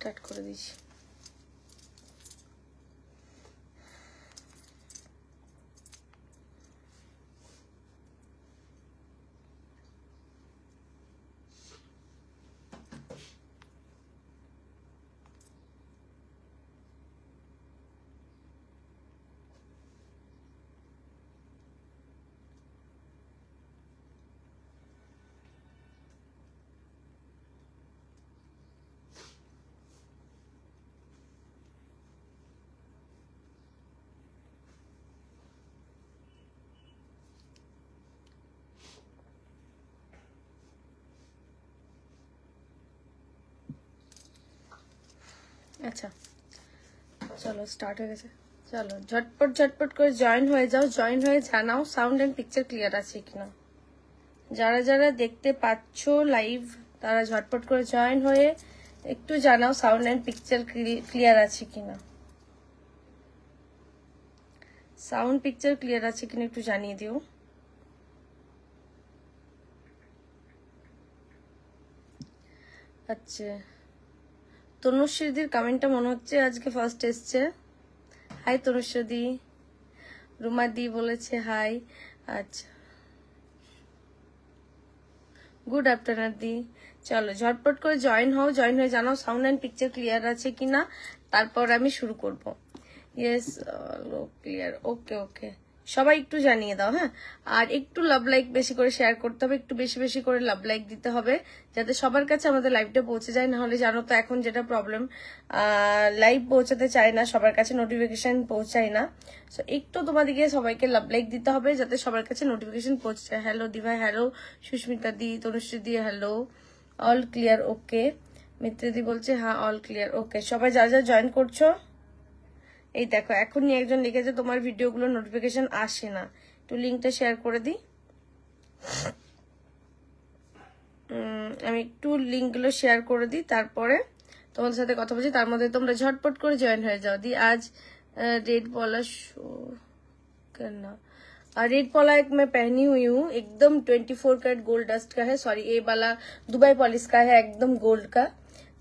Start করে দিয়েছি আচ্ছা চলো স্টার্ট হয়ে গেছে চলো ঝটপট ঝটপট করে জয়েন হয়ে যাও জয়েন হয়ে জানাও সাউন্ড অ্যান্ড পিকচার ক্লিয়ার আছে কিনা যারা যারা দেখতে পাচ্ছ লাইভ তারা ঝটপট করে জয়েন হয়ে একটু জানাও সাউন্ড অ্যান্ড পিকচার ক্লিয়ার আছে কিনা সাউন্ড পিকচার ক্লিয়ার আছে কিনা একটু জানিয়ে দিও আচ্ছা তনুশ্রীদির কমেন্টটা মনে হচ্ছে আজকে ফার্স্ট এসছে হাই তনুশ্রীদি রুমাদি বলেছে হাই আচ্ছা গুড আফটারনুন দি চলো ঝটপট করে জয়েন হও জয়েন হয়ে জানাও সাউন্ড অ্যান্ড পিকচার ক্লিয়ার আছে কি না তারপর আমি শুরু করব ইয়েস ক্লিয়ার ওকে ওকে সবাই একটু জানিয়ে দাও হ্যাঁ আর একটু লাভ লাইক বেশি করে শেয়ার করতে হবে একটু বেশি বেশি করে লাভ লাইক দিতে হবে যাতে সবার কাছে আমাদের লাইভটা পৌঁছে যায় নাহলে জানো তো এখন যেটা প্রবলেম লাইভ পৌঁছাতে চায় না সবার কাছে নোটিফিকেশন পৌঁছায় না সো একটু তোমাদেরকে সবাইকে লাভ লাইক দিতে হবে যাতে সবার কাছে নোটিফিকেশন পৌঁছে যায় হ্যালো দিভাই হ্যালো সুস্মিতা দি তনুশ্রী দি হ্যালো অল ক্লিয়ার ওকে মিত্রিদি বলছে হ্যাঁ অল ক্লিয়ার ওকে সবাই যা যা জয়েন করছো এই দেখো এখনই একজন লিখেছে তোমার ভিডিওগুলো নোটিফিকেশন আসে না একটু লিঙ্কটা শেয়ার করে দি আমি একটু লিঙ্কগুলো শেয়ার করে দিই তারপরে তোমাদের সাথে কথা বলছি তার মধ্যে তোমরা ঝটপট করে জয়েন হয়ে যাও দি আজ রেড পলা শো কেন রেড পলা এক মে পেহনি হুই হু একদম twenty four carat gold dust কা সরি এ বালা দুবাই পলিশ কা হ্যাঁ একদম গোল্ড কা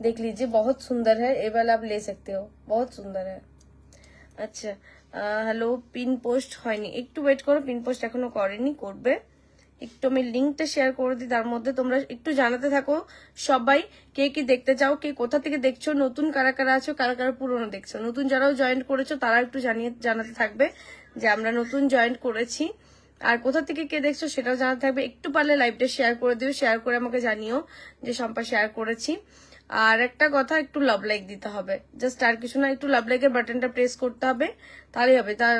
দেখ লিজিয়ে বহুত সুন্দর হ্যাঁ এ বালা আপ লে সকতে হো বহুত সুন্দর হ্যাঁ আচ্ছা হ্যালো পিন পোস্ট হয়নি একটু ওয়েট করো পিন পোস্ট এখনো করেনি করবে একটু আমি লিঙ্কটা শেয়ার করে দিই তার মধ্যে তোমরা একটু জানাতে থাকো সবাই কে কি দেখতে চাও কে কোথা থেকে দেখছো নতুন কারা কারা আছো কারা কারা পুরনো দেখছো নতুন যারাও জয়েন করেছো তারা একটু জানিয়ে জানাতে থাকবে যে আমরা নতুন জয়েন্ট করেছি আর কোথা থেকে কে দেখছো সেটাও জানাতে থাকবে একটু পারলে লাইভটা শেয়ার করে দিও শেয়ার করে আমাকে জানিও যে সম্পা শেয়ার করেছি আর একটা কথা একটু লাভ লাইক দিতে হবে জাস্ট আর কিছু না একটু লাভ লাইকের বাটনটা প্রেস করতে হবে তাহলেই হবে তার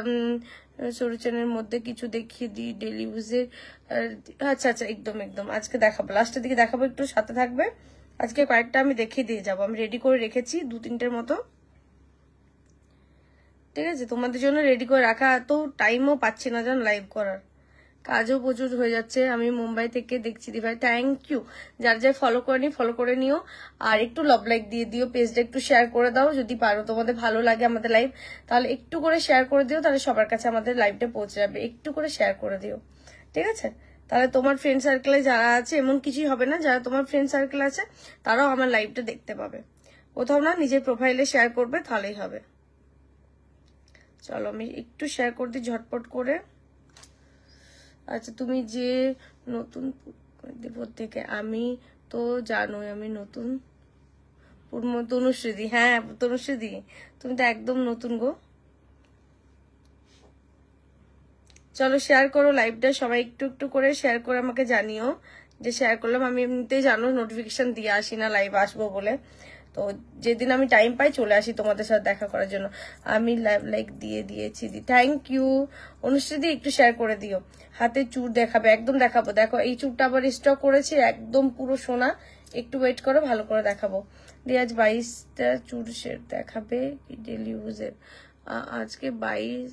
সরু চ্যানেলের মধ্যে কিছু দেখিয়ে দিই ডেলি ইউজের আচ্ছা আচ্ছা একদম একদম আজকে দেখাবো লাস্টের দিকে দেখাবো একটু সাথে থাকবে আজকে কয়েকটা আমি দেখিয়ে দিয়ে যাবো আমি রেডি করে রেখেছি দু তিনটের মতো ঠিক আছে তোমাদের জন্য রেডি করে রাখা তো টাইমও পাচ্ছি না যেন লাইভ করার কাজও প্রচুর হয়ে যাচ্ছে আমি মুম্বাই থেকে দেখছি দি ভাই থ্যাংক ইউ যার যাই ফলো করে নি ফলো করে নিও আর একটু লভ লাইক দিয়ে দিও পেজটা একটু শেয়ার করে দাও যদি পারো তোমাদের ভালো লাগে আমাদের লাইভ তাহলে একটু করে শেয়ার করে দিও তাহলে সবার কাছে আমাদের লাইভটা পৌঁছে যাবে একটু করে শেয়ার করে দিও ঠিক আছে তাহলে তোমার ফ্রেন্ড সার্কেলে যারা আছে এমন কিছুই হবে না যারা তোমার ফ্রেন্ড সার্কেল আছে তারাও আমার লাইভটা দেখতে পাবে কোথাও না নিজের প্রোফাইলে শেয়ার করবে তাহলেই হবে চলো আমি একটু শেয়ার করে দিই ঝটপট করে আচ্ছা তুমি যে নতুন থেকে আমি তো জানোই আমি নতুন তনুশ্রীদি হ্যাঁ তনুশ্রীদি তুমি তো একদম নতুন গো চলো শেয়ার করো লাইভটা সবাই একটু একটু করে শেয়ার করে আমাকে জানিও যে শেয়ার করলাম আমি এমনিতেই জানো নোটিফিকেশন দিয়ে আসি না লাইভ আসবো বলে তো যেদিন আমি টাইম পাই চলে আসি তোমাদের সাথে দেখা করার জন্য আমি লাইভ লাইক দিয়ে দিয়েছি দি থ্যাংক ইউ অনুষ্ঠিতি একটু শেয়ার করে দিও হাতে চুর দেখাবে একদম দেখাবো দেখো এই চুরটা আবার স্টক করেছি একদম পুরো সোনা একটু ওয়েট করো ভালো করে দেখাবো রিয়াজ বাইশটা চুর সেট দেখাবে ডেলি ইউজের আজকে বাইশ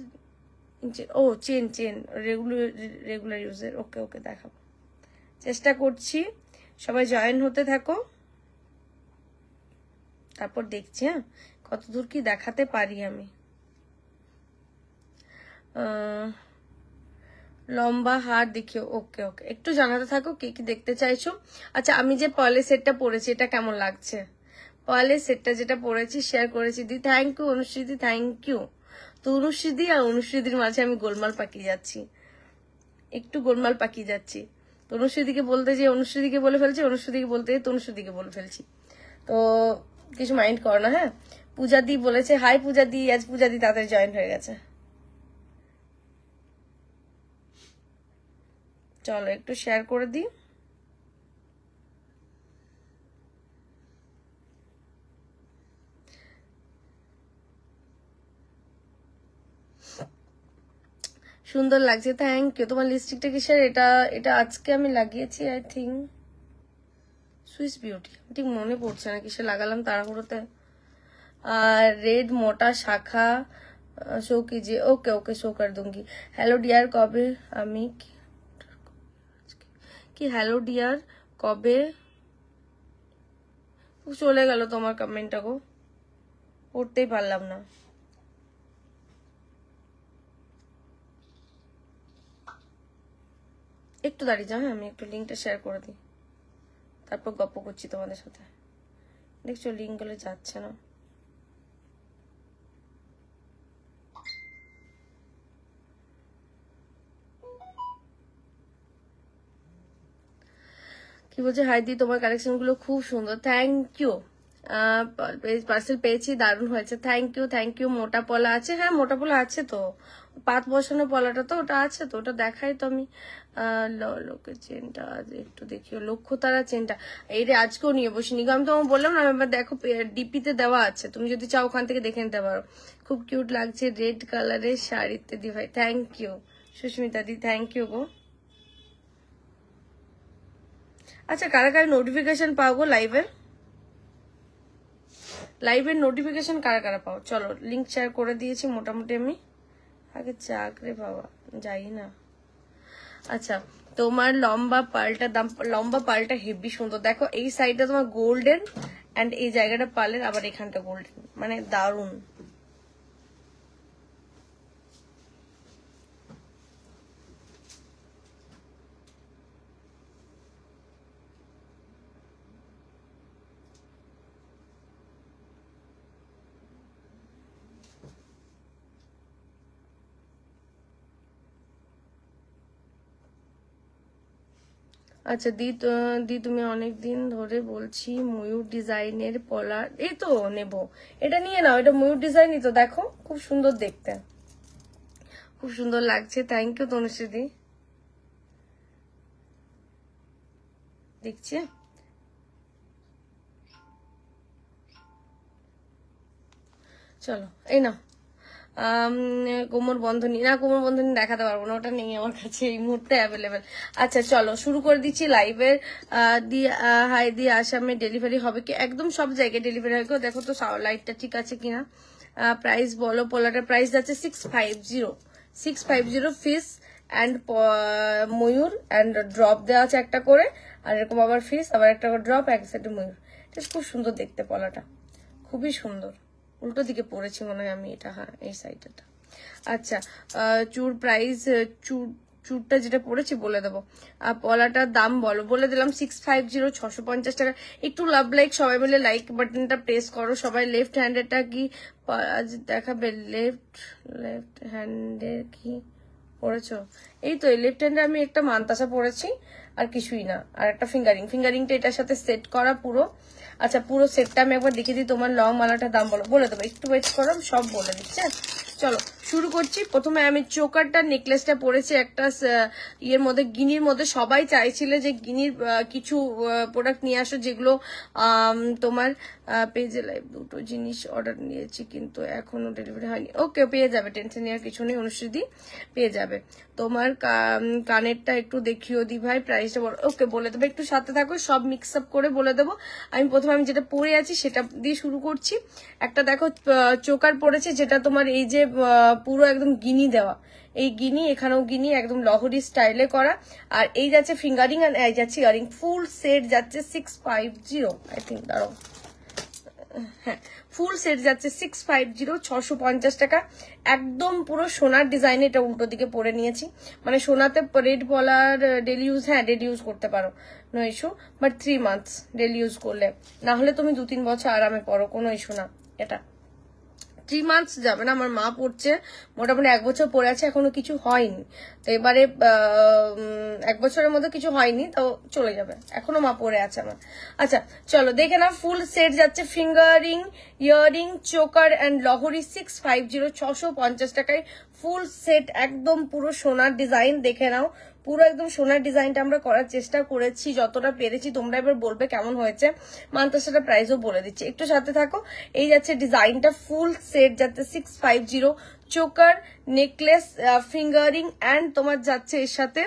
ও চেন চেন রেগুলার রেগুলার ইউজের ওকে ওকে দেখাবো চেষ্টা করছি সবাই জয়েন হতে থাকো তারপর দেখছি হ্যাঁ কতদূর কি দেখাতে পারি আমি লম্বা হার দেখি ওকে ওকে একটু জানাতে থাকো কি কি দেখতে চাইছো আচ্ছা আমি যে পয়লে সেটটা পরেছি এটা কেমন লাগছে পয়লে সেটটা যেটা পরেছি শেয়ার করেছি দি থ্যাংক ইউ অনুশ্রীদি থ্যাংক ইউ তো অনুশ্রীদি আর অনুশ্রীদির মাঝে আমি গোলমাল পাকিয়ে যাচ্ছি একটু গোলমাল পাকিয়ে যাচ্ছি তনুশ্রীদিকে বলতে যে অনুশ্রীদিকে বলে ফেলছি অনুশ্রীদিকে বলতে তনুশ্রীদিকে বলে ফেলছি তো কিছু মাইন্ড করো না হ্যাঁ পূজা দি বলেছে হাই পূজা দি আজ পূজা দি তাদের জয়েন হয়ে গেছে চলো একটু শেয়ার করে দি সুন্দর লাগছে থ্যাংক ইউ তোমার লিপস্টিকটা কিসের এটা এটা আজকে আমি লাগিয়েছি আই থিঙ্ক সুইস বিউটি ঠিক মনে পড়ছে না কিসে লাগালাম তাড়াহুড়োতে আর রেড মোটা শাখা শো যে ওকে ওকে শো কর দুঙ্গি হ্যালো ডিয়ার কবে আমি কি হ্যালো ডিয়ার কবে চলে গেল তোমার কমেন্টটা গো পড়তেই পারলাম না একটু দাঁড়িয়ে যাও হ্যাঁ আমি একটু লিঙ্কটা শেয়ার করে দিই তারপর গপ্প করছি তোমাদের সাথে দেখছো লিঙ্কগুলো যাচ্ছে না কি বলছে হাই দি তোমার কালেকশন গুলো খুব সুন্দর থ্যাংক ইউ পার্সেল পেয়েছি দারুণ হয়েছে থ্যাংক ইউ থ্যাংক ইউ মোটা পলা আছে হ্যাঁ মোটা পলা আছে তো পাত বসানো পলাটা তো ওটা আছে তো ওটা দেখাই তো আমি লকের চেনটা আজ একটু দেখিও লক্ষ্য তারা চেনটা এই রে আজকেও নিয়ে বসিনি আমি তোমাকে বললাম না এবার দেখো ডিপিতে দেওয়া আছে তুমি যদি চাও ওখান থেকে দেখে নিতে পারো খুব কিউট লাগছে রেড কালারের শাড়িতে দি ভাই থ্যাংক ইউ সুস্মিতা দি থ্যাংক ইউ গো আচ্ছা কারা কারা নোটিফিকেশন পাও গো লাইভের লাইভের নোটিফিকেশন কারা কারা পাও চলো লিঙ্ক শেয়ার করে দিয়েছি মোটামুটি আমি আগে চাকরে বাবা যাই না আচ্ছা তোমার লম্বা পালটা দাম লম্বা পালটা হেভি সুন্দর দেখো এই সাইডটা তোমার গোল্ডেন অ্যান্ড এই জায়গাটা পালের আবার এখানটা গোল্ডেন মানে দারুণ আচ্ছা দি দি তুমি অনেক দিন ধরে বলছি ময়ূর ডিজাইনের পলার এই তো নেব এটা নিয়ে নাও এটা ময়ূর ডিজাইনই তো দেখো খুব সুন্দর দেখতে খুব সুন্দর লাগছে থ্যাংক ইউ তনুশ্রী দি দেখছে চলো এই নাও কোমর বন্ধনী না কোমর বন্ধনী দেখাতে পারবো না ওটা নেই আমার কাছে এই মুহূর্তে অ্যাভেলেবেল আচ্ছা চলো শুরু করে দিচ্ছি লাইভের দি হাই দি আসামে ডেলিভারি হবে কি একদম সব জায়গায় ডেলিভারি হয় কেউ দেখো তো লাইটটা ঠিক আছে কিনা প্রাইস বলো পোলাটার প্রাইস আছে six five zero six five zero fish and ময়ূর অ্যান্ড ড্রপ দেওয়া আছে একটা করে আর এরকম আবার ফিস আবার একটা ড্রপ এক সাইডে ময়ূর খুব সুন্দর দেখতে পলাটা খুবই সুন্দর উল্টো দিকে পড়েছি মনে হয় আমি এটা হ্যাঁ এই সাইডটা আচ্ছা চুর প্রাইস চুর চুরটা যেটা পড়েছে বলে দেবো আর পলাটার দাম বলো বলে দিলাম সিক্স ফাইভ জিরো ছশো পঞ্চাশ টাকা একটু লাভ লাইক সবাই মিলে লাইক বাটনটা প্রেস করো সবাই লেফট হ্যান্ডেরটা কি দেখাবে লেফট লেফট হ্যান্ডের কি পড়েছ এই তো এই লেফট হ্যান্ডে আমি একটা মানতাসা পড়েছি আর কিছুই না আর একটা ফিঙ্গারিং ফিঙ্গারিংটা এটার সাথে সেট করা পুরো আচ্ছা পুরো সেটটা আমি একবার দেখিয়ে দিই তোমার লং মালাটার দাম বলো বলে দেবো একটু ওয়েট করো সব বলে দিচ্ছি হ্যাঁ? চলো শুরু করছি প্রথমে আমি চোকারটা নেকলেসটা পরেছি একটা ইয়ের মধ্যে গিনির মধ্যে সবাই চাইছিলে যে গিনির কিছু প্রোডাক্ট নিয়ে আসো যেগুলো তোমার পেজে লাইভ দুটো জিনিস অর্ডার নিয়েছি কিন্তু এখনো ডেলিভারি হয়নি ওকে পেয়ে যাবে টেনশন নেওয়ার কিছু নেই অনুষ্ঠিতি পেয়ে যাবে তোমার কানেরটা একটু দেখিও দি ভাই প্রাইসটা বলো ওকে বলে দেবো একটু সাথে থাকো সব মিক্স আপ করে বলে দেবো আমি প্রথমে আমি যেটা পরে আছি সেটা দিয়ে শুরু করছি একটা দেখো চোকার পরেছে যেটা তোমার এই যে পুরো একদম গিনি দেওয়া এই গিনি এখানেও গিনি একদম লহরি স্টাইলে করা আর এই যাচ্ছে ফিঙ্গারিং আর এই যাচ্ছে ইয়ারিং ফুল সেট যাচ্ছে six five zero I think দাঁড়ো হ্যাঁ ফুল সেট যাচ্ছে সিক্স ফাইভ জিরো ছশো পঞ্চাশ টাকা একদম পুরো সোনার ডিজাইন এটা উল্টো দিকে পরে নিয়েছি মানে সোনাতে রেড বলার ডেলি ইউজ হ্যাঁ ডেলি ইউজ করতে পারো no issue but three months daily use করলে না হলে তুমি দু তিন বছর আরামে পরো কোনো ইস্যু না এটা থ্রি মান্থস যাবে না আমার মা পড়ছে মোটামুটি এক বছর পড়ে আছে এখনো কিছু হয়নি তো এবারে এক বছরের মধ্যে কিছু হয়নি তো চলে যাবে এখনো মা পড়ে আছে আমার আচ্ছা চলো দেখে না ফুল সেট যাচ্ছে ফিঙ্গারিং ইয়ারিং চোকার অ্যান্ড লহরি সিক্স ফাইভ জিরো ছশো পঞ্চাশ টাকায় ফুল সেট একদম পুরো সোনার ডিজাইন দেখে নাও পুরো একদম সোনার ডিজাইনটা আমরা করার চেষ্টা করেছি যতটা পেরেছি তোমরা এবার বলবে কেমন হয়েছে সেটা প্রাইসও বলে দিচ্ছি একটু সাথে থাকো এই যাচ্ছে ডিজাইনটা ফুল সেট যাতে six five zero choker necklace finger ring and তোমার যাচ্ছে এর সাথে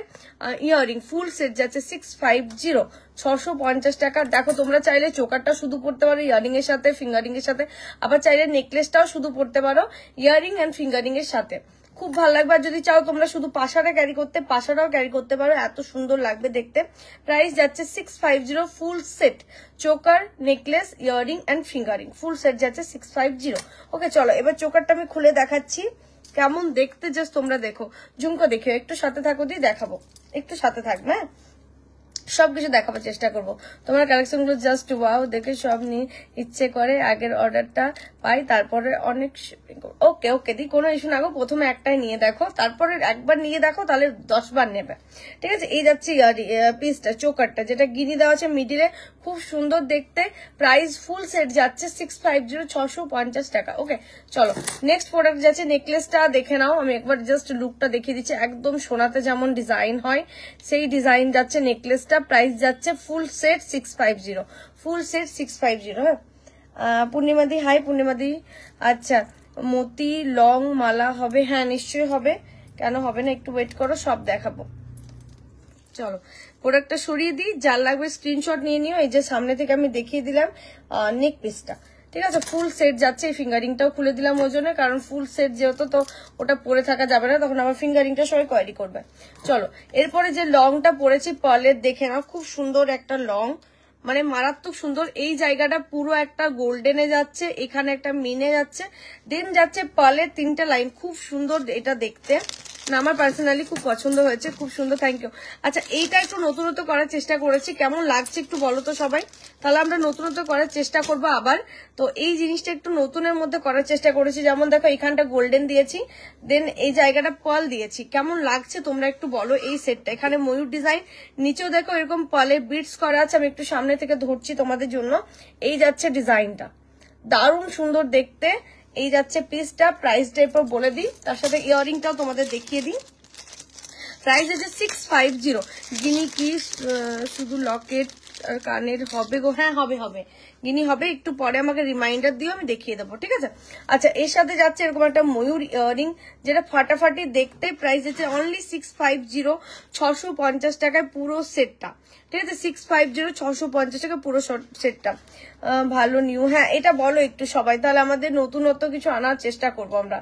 ইয়ারিং ফুল সেট যাচ্ছে সিক্স ফাইভ জিরো ছশো পঞ্চাশ টাকা দেখো তোমরা চাইলে চোকারটা শুধু পড়তে পারো ইয়ারিং এর সাথে ফিঙ্গারিং এর সাথে আবার চাইলে নেকলেসটাও শুধু পড়তে পারো ইয়ারিং অ্যান্ড ফিঙ্গারিং এর সাথে খুব ভালো লাগবে আর যদি চাও তোমরা শুধু পাশাটা ক্যারি করতে পাশাটাও ক্যারি করতে পারো এত সুন্দর লাগবে দেখতে প্রাইস যাচ্ছে six five zero full set choker necklace earring and finger ring full set যাচ্ছে সিক্স ফাইভ জিরো ওকে চলো এবার চোকারটা আমি খুলে দেখাচ্ছি কেমন দেখতে জাস্ট তোমরা দেখো ঝুমকো দেখে একটু সাথে থাকো দিয়ে দেখাবো একটু সাথে থাকবে হ্যাঁ সব কিছু দেখাবার চেষ্টা করব তোমার গুলো জাস্ট ওয়াও দেখে সব নিয়ে ইচ্ছে করে আগের অর্ডারটা পাই তারপরে অনেক ওকে ওকে দি কোনো ইস্যু না গো প্রথমে একটাই নিয়ে দেখো তারপরে একবার নিয়ে দেখো তাহলে দশবার নেবে ঠিক আছে এই যাচ্ছে পিসটা চোকারটা যেটা গিনি দেওয়া আছে মিডিলে খুব সুন্দর দেখতে প্রাইস ফুল সেট যাচ্ছে সিক্স ফাইভ জিরো ছশো পঞ্চাশ টাকা ওকে চলো নেক্সট প্রোডাক্ট যাচ্ছে নেকলেসটা দেখে নাও আমি একবার জাস্ট লুকটা দেখিয়ে দিচ্ছি একদম সোনাতে যেমন ডিজাইন হয় সেই ডিজাইন যাচ্ছে নেকলেসটা প্রাইস যাচ্ছে full set six five zero full set six five zero হ্যাঁ পূর্ণিমাদি হাই পূর্ণিমাদি আচ্ছা মতি লং মালা হবে হ্যাঁ নিশ্চয়ই হবে কেন হবে না একটু ওয়েট করো সব দেখাবো চলো প্রোডাক্টটা সরিয়ে দিই যার লাগবে স্ক্রিনশট নিয়ে নিও এই যে সামনে থেকে আমি দেখিয়ে দিলাম নেক পিসটা ঠিক আছে ফুল সেট যাচ্ছে এই ফিঙ্গারিংটাও খুলে দিলাম ওই জন্য কারণ ফুল সেট যেহেতু তো ওটা পরে থাকা যাবে না তখন আমার ফিঙ্গারিংটা সবাই কোয়ারি করবে চলো এরপরে যে লংটা পরেছি পার্লের দেখে না খুব সুন্দর একটা লং মানে মারাত্মক সুন্দর এই জায়গাটা পুরো একটা গোল্ডেনে যাচ্ছে এখানে একটা মিনে যাচ্ছে দেন যাচ্ছে পালের তিনটা লাইন খুব সুন্দর এটা দেখতে না আমার পার্সোনালি খুব পছন্দ হয়েছে খুব সুন্দর থ্যাংক ইউ আচ্ছা এইটা একটু নতুনত্ব করার চেষ্টা করেছি কেমন লাগছে একটু বলো তো সবাই তাহলে আমরা নতুনত্ব করার চেষ্টা করব আবার তো এই জিনিসটা একটু নতুনের মধ্যে করার চেষ্টা করেছি যেমন দেখো এখানটা গোল্ডেন দিয়েছি দেন এই জায়গাটা পল দিয়েছি কেমন লাগছে তোমরা একটু বলো এই সেটটা এখানে ময়ূর ডিজাইন নিচেও দেখো এরকম পলে বিটস করা আছে আমি একটু সামনে থেকে ধরছি তোমাদের জন্য এই যাচ্ছে ডিজাইনটা দারুণ সুন্দর দেখতে এই যাচ্ছে পিসটা প্রাইস টাইপও বলে দিই তার সাথে ইয়ারিংটাও তোমাদের দেখিয়ে দিই প্রাইস আছে সিক্স ফাইভ জিরো গিনি কি শুধু লকেট কানের হবে গো হ্যাঁ হবে হবে গিনি হবে একটু পরে আমাকে রিমাইন্ডার দিও আমি দেখিয়ে দেবো ঠিক আছে আচ্ছা এর সাথে যাচ্ছে এরকম একটা ময়ূর ইয়ারিং যেটা ফাটাফাটি দেখতে প্রাইস আছে অনলি সিক্স ফাইভ জিরো ছশো পঞ্চাশ টাকায় পুরো সেটটা ঠিক আছে সিক্স ফাইভ জিরো ছশো পঞ্চাশ টাকা পুরো সেটটা ভালো নিউ হ্যাঁ এটা বলো একটু সবাই তাহলে আমাদের নতুনত্ব কিছু আনার চেষ্টা করবো আমরা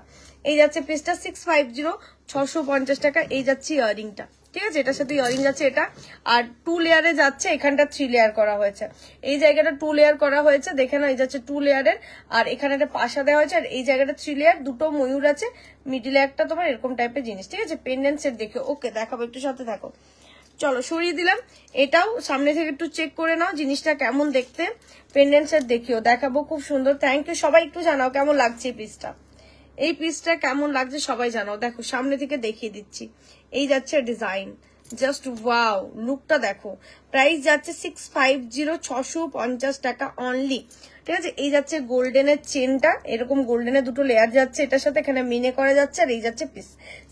এই যাচ্ছে পিসটা সিক্স ফাইভ জিরো ছশো পঞ্চাশ টাকা এই যাচ্ছে ইয়ারিংটা ঠিক আছে এটার সাথে ইয়ারিং যাচ্ছে এটা আর টু লেয়ারে যাচ্ছে এখানটা থ্রি লেয়ার করা হয়েছে এই জায়গাটা টু লেয়ার করা হয়েছে দেখে না এই যাচ্ছে টু লেয়ারের আর এখানে একটা পাশা দেওয়া হয়েছে আর এই জায়গাটা থ্রি লেয়ার দুটো ময়ূর আছে মিডিলে একটা তোমার এরকম টাইপের জিনিস ঠিক আছে পেন্ডেন্ট সেট দেখে ওকে দেখাবো একটু সাথে থাকো চলো সরিয়ে দিলাম এটাও সামনে থেকে একটু চেক করে নাও জিনিসটা কেমন দেখতে পেন্ডেন্টসের দেখিও দেখাবো খুব সুন্দর থ্যাংক ইউ সবাই একটু জানাও কেমন লাগছে এই পিসটা এই পিসটা কেমন লাগছে সবাই জানাও দেখো সামনে থেকে দেখিয়ে দিচ্ছি এই যাচ্ছে ডিজাইন জাস্ট ওয়াও লুকটা দেখো প্রাইস যাচ্ছে সিক্স ফাইভ জিরো ছশো পঞ্চাশ টাকা অনলি ঠিক আছে এই যাচ্ছে গোল্ডেনের চেনটা এরকম গোল্ডেনের দুটো লেয়ার যাচ্ছে এটার সাথে এখানে মিনে করা যাচ্ছে আর এই যাচ্ছে পিস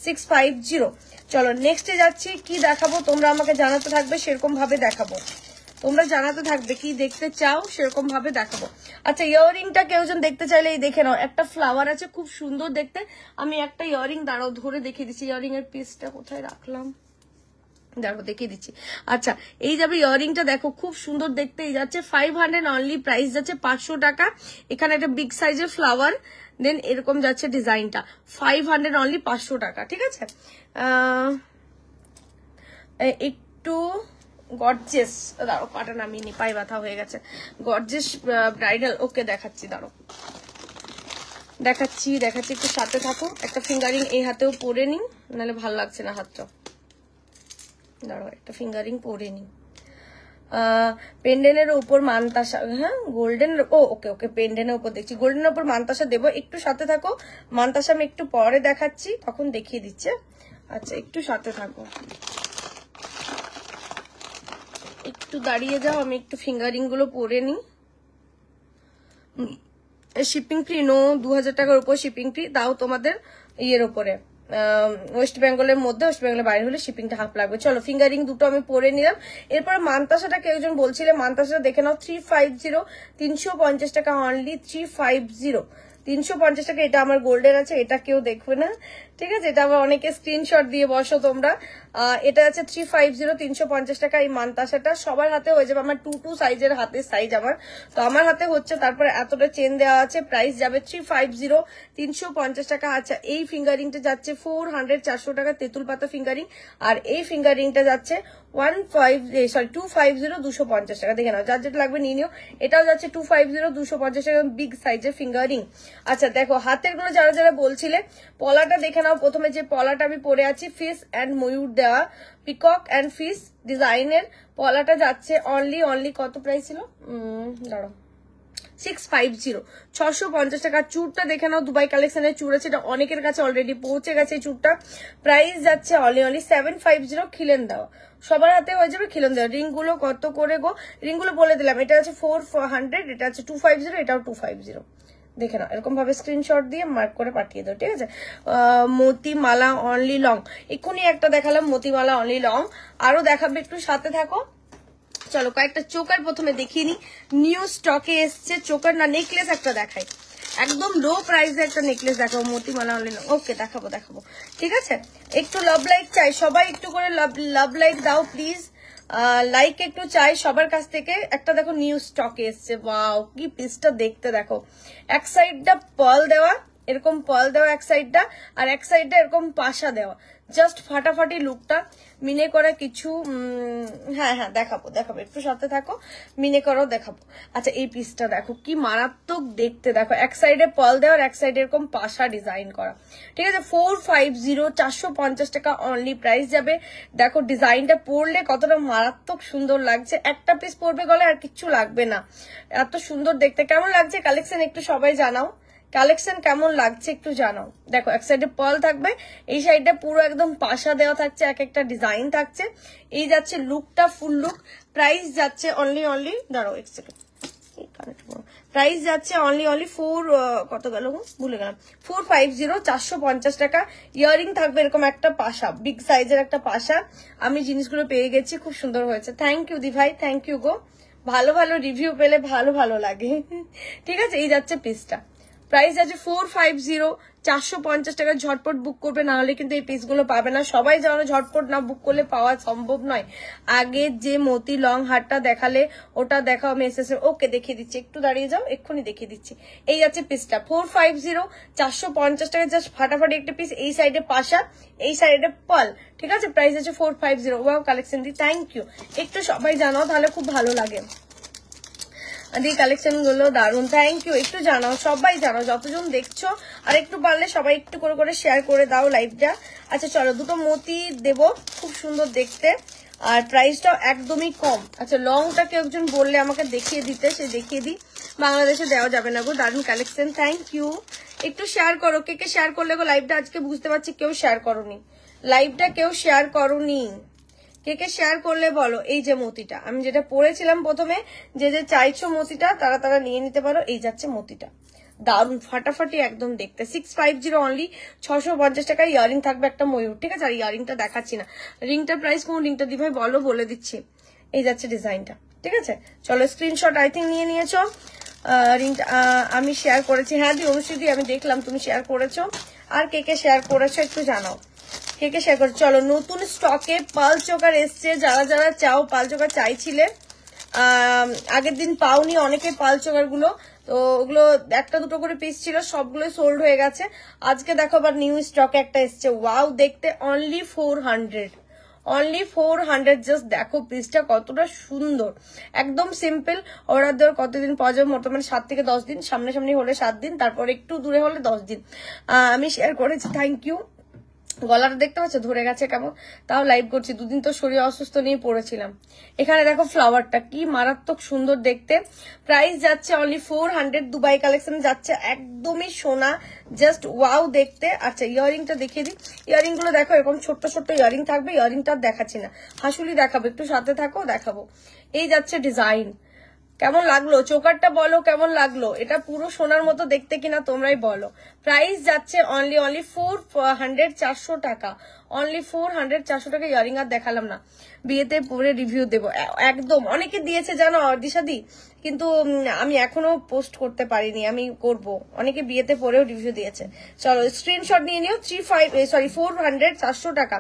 সিক্স ফাইভ জিরো চলো নেক্সটে যাচ্ছি কি দেখাবো তোমরা আমাকে জানাতে থাকবে সেরকম ভাবে দেখাবো তোমরা জানাতে থাকবে কি দেখতে চাও সেরকম ভাবে দেখাবো আচ্ছা ইয়াররিংটা কেউ যেন দেখতে চাইলে এই দেখে নাও একটা ফ্লাওয়ার আছে খুব সুন্দর দেখতে আমি একটা ইয়ারিং দাঁড়াও ধরে দেখিয়ে দিচ্ছি ইয়ারিং এর পিসটা কোথায় রাখলাম দেখো দেখিয়ে দিচ্ছি আচ্ছা এই যাবে ইয়ারিংটা দেখো খুব সুন্দর দেখতে এই যাচ্ছে ফাইভ হান্ড্রেড অনলি প্রাইস যাচ্ছে পাঁচশো টাকা এখানে একটা বিগ সাইজের ফ্লাওয়ার দেন এরকম যাচ্ছে ডিজাইনটা ফাইভ হান্ড্রেড অনলি পাঁচশো টাকা ঠিক আছে একটু গর্জেস দাঁড়ো পাটা নামিয়ে নি পায়ে ব্যথা হয়ে গেছে গর্জেস ব্রাইডাল ওকে দেখাচ্ছি দাঁড়ো দেখাচ্ছি দেখাচ্ছি একটু সাথে থাকো একটা ফিঙ্গারিং এই হাতেও পরে নিন নাহলে ভাল লাগছে না হাতটা দাঁড়ো একটা ফিঙ্গারিং পরে নিই পেন্ডেনের ওপর মানতাসা হ্যাঁ গোল্ডেন ও ওকে ওকে পেন্ডেনের ওপর দেখছি গোল্ডেনের ওপর মানতাসা দেবো একটু সাথে থাকো মানতাসা আমি একটু পরে দেখাচ্ছি তখন দেখিয়ে দিচ্ছে আচ্ছা একটু সাথে থাকো একটু দাঁড়িয়ে যাও আমি একটু ফিঙ্গারিংগুলো পরে নিই শিপিং ফ্রি নো দু হাজার টাকার উপর শিপিং ফ্রি তাও তোমাদের ইয়ের ওপরে ওয়েস্ট বেঙ্গলের মধ্যে ওয়েস্ট বেঙ্গলের বাইরে হলে শিপিংটা হাফ লাগবে চলো ফিঙ্গারিং দুটো আমি পরে নিলাম এরপর মান্তাসাটা কেউ জন বলছিলে মান্তাসাটা দেখে নাও থ্রি ফাইভ জিরো তিনশো পঞ্চাশ টাকা অনলি থ্রি ফাইভ জিরো তিনশো পঞ্চাশ টাকা এটা আমার গোল্ডের আছে এটা কেউ দেখবে না ঠিক আছে এটা আবার অনেকে স্ক্রিনশট দিয়ে বসো তোমরা এটা আছে থ্রি ফাইভ জিরো তিনশো পঞ্চাশ টাকা এই মানতাশাটা সবার হাতে হয়ে যাবে আমার টু টু সাইজের হাতে সাইজ আমার তো আমার হাতে হচ্ছে তারপরে এতটা চেন দেওয়া আছে প্রাইস যাবে থ্রি ফাইভ জিরো তিনশো পঞ্চাশ টাকা আচ্ছা এই ফিঙ্গারিংটা যাচ্ছে ফোর হান্ড্রেড চারশো টাকা তেঁতুল পাতা ফিঙ্গারিং আর এই ফিঙ্গারিংটা যাচ্ছে one five sorry two five zero দুশো পঞ্চাশ টাকা দেখে নাও যার যেটা লাগবে নিয়ে নিও এটাও যাচ্ছে টু ফাইভ জিরো দুশো পঞ্চাশ টাকা বিগ সাইজের ফিঙ্গারিং আচ্ছা দেখো হাতের গুলো যারা যারা বলছিলে পলাটা দেখে নাও প্রথমে যে পলাটা আমি পরে আছি ফিস অ্যান্ড ময়ূর দেওয়া পিকক অ্যান্ড ফিস ডিজাইনের পলাটা যাচ্ছে অনলি অনলি কত প্রাইস ছিল দাঁড়াও সিক্স ফাইভ জিরো ছশো পঞ্চাশ টাকা চুরটা দেখে নাও দুবাই কালেকশনের চুর আছে এটা অনেকের কাছে অলরেডি পৌঁছে গেছে চুরটা প্রাইস যাচ্ছে অলি অলি সেভেন ফাইভ জিরো খিলেন দেওয়া সবার হাতে হয়ে যাবে খিলেন দেওয়া রিংগুলো কত করে গো রিংগুলো বলে দিলাম এটা আছে ফোর হান্ড্রেড এটা আছে টু ফাইভ জিরো এটাও টু ফাইভ জিরো দেখে নাও এরকমভাবে স্ক্রিনশট দিয়ে মার্ক করে পাঠিয়ে দাও ঠিক আছে মতিমালা অনলি লং এক্ষুনি একটা দেখালাম মতিমালা অনলি লং আরও দেখাবে একটু সাথে থাকো চলো কয়েকটা চোকার প্রথমে দেখিয়ে নিউ স্টকে এসছে চোকার না নেকলেস একটা দেখাই একদম লো প্রাইসে একটা নেকলেস দেখাবো মোতিমালা অনলাইন ওকে দেখাবো দেখাবো ঠিক আছে একটু লাভ লাইক চাই সবাই একটু করে লাভ লাভ লাইক দাও প্লিজ লাইক একটু চাই সবার কাছ থেকে একটা দেখো নিউ স্টকে এসছে বাও কি পিসটা দেখতে দেখো এক সাইডটা পল দেওয়া এরকম পল দেওয়া এক সাইডটা আর এক সাইডটা এরকম পাশা দেওয়া জাস্ট ফাটাফাটি লুকটা মিনে করা কিছু হ্যাঁ হ্যাঁ দেখাবো দেখাবো একটু সাথে থাকো মিনে করাও দেখাবো আচ্ছা এই পিসটা দেখো কি মারাত্মক দেখতে দেখো এক সাইডে পল দেওয়ার এক সাইডে এরকম পাশা ডিজাইন করা ঠিক আছে ফোর ফাইভ জিরো চারশো পঞ্চাশ টাকা অনলি প্রাইস যাবে দেখো ডিজাইনটা পরলে কতটা মারাত্মক সুন্দর লাগছে একটা পিস পরবে গলে আর কিচ্ছু লাগবে না এত সুন্দর দেখতে কেমন লাগছে কালেকশন একটু সবাই জানাও কালেকশন কেমন লাগছে একটু জানো দেখো এক সাইডে পল থাকবে এই সাইডটা পুরো একদম পাশা দেওয়া থাকছে এক একটা ডিজাইন থাকছে এই যাচ্ছে লুকটা ফুল লুক প্রাইস যাচ্ছে অনলি অনলি দাঁড়াও এক সেকেন্ড প্রাইস যাচ্ছে অনলি অনলি ফোর কত গেল ভুলে গেলাম ফোর ফাইভ জিরো চারশো পঞ্চাশ টাকা ইয়ারিং থাকবে এরকম একটা পাশা বিগ সাইজের একটা পাশা আমি জিনিসগুলো পেয়ে গেছি খুব সুন্দর হয়েছে থ্যাংক ইউ দি ভাই থ্যাংক ইউ গো ভালো ভালো রিভিউ পেলে ভালো ভালো লাগে ঠিক আছে এই যাচ্ছে পিসটা প্রাইস আছে ফোর ফাইভ জিরো চারশো পঞ্চাশ টাকা ঝটপট বুক করবে না হলে কিন্তু এই পিসগুলো পাবে না সবাই জানো ঝটপট না বুক করলে পাওয়া সম্ভব নয় আগে যে মতি লং হারটা দেখালে ওটা দেখাও মেসেজ ওকে দেখিয়ে দিচ্ছি একটু দাঁড়িয়ে যাও এক্ষুনি দেখিয়ে দিচ্ছি এই আছে পিসটা ফোর ফাইভ জিরো চারশো পঞ্চাশ টাকা জাস্ট ফাটাফাটি একটা পিস এই সাইডে পাশা এই সাইডে পল ঠিক আছে প্রাইস আছে four five zero wow collection দি থ্যাংক ইউ একটু সবাই জানাও তাহলে খুব ভালো লাগে আর এই কালেকশন গুলো দারুন থ্যাংক ইউ একটু জানাও সবাই জানাও যতজন দেখছো আর একটু পারলে সবাই একটু করে করে শেয়ার করে দাও লাইভটা আচ্ছা চলো দুটো মতি দেব খুব সুন্দর দেখতে আর প্রাইসটাও একদমই কম আচ্ছা লংটা কেউ একজন বললে আমাকে দেখিয়ে দিতে সে দেখিয়ে দিই বাংলাদেশে দেওয়া যাবে না গো দারুন কালেকশন থ্যাংক ইউ একটু শেয়ার করো কে কে শেয়ার করলে গো লাইভটা আজকে বুঝতে পারছি কেউ শেয়ার করনি লাইভটা কেউ শেয়ার করনি কে কে শেয়ার করলে বলো এই যে মতিটা আমি যেটা পড়েছিলাম প্রথমে যে যে চাইছো মতিটা তারা তারা নিয়ে নিতে পারো এই যাচ্ছে মতিটা দারুন ফাটাফাটি একদম দেখতে সিক্স ফাইভ জিরো অনলি ছশো পঞ্চাশ টাকা ইয়ারিং থাকবে একটা ময়ূর ঠিক আছে আর ইয়ারিংটা দেখাচ্ছি না রিংটার প্রাইস কোন রিংটা দিভাই বলো বলে দিচ্ছি এই যাচ্ছে ডিজাইনটা ঠিক আছে চলো স্ক্রিনশট আই থিঙ্ক নিয়ে নিয়েছো রিংটা আমি শেয়ার করেছি হ্যাঁ দি অনুষ্ঠিত আমি দেখলাম তুমি শেয়ার করেছো আর কে কে শেয়ার করেছো একটু জানাও থেকে শেয়ার করছি চলো নতুন স্টকে পাল চোকার এসছে যারা যারা চাও পাল চোকার চাইছিলে আগের দিন পাওনি অনেকে পাল চোকারগুলো তো ওগুলো একটা দুটো করে পিস ছিল সবগুলো সোল্ড হয়ে গেছে আজকে দেখো আবার নিউ স্টকে একটা এসছে ওয়াও দেখতে only four hundred only four hundred just দেখো পিসটা কতটা সুন্দর একদম সিম্পল অর্ডার দেওয়ার কতদিন পাওয়া যাবে মোটামুটি সাত থেকে দশ দিন সামনে হলে সাত দিন তারপর একটু দূরে হলে দশ দিন আমি শেয়ার করেছি থ্যাংক ইউ গলাটা দেখতে পাচ্ছ ধরে গেছে কেমন তাও লাইভ করছি দুদিন তো শরীর অসুস্থ নিয়ে পড়েছিলাম এখানে দেখো ফ্লাওয়ারটা কি মারাত্মক সুন্দর দেখতে প্রাইস যাচ্ছে only four hundred Dubai collection যাচ্ছে একদমই সোনা জাস্ট ওয়াও দেখতে আচ্ছা ইয়ারিংটা দেখিয়ে দিই গুলো দেখো এরকম ছোট্ট ছোট্ট ইয়ারিং থাকবে ইয়ারিংটা দেখাচ্ছি না হাসুলি দেখাবো একটু সাথে থাকো দেখাবো এই যাচ্ছে ডিজাইন কেমন লাগলো চোকারটা বলো কেমন লাগলো এটা পুরো সোনার মতো দেখতে কিনা তোমরাই বলো প্রাইস যাচ্ছে অনলি অনলি ফোর হান্ড্রেড চারশো টাকা অনলি ফোর হান্ড্রেড চারশো টাকা ইয়ারিং আর দেখালাম না বিয়েতে পরে রিভিউ দেবো একদম অনেকে দিয়েছে জানো দিশাদি কিন্তু আমি এখনো পোস্ট করতে পারিনি আমি করব অনেকে বিয়েতে পরেও রিভিউ দিয়েছে চলো স্ক্রিনশট নিয়ে নিও three five sorry four hundred চারশো টাকা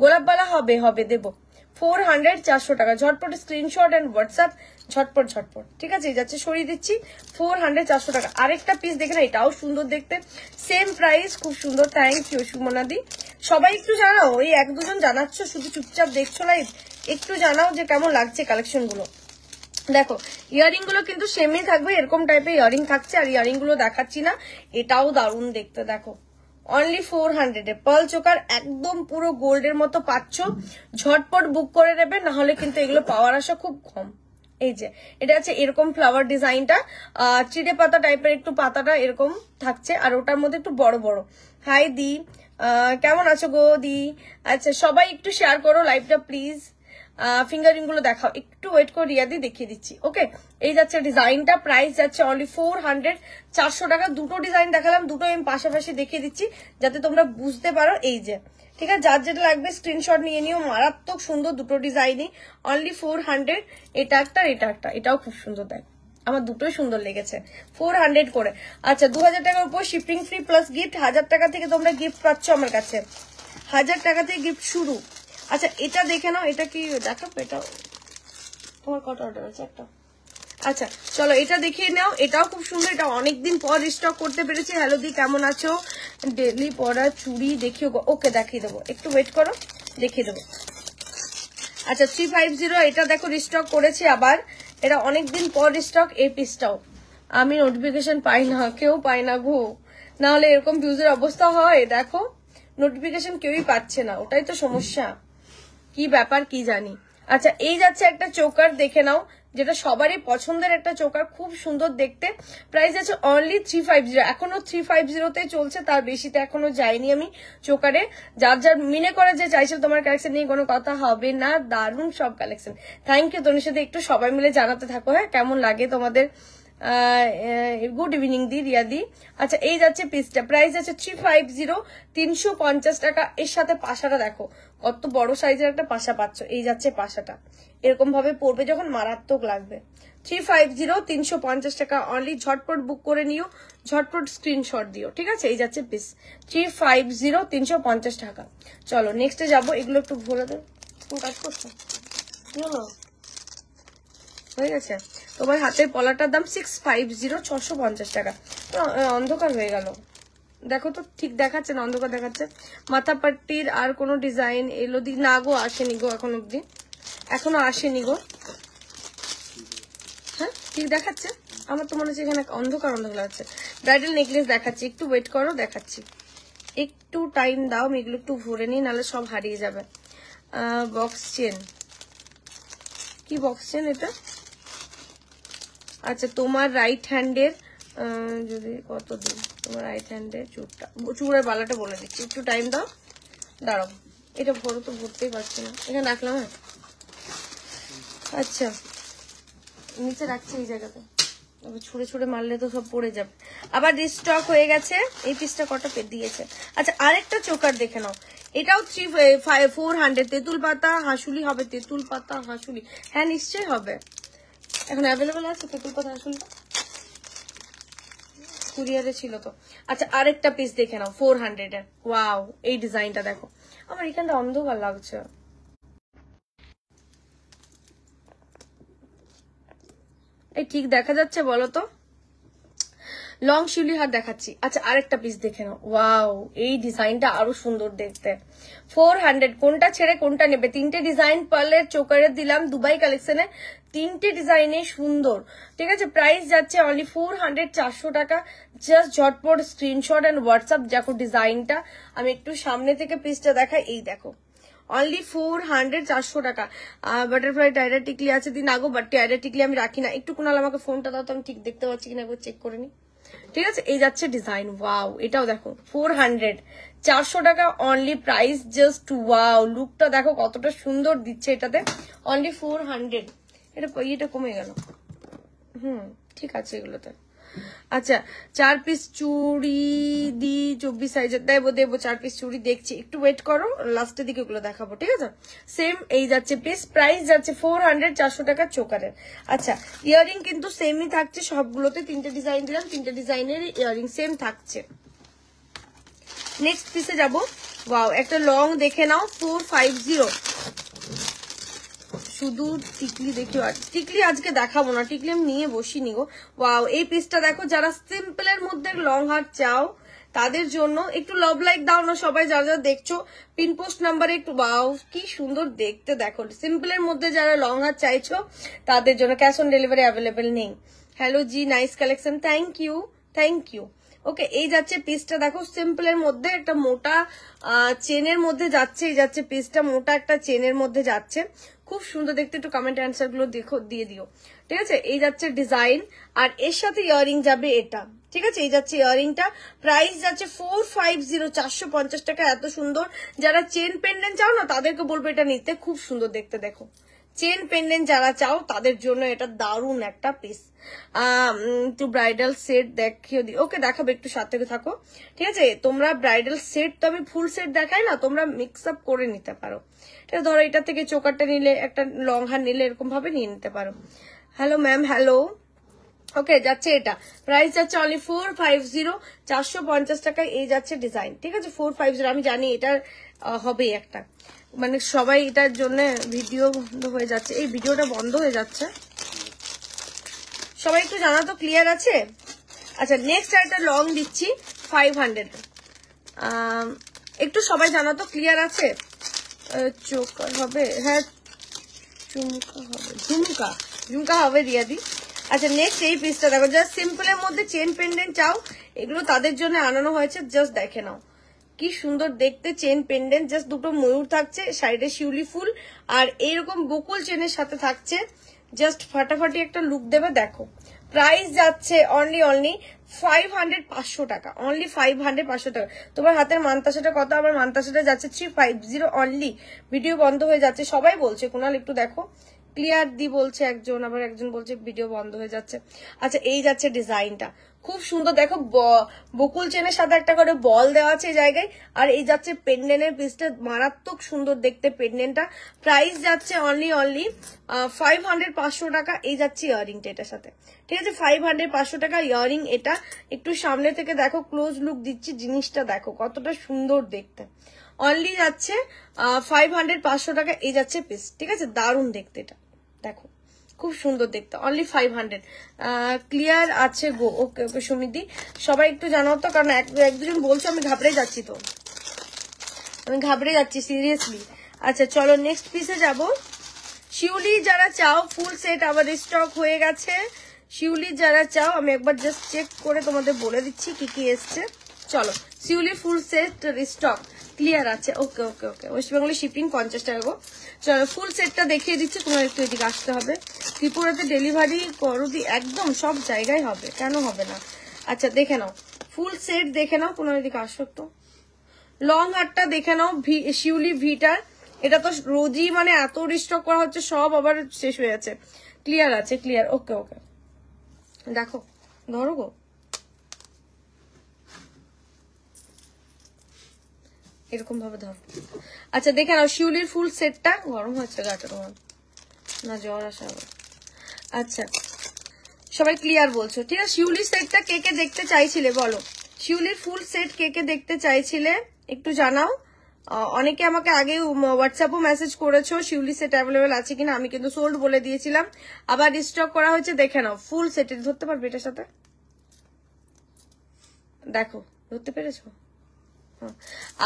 গোলাপবালা হবে হবে দেবো ফোর হান্ড্রেড চারশো টাকা ঝটপট স্ক্রিনশট অ্যান্ড হোয়াটসঅ্যাপ ঝটপট ঝটপট ঠিক আছে যাচ্ছে সরিয়ে দিচ্ছি ফোর হান্ড্রেড চারশো টাকা আরেকটা পিস দেখে না এটাও সুন্দর দেখতে সেম প্রাইস খুব সুন্দর থ্যাংক ইউ সুমনাদি সবাই একটু জানাও ওই এক দুজন জানাচ্ছ শুধু চুপচাপ দেখছো লাইভ একটু জানাও যে কেমন লাগছে কালেকশনগুলো দেখো ইয়ারিং গুলো কিন্তু সেমই থাকবে এরকম টাইপের ইয়ারিং থাকছে আর ইয়ারিং গুলো দেখাচ্ছি না এটাও দারুণ দেখতে দেখো অনলি ফোর হান্ড্রেডে পার্ল চোকার একদম পুরো গোল্ডের মতো পাচ্ছ ঝটপট বুক করে নেবে নাহলে কিন্তু এগুলো পাওয়ার আশা খুব কম এই যে এটা আছে এরকম ফ্লাওয়ার ডিজাইনটা চিড়ে পাতা টাইপের একটু পাতাটা এরকম থাকছে আর ওটার মধ্যে একটু বড় বড় হাই দি কেমন আছো গো দি আচ্ছা সবাই একটু শেয়ার করো লাইভটা প্লিজ ফিঙ্গারিং গুলো দেখাও একটু ওয়েট করে রিয়া দিয়ে দেখিয়ে দিচ্ছি ওকে এই যাচ্ছে ডিজাইনটা প্রাইস যাচ্ছে অনলি ফোর হান্ড্রেড চারশো টাকা দুটো ডিজাইন দেখালাম দুটো আমি পাশাপাশি দেখিয়ে দিচ্ছি যাতে তোমরা বুঝতে পারো এই যে ঠিক আছে যার যেটা লাগবে স্ক্রিনশট নিয়ে নিও মারাত্মক সুন্দর দুটো ডিজাইনই অনলি ফোর হান্ড্রেড এটা একটা এটা একটা এটাও খুব সুন্দর দেয় আমার দুটোই সুন্দর লেগেছে ফোর হান্ড্রেড করে আচ্ছা দু হাজার টাকার উপর শিপিং ফ্রি প্লাস গিফট হাজার টাকা থেকে তোমরা গিফট পাচ্ছ আমার কাছে হাজার টাকা থেকে গিফট শুরু আচ্ছা এটা দেখে নাও এটা কি দেখো এটা তোমার কত অর্ডার আছে একটা আচ্ছা চলো এটা দেখিয়ে নাও এটাও খুব সুন্দর এটা অনেকদিন পর স্টক করতে পেরেছি হ্যালো দি কেমন আছো ডেলি পরা চুড়ি দেখিও ওকে দেখিয়ে দেবো একটু ওয়েট করো দেখিয়ে দেবো আচ্ছা থ্রি ফাইভ জিরো এটা দেখো রিস্টক করেছি আবার এটা অনেকদিন পর স্টক এই পিসটাও আমি নোটিফিকেশন পাই না কেউ পাই না গো নাহলে এরকম ভিউজের অবস্থা হয় দেখো নোটিফিকেশন কেউই পাচ্ছে না ওটাই তো সমস্যা কি ব্যাপার কি জানি আচ্ছা এই যাচ্ছে একটা চোকার দেখে নাও যেটা সবারই পছন্দের একটা চোকার খুব সুন্দর দেখতে প্রাইস আছে অনলি থ্রি ফাইভ জিরো এখনো থ্রি ফাইভ জিরোতে চলছে তার বেশিতে এখনো যাইনি আমি চোকারে যার যার মিনে করে যে চাইছিল তোমার কালেকশন নিয়ে কোনো কথা হবে না দারুণ সব কালেকশন থ্যাংক ইউ তোমার সাথে একটু সবাই মিলে জানাতে থাকো হ্যাঁ কেমন লাগে তোমাদের গুড ইভিনিং দি রিয়াদি আচ্ছা এই যাচ্ছে পিসটা প্রাইস আছে থ্রি ফাইভ জিরো তিনশো পঞ্চাশ টাকা এর সাথে পাশাটা দেখো কত বড় সাইজের একটা পাশা পাচ্ছ এই যাচ্ছে পাশাটা এরকম ভাবে পড়বে যখন মারাত্মক লাগবে থ্রি ফাইভ জিরো তিনশো পঞ্চাশ টাকা অনলি ঝটপট বুক করে নিও ঝটপট স্ক্রিনশট দিও ঠিক আছে এই যাচ্ছে পিস থ্রি ফাইভ জিরো তিনশো পঞ্চাশ টাকা চলো নেক্সটে যাবো এগুলো একটু ভরে দেবো কাজ করছো হয়ে গেছে তোমার হাতের পলাটার দাম সিক্স ফাইভ জিরো ছশো পঞ্চাশ টাকা অন্ধকার হয়ে গেল দেখো তো ঠিক দেখাচ্ছে না অন্ধকার দেখাচ্ছে মাথা পাট্টির আর কোনো ডিজাইন এলো দিক না গো আসেনি গো এখন অব্দি এখনো আসেনি গো হ্যাঁ ঠিক দেখাচ্ছে আমার তো মনে হচ্ছে এখানে অন্ধকার অন্ধকার আছে ব্রাইডাল নেকলেস দেখাচ্ছি একটু ওয়েট করো দেখাচ্ছি একটু টাইম দাও আমি এগুলো একটু ভরে নিই নাহলে সব হারিয়ে যাবে বক্স চেন কি বক্স চেন এটা আচ্ছা তোমার রাইট হ্যান্ডের যদি কত দিন তোমার রাইট হ্যান্ডে চুরটা চুরের বালাটা বলে দিচ্ছি একটু টাইম দাও দাঁড়াও এটা বড় তো ভরতেই পারছি না এখানে রাখলাম হ্যাঁ আচ্ছা নিচে রাখছি এই জায়গাতে ছুড়ে ছুড়ে মারলে তো সব পড়ে যাবে আবার স্টক হয়ে গেছে এই পিসটা কটা দিয়েছে আচ্ছা আরেকটা চোকার দেখে নাও এটাও থ্রি ফোর হান্ড্রেড তেঁতুল পাতা হাঁসুলি হবে তেঁতুল পাতা হাঁসুলি হ্যাঁ নিশ্চয়ই হবে এখন অ্যাভেলেবেল আছে তেঁতুল পাতা হাসুলিটা কুরিয়ারে ছিল তো আচ্ছা আরেকটা পিস দেখে নাও ফোর এর ওয়াও এই ডিজাইনটা দেখো আমার এখানটা অন্ধকার লাগছে এই ঠিক দেখা যাচ্ছে বলো তো লং শিউলি হার দেখাচ্ছি আচ্ছা আরেকটা পিস দেখে নাও ওয়াও এই ডিজাইনটা আরো সুন্দর দেখতে ফোর হান্ড্রেড কোনটা ছেড়ে কোনটা নেবে তিনটে ডিজাইন পার্লের চোকারে দিলাম দুবাই কালেকশনে তিনটে ডিজাইনে সুন্দর ঠিক আছে প্রাইস যাচ্ছে অনলি ফোর হান্ড্রেড চারশো টাকা জাস্ট ঝটপট স্ক্রিনশট অ্যান্ড হোয়াটসঅ্যাপ দেখো ডিজাইনটা আমি একটু সামনে থেকে পিসটা দেখা এই দেখো অনলি ফোর হান্ড্রেড চারশো টাকা বাটারফ্লাই টাইডা টিকলি আছে দিন আগো বাট টাইডা টিকলি আমি রাখি না একটু কোনাল আমাকে ফোনটা দাও তো আমি ঠিক দেখতে পাচ্ছি কিনা একবার চেক করে নিই ঠিক আছে এই যাচ্ছে ডিজাইন ওয়াও এটাও দেখো ফোর হান্ড্রেড চারশো টাকা অনলি প্রাইস জাস্ট ওয়াও লুকটা দেখো কতটা সুন্দর দিচ্ছে এটাতে অনলি ফোর হান্ড্রেড এটা ইয়েটা কমে গেল হুম ঠিক আছে এগুলোতে আচ্ছা চার পিস চুড়ি দি চব্বিশ সাইজের দেবো দেবো চার পিস চুড়ি দেখছি একটু ওয়েট করো লাস্টের দিকে ওগুলো দেখাবো ঠিক আছে সেম এই যাচ্ছে পিস প্রাইস যাচ্ছে ফোর হান্ড্রেড চারশো টাকা চোকারের আচ্ছা ইয়ারিং কিন্তু সেমই থাকছে সবগুলোতে তিনটে ডিজাইন দিলাম তিনটে ডিজাইনের ইয়ারিং সেম থাকছে নেক্সট পিসে যাবো একটা লং দেখে নাও ফোর ফাইভ জিরো শুধু টিকলি দেখি টিকলি আজকে দেখাবো না টিকলি আমি নিয়ে বসিনি গো ওয়াও এই পিসটা দেখো যারা সিম্পলের মধ্যে লং হার চাও তাদের জন্য একটু লাভ লাইক দাও না সবাই যারা যারা দেখছো পিন পোস্ট নাম্বারে একটু বাও কি সুন্দর দেখতে দেখো সিম্পলের মধ্যে যারা লং হার চাইছো তাদের জন্য ক্যাশ অন ডেলিভারি অ্যাভেলেবেল নেই হ্যালো জি nice collection thank you thank you okay এই যাচ্ছে পিসটা দেখো সিম্পলের মধ্যে একটা মোটা চেনের মধ্যে যাচ্ছে এই যাচ্ছে পিসটা মোটা একটা চেনের মধ্যে যাচ্ছে খুব সুন্দর দেখতে একটু কমেন্ট অ্যান্সার গুলো দেখো দিয়ে দিও ঠিক আছে এই যাচ্ছে ডিজাইন আর এর সাথে ইয়ারিং যাবে এটা ঠিক আছে এই যাচ্ছে ইয়ারিংটা প্রাইস যাচ্ছে ফোর ফাইভ জিরো চারশো পঞ্চাশ টাকা এত সুন্দর যারা চেন পেন্ডেন্ট চাও না তাদেরকে বলবো এটা নিতে খুব সুন্দর দেখতে দেখো চেন পেন্ডেন্ট যারা চাও তাদের জন্য এটা দারুণ একটা পিস টু ব্রাইডাল সেট দেখিয়ে দি ওকে দেখাবে একটু সাথে থাকো ঠিক আছে তোমরা ব্রাইডাল সেট তো আমি ফুল সেট দেখাই না তোমরা মিক্স আপ করে নিতে পারো ঠিক আছে ধরো এটা থেকে চোকারটা নিলে একটা লং হার নিলে এরকম ভাবে নিয়ে নিতে পারো হ্যালো ম্যাম হ্যালো ওকে যাচ্ছে এটা প্রাইস যাচ্ছে অনলি ফোর ফাইভ জিরো চারশো পঞ্চাশ টাকায় এই যাচ্ছে ডিজাইন ঠিক আছে ফোর ফাইভ জিরো আমি জানি এটার হবে একটা মানে সবাই এটার জন্য ভিডিও বন্ধ হয়ে যাচ্ছে এই ভিডিওটা বন্ধ হয়ে যাচ্ছে সবাই একটু জানা তো ক্লিয়ার আছে আচ্ছা নেক্সট একটা লং দিচ্ছি ফাইভ হান্ড্রেড একটু সবাই জানা তো ক্লিয়ার আছে চোকার হবে হ্যাঁ চুমকা হবে ঝুমকা ঝুমকা হবে রিয়াদি আচ্ছা নেক্সট এই পিসটা দেখো জাস্ট সিম্পলের মধ্যে চেন পেন্ডেন্ট চাও এগুলো তাদের জন্য আনানো হয়েছে জাস্ট দেখে নাও কি সুন্দর দেখতে চেন পেন্ডেন্ট জাস্ট দুটো ময়ূর থাকছে সাইডে শিউলি ফুল আর এইরকম বকুল চেনের সাথে থাকছে জাস্ট ফাটাফাটি একটা লুক দেবে দেখো প্রাইস যাচ্ছে অনলি অনলি ফাইভ হান্ড্রেড পাঁচশো টাকা অনলি ফাইভ হান্ড্রেড পাঁচশো টাকা তোমার হাতের মানতাসাটা কত আমার মানতাসাটা যাচ্ছে three five zero only video বন্ধ হয়ে যাচ্ছে সবাই বলছে কোনাল একটু দেখো ক্লিয়ার দি বলছে একজন আবার একজন বলছে ভিডিও বন্ধ হয়ে যাচ্ছে আচ্ছা এই যাচ্ছে ডিজাইনটা খুব সুন্দর দেখো বকুল চেনের সাথে একটা করে বল দেওয়া আছে জায়গায় আর এই যাচ্ছে পেন্ডেন্টের পিসটা মারাত্মক সুন্দর দেখতে পেন্ডেনটা প্রাইস যাচ্ছে অনলি অনলি ফাইভ হান্ড্রেড পাঁচশো টাকা এই যাচ্ছে ইয়ারিংটা এটার সাথে ঠিক আছে ফাইভ হান্ড্রেড পাঁচশো টাকা ইয়ারিং এটা একটু সামনে থেকে দেখো ক্লোজ লুক দিচ্ছি জিনিসটা দেখো কতটা সুন্দর দেখতে অনলি যাচ্ছে ফাইভ হান্ড্রেড পাঁচশো টাকা এই যাচ্ছে পিস ঠিক আছে দারুণ দেখতে এটা দেখো খুব সুন্দর দেখতে অনলি ফাইভ হান্ড্রেড ক্লিয়ার আছে গো ওকে ওকে সুমিদি সবাই একটু জানাও তো কারণ এক দুজন বলছো আমি ঘাবড়ে যাচ্ছি তো আমি ঘাবড়ে যাচ্ছি সিরিয়াসলি আচ্ছা চলো নেক্সট পিসে যাব শিউলি যারা চাও ফুল সেট আমাদের স্টক হয়ে গেছে শিউলি যারা চাও আমি একবার জাস্ট চেক করে তোমাদের বলে দিচ্ছি কি কি এসছে চলো শিউলি ফুল সেট স্টক ক্লিয়ার আছে ওকে ওকে ওকে ওয়েস্ট বেঙ্গলে শিপিং পঞ্চাশ টাকা গো চলো ফুল সেটটা দেখিয়ে দিচ্ছি তোমার একটু এদিকে আসতে হবে ত্রিপুরাতে ডেলিভারি করো দি একদম সব জায়গায় হবে কেন হবে না আচ্ছা দেখে নাও ফুল সেট দেখে নাও কোনো এদিকে আসো তো লং হারটা দেখে নাও শিউলি ভিটার এটা তো রোজই মানে এত রিস্টক করা হচ্ছে সব আবার শেষ হয়ে যাচ্ছে ক্লিয়ার আছে ক্লিয়ার ওকে ওকে দেখো ধরো গো এরকম ভাবে ধর আচ্ছা দেখে নাও শিউলির ফুল সেটটা গরম হচ্ছে গাটা আচ্ছা, তোমার না জ্বর আসা আচ্ছা সবাই ক্লিয়ার বলছো ঠিক আছে শিউলির সেটটা কে কে দেখতে চাইছিলে বলো শিউলির ফুল সেট কে কে দেখতে চাইছিলে একটু জানাও অনেকে আমাকে আগে হোয়াটসঅ্যাপও মেসেজ করেছো শিউলি সেট অ্যাভেলেবেল আছে কিনা আমি কিন্তু সোল্ড বলে দিয়েছিলাম আবার রিস্টক করা হয়েছে দেখে নাও ফুল সেট ধরতে পারবে এটার সাথে দেখো ধরতে পেরেছো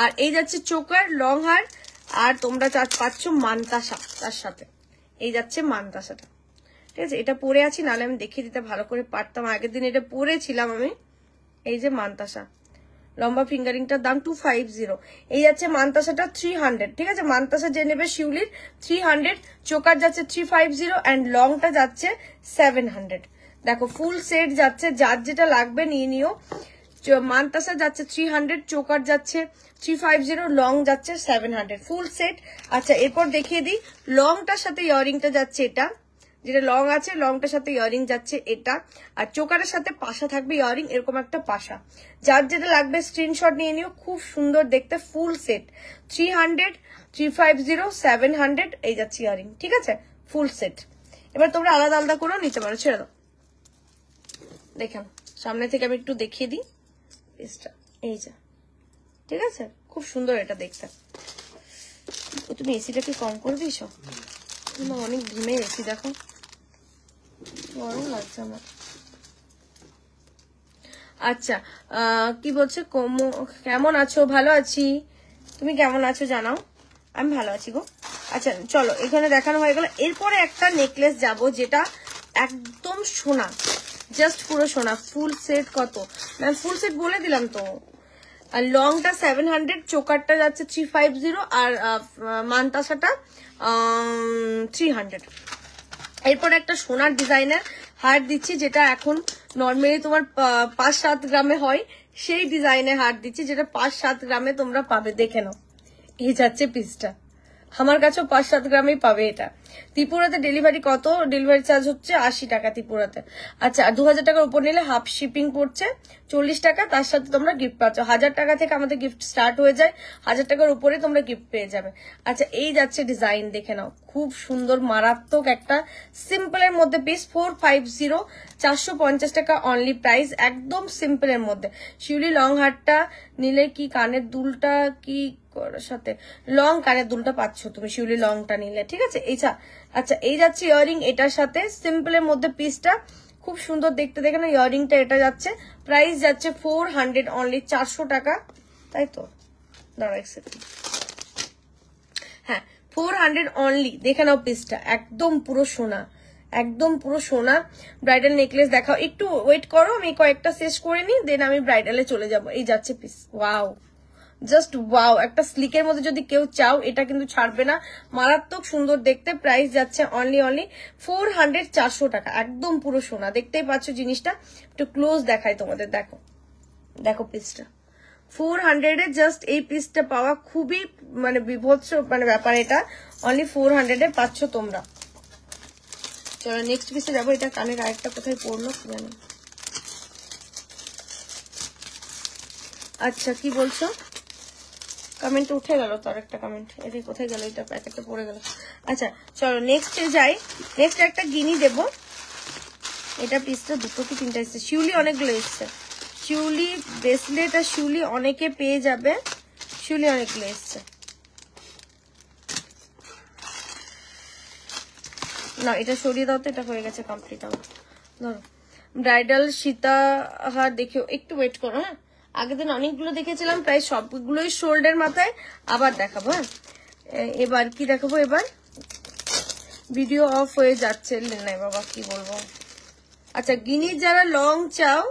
আর এই যাচ্ছে চোকার লং হার আর তোমরা চার পাচ্ছ মানতাসা তার সাথে এই যাচ্ছে মানতাসাটা ঠিক আছে এটা পরে আছি নাহলে আমি দেখিয়ে দিতে ভালো করে পারতাম আগের দিন এটা পরেছিলাম আমি এই যে মানতাসা লম্বা ফিঙ্গারিংটার দাম টু ফাইভ জিরো এই যাচ্ছে মানতাসাটা থ্রি হান্ড্রেড ঠিক আছে মানতাসা যে নেবে শিউলির থ্রি হান্ড্রেড চোকার যাচ্ছে থ্রি ফাইভ জিরো অ্যান্ড লংটা যাচ্ছে সেভেন হান্ড্রেড দেখো ফুল সেট যাচ্ছে যার যেটা লাগবে নিয়ে নিও মানতাসা যাচ্ছে থ্রি হান্ড্রেড চোকার যাচ্ছে থ্রি ফাইভ জিরো লং যাচ্ছে সেভেন হান্ড্রেড ফুল সেট আচ্ছা এরপর দেখিয়ে দিই লংটার সাথে ইয়ারিংটা যাচ্ছে এটা যেটা লং আছে লংটার সাথে ইয়ারিং যাচ্ছে এটা আর চোকারের সাথে পাশা থাকবে ইয়ারিং এরকম একটা পাশা যার যেটা লাগবে স্ক্রিনশট নিয়ে নিও খুব সুন্দর দেখতে full set three hundred three five zero seven hundred এই যাচ্ছে ইয়ারিং ঠিক আছে ফুল সেট এবার তোমরা আলাদা আলাদা করেও নিতে পারো ছেড়ে দাও দেখেন সামনে থেকে আমি একটু দেখিয়ে দিই পিসটা এই যা ঠিক আছে খুব সুন্দর এটা দেখতে তুমি এসিটাকে কম করবি সব তোমার অনেক ঘিমে এসি দেখো গরম লাগছে আমার আচ্ছা কি বলছে কেমন আছো ভালো আছি তুমি কেমন আছো জানাও আমি ভালো আছি গো আচ্ছা চলো এখানে দেখানো হয়ে গেল এরপরে একটা নেকলেস যাব যেটা একদম সোনা জাস্ট পুরো সোনা ফুল সেট কত ম্যাম ফুল সেট বলে দিলাম তো আর লংটা সেভেন হান্ড্রেড চোকারটা যাচ্ছে থ্রি ফাইভ জিরো আর মানতাসাটা থ্রি হান্ড্রেড এরপর একটা সোনার ডিজাইনের হার দিচ্ছি যেটা এখন নর্মালি তোমার পাঁচ সাত গ্রামে হয় সেই ডিজাইনে হার দিচ্ছি যেটা পাঁচ সাত গ্রামে তোমরা পাবে দেখে নাও এই যাচ্ছে পিসটা আমার কাছেও পাঁচ সাত গ্রামেই পাবে এটা ত্রিপুরাতে ডেলিভারি কত ডেলিভারি চার্জ হচ্ছে আশি টাকা ত্রিপুরাতে আচ্ছা দু হাজার টাকার উপর নিলে হাফ শিপিং পড়ছে চল্লিশ টাকা তার সাথে তোমরা গিফট পাচ্ছ হাজার টাকা থেকে আমাদের গিফট স্টার্ট হয়ে যায় হাজার টাকার উপরে তোমরা গিফট পেয়ে যাবে আচ্ছা এই যাচ্ছে ডিজাইন দেখে নাও খুব সুন্দর মারাত্মক একটা সিম্পলের মধ্যে পিস ফোর ফাইভ জিরো চারশো পঞ্চাশ টাকা অনলি প্রাইস একদম সিম্পলের মধ্যে শিউলি লং হারটা নিলে কি কানের দুলটা কি সাথে লং কারের দুলটা পাচ্ছ তুমি শিউলি লংটা নিলে ঠিক আছে এইটা আচ্ছা এই যাচ্ছে ইয়ারিং এটার সাথে সিম্পলের মধ্যে পিসটা খুব সুন্দর দেখতে দেখে না ইয়ারিংটা এটা যাচ্ছে প্রাইস যাচ্ছে ফোর হান্ড্রেড অনলি চারশো টাকা তাই তো দাঁড়া এক হ্যাঁ ফোর হান্ড্রেড অনলি দেখে নাও পিসটা একদম পুরো সোনা একদম পুরো সোনা ব্রাইডাল নেকলেস দেখাও একটু ওয়েট করো আমি কয়েকটা শেষ করে নিই দেন আমি ব্রাইডালে চলে যাব এই যাচ্ছে পিস ওয়াও জাস্ট ওয়াও একটা স্লিকের মধ্যে যদি কেউ চাও এটা কিন্তু ছাড়বে না মারাত্মক সুন্দর দেখতে প্রাইস যাচ্ছে অনলি অনলি ফোর হান্ড্রেড চারশো টাকা একদম পুরো সোনা দেখতেই পাচ্ছ জিনিসটা একটু ক্লোজ দেখায় তোমাদের দেখো দেখো পিসটা ফোর হান্ড্রেডে জাস্ট এই পিসটা পাওয়া খুবই মানে বিভৎস মানে ব্যাপার এটা অনলি ফোর হান্ড্রেডে পাচ্ছ তোমরা চলো নেক্সট পিসে যাবো এটা কানের আরেকটা কোথায় পড়লো জানি আচ্ছা কি বলছো কমেন্ট উঠে গেল তার একটা কমেন্ট এটি কোথায় গেল এটা প্যাকেটে পড়ে গেল আচ্ছা চলো নেক্সটে যাই নেক্সট একটা গিনি দেব এটা পিসটা দুটো কি তিনটা এসছে শিউলি অনেকগুলো এসছে শিউলি ব্রেসলেট আর শিউলি অনেকে পেয়ে যাবে শিউলি অনেকগুলো এসছে না এটা সরিয়ে দাও তো এটা হয়ে গেছে কমপ্লিট আমার ধরো ব্রাইডাল সীতা হার দেখেও একটু ওয়েট করো হ্যাঁ আগের দিন অনেকগুলো দেখেছিলাম প্রায় সবগুলোই শোল্ডার মাথায় আবার দেখাবো হ্যাঁ এবার কি দেখাবো এবার ভিডিও অফ হয়ে যাচ্ছে নাই বাবা কি বলবো আচ্ছা গিনি যারা লং চাও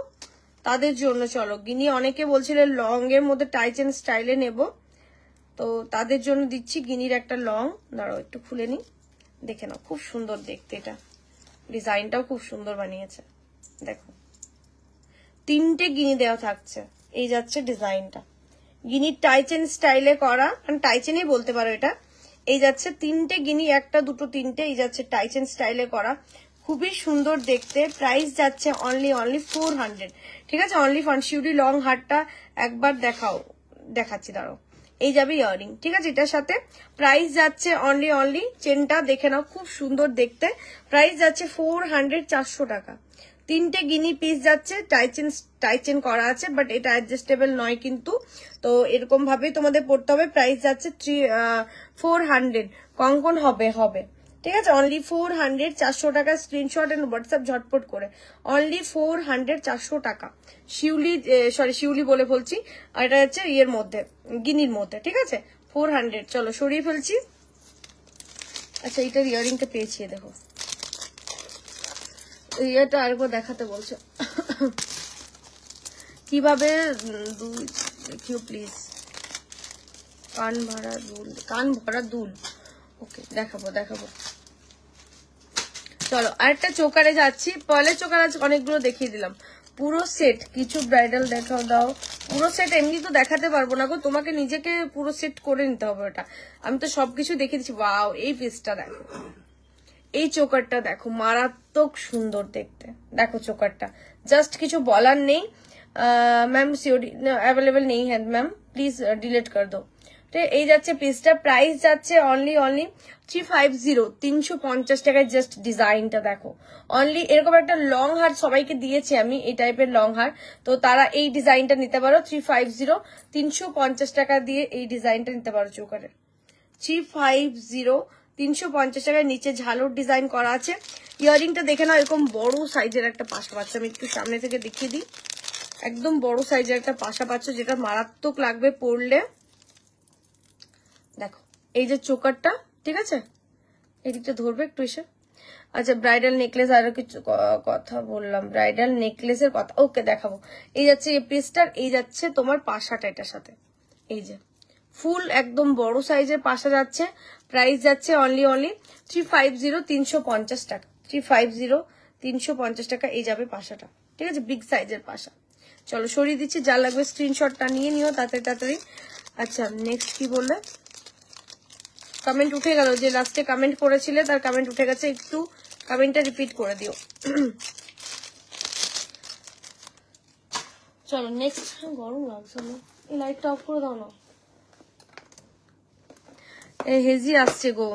তাদের জন্য চলো গিনি অনেকে বলছিল লং এর মধ্যে টাইচ এন্ড স্টাইলে নেব তো তাদের জন্য দিচ্ছি গিনির একটা লং দাঁড়াও একটু খুলে নি দেখে নাও খুব সুন্দর দেখতে এটা ডিজাইনটাও খুব সুন্দর বানিয়েছে দেখো তিনটে গিনি দেওয়া থাকছে এই যাচ্ছে ডিজাইনটা গিনির টাইচেন স্টাইলে করা কারণ মানে টাইচেনই বলতে পারো এটা এই যাচ্ছে তিনটে গিনি একটা দুটো তিনটে এই যাচ্ছে টাইচেন স্টাইলে করা খুবই সুন্দর দেখতে প্রাইস যাচ্ছে অনলি অনলি ফোর হান্ড্রেড ঠিক আছে অনলি ফান শিউরি লং হারটা একবার দেখাও দেখাচ্ছি দাঁড়ো এই যাবে ইয়ারিং ঠিক আছে এটার সাথে প্রাইস যাচ্ছে অনলি অনলি চেনটা দেখে নাও খুব সুন্দর দেখতে প্রাইস যাচ্ছে ফোর হান্ড্রেড চারশো টাকা তিনটে গিনি পিস যাচ্ছে টাইচেন টাইচেন করা আছে বাট এটা অ্যাডজাস্টেবল নয় কিন্তু তো এরকম ভাবে তোমাদের পড়তে হবে প্রাইস যাচ্ছে থ্রি ফোর হান্ড্রেড কঙ্কন হবে হবে ঠিক আছে অনলি ফোর হান্ড্রেড চারশো টাকা স্ক্রিনশট অ্যান্ড হোয়াটসঅ্যাপ ঝটপট করে অনলি ফোর হান্ড্রেড চারশো টাকা শিউলি সরি শিউলি বলে বলছি আর এটা হচ্ছে ইয়ের মধ্যে গিনির মধ্যে ঠিক আছে ফোর হান্ড্রেড চলো সরিয়ে ফেলছি আচ্ছা এটার ইয়ারিংটা পেয়েছি দেখো ইয়েটা আরেকবার দেখাতে বলছো কিভাবে দুধ দেখিও প্লিজ কান ভরা দুল কান ভরা দুল ওকে দেখাবো দেখাবো চলো আরেকটা চোকারে যাচ্ছি পয়লা চোকার আজ অনেকগুলো দেখিয়ে দিলাম পুরো সেট কিছু ব্রাইডাল দেখাও দাও পুরো সেট এমনি তো দেখাতে পারবো না গো তোমাকে নিজেকে পুরো সেট করে নিতে হবে ওটা আমি তো সবকিছু দেখিয়ে দিচ্ছি বাও এই পিসটা দেখো এই চোকারটা দেখো মারাত্মক সুন্দর দেখতে দেখো চোকারটা জাস্ট কিছু বলার নেই ম্যাম সিওডি অ্যাভেলেবেল নেই হ্যাঁ ম্যাম প্লিজ ডিলেট কর দো এই যাচ্ছে পিসটা প্রাইস যাচ্ছে only only three five zero তিনশো পঞ্চাশ টাকায় জাস্ট ডিজাইনটা দেখো অনলি এরকম একটা লং হার সবাইকে দিয়েছি আমি এই টাইপের লং হার তো তারা এই ডিজাইনটা নিতে পারো থ্রি ফাইভ জিরো তিনশো পঞ্চাশ টাকা দিয়ে এই ডিজাইনটা নিতে পারো চৌকারের থ্রি ফাইভ জিরো তিনশো পঞ্চাশ টাকার নিচে ঝালুর ডিজাইন করা আছে ইয়ারিংটা দেখে নাও এরকম বড় সাইজের একটা পাশা পাচ্ছে আমি একটু সামনে থেকে দেখিয়ে দিই একদম বড় সাইজের একটা পাশা পাচ্ছে যেটা মারাত্মক লাগবে পরলে দেখো এই যে চোকারটা ঠিক আছে এদিকটা ধরবে একটু এসে আচ্ছা ব্রাইডাল নেকলেস আরো কিছু কথা বললাম ব্রাইডাল নেকলেসের কথা ওকে দেখাবো এই যাচ্ছে এই পিসটার এই যাচ্ছে তোমার পাশাটা এটার সাথে এই যে ফুল একদম বড় সাইজের পাশা যাচ্ছে প্রাইস যাচ্ছে only only three five zero তিনশো পঞ্চাশ টাকা থ্রি ফাইভ জিরো তিনশো পঞ্চাশ টাকা এই যাবে পাশাটা ঠিক আছে বিগ সাইজের পাশা চলো সরিয়ে দিচ্ছি যা লাগবে স্ক্রিনশটটা নিয়ে নিও তাড়াতাড়ি তাড়াতাড়ি আচ্ছা নেক্সট কি বললে কমেন্ট উঠে গেল যে লাস্টে কমেন্ট করেছিলে তার কমেন্ট উঠে গেছে একটু কমেন্টটা রিপিট করে দিও চলো নেক্সট গরম লাগছে এই লাইটটা অফ করে দাও না এই হেজি আসছে গো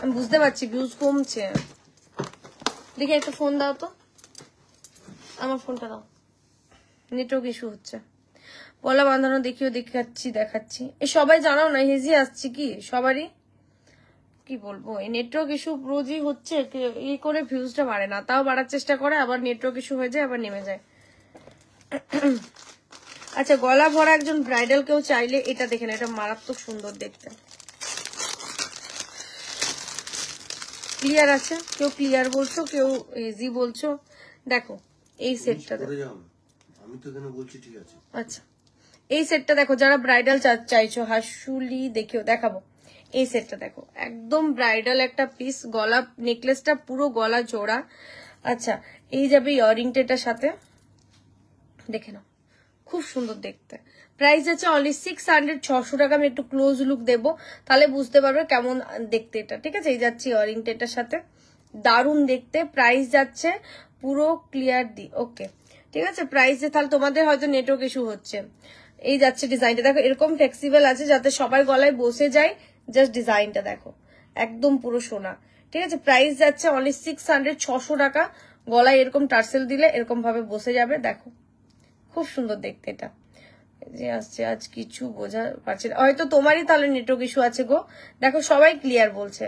আমি বুঝতে পারছি ভিউজ কমছে দেখি একটা ফোন দাও তো আমার ফোনটা দাও নেটওয়ার্ক ইস্যু হচ্ছে পলা বাঁধানো দেখিও দেখাচ্ছি দেখাচ্ছি এ সবাই জানাও না হেজি আসছে কি সবারই কি বলবো এই নেটওয়ার্ক ইস্যু রোজই হচ্ছে এই করে ভিউজটা বাড়ে না তাও বাড়ার চেষ্টা করে আবার নেটওয়ার্ক ইস্যু হয়ে যায় আবার নেমে যায় আচ্ছা গলা ভরা একজন ব্রাইডাল কেউ চাইলে এটা দেখেন এটা মারাত্মক সুন্দর দেখতে ক্লিয়ার আছে কেউ ক্লিয়ার বলছো কেউ এজি বলছো দেখো এই সেটটা আমি তো কেন বলছি ঠিক আছে আচ্ছা এই সেটটা দেখো যারা ব্রাইডাল চাইছো হাসুলি দেখেও দেখাবো এই সেটটা দেখো একদম ব্রাইডাল একটা পিস গলা নেকলেসটা পুরো গলা জোড়া আচ্ছা এই যাবে ইয়ারিংটা এটার সাথে দেখে নাও খুব সুন্দর দেখতে প্রাইস আছে অনলি সিক্স হান্ড্রেড ছশো টাকা আমি একটু ক্লোজ লুক দেব তাহলে বুঝতে পারবে কেমন দেখতে এটা ঠিক আছে এই যাচ্ছি ইয়ারিংটা এটার সাথে দারুণ দেখতে প্রাইস যাচ্ছে পুরো ক্লিয়ার দি ওকে ঠিক আছে যে তাহলে তোমাদের হয়তো নেটওয়ার্ক ইস্যু হচ্ছে এই যাচ্ছে ডিজাইনটা দেখো এরকম ফ্লেক্সিবল আছে যাতে সবাই গলায় বসে যায় জাস্ট ডিজাইনটা দেখো একদম পুরো সোনা ঠিক আছে প্রাইস যাচ্ছে অনলি সিক্স হান্ড্রেড ছশো টাকা গলায় এরকম টার্সেল দিলে এরকম ভাবে বসে যাবে দেখো খুব সুন্দর দেখতে এটা যে আসছে আজ কিছু বোঝা পারছে না হয়তো তোমারই তাহলে নেটওয়ার্ক ইস্যু আছে গো দেখো সবাই ক্লিয়ার বলছে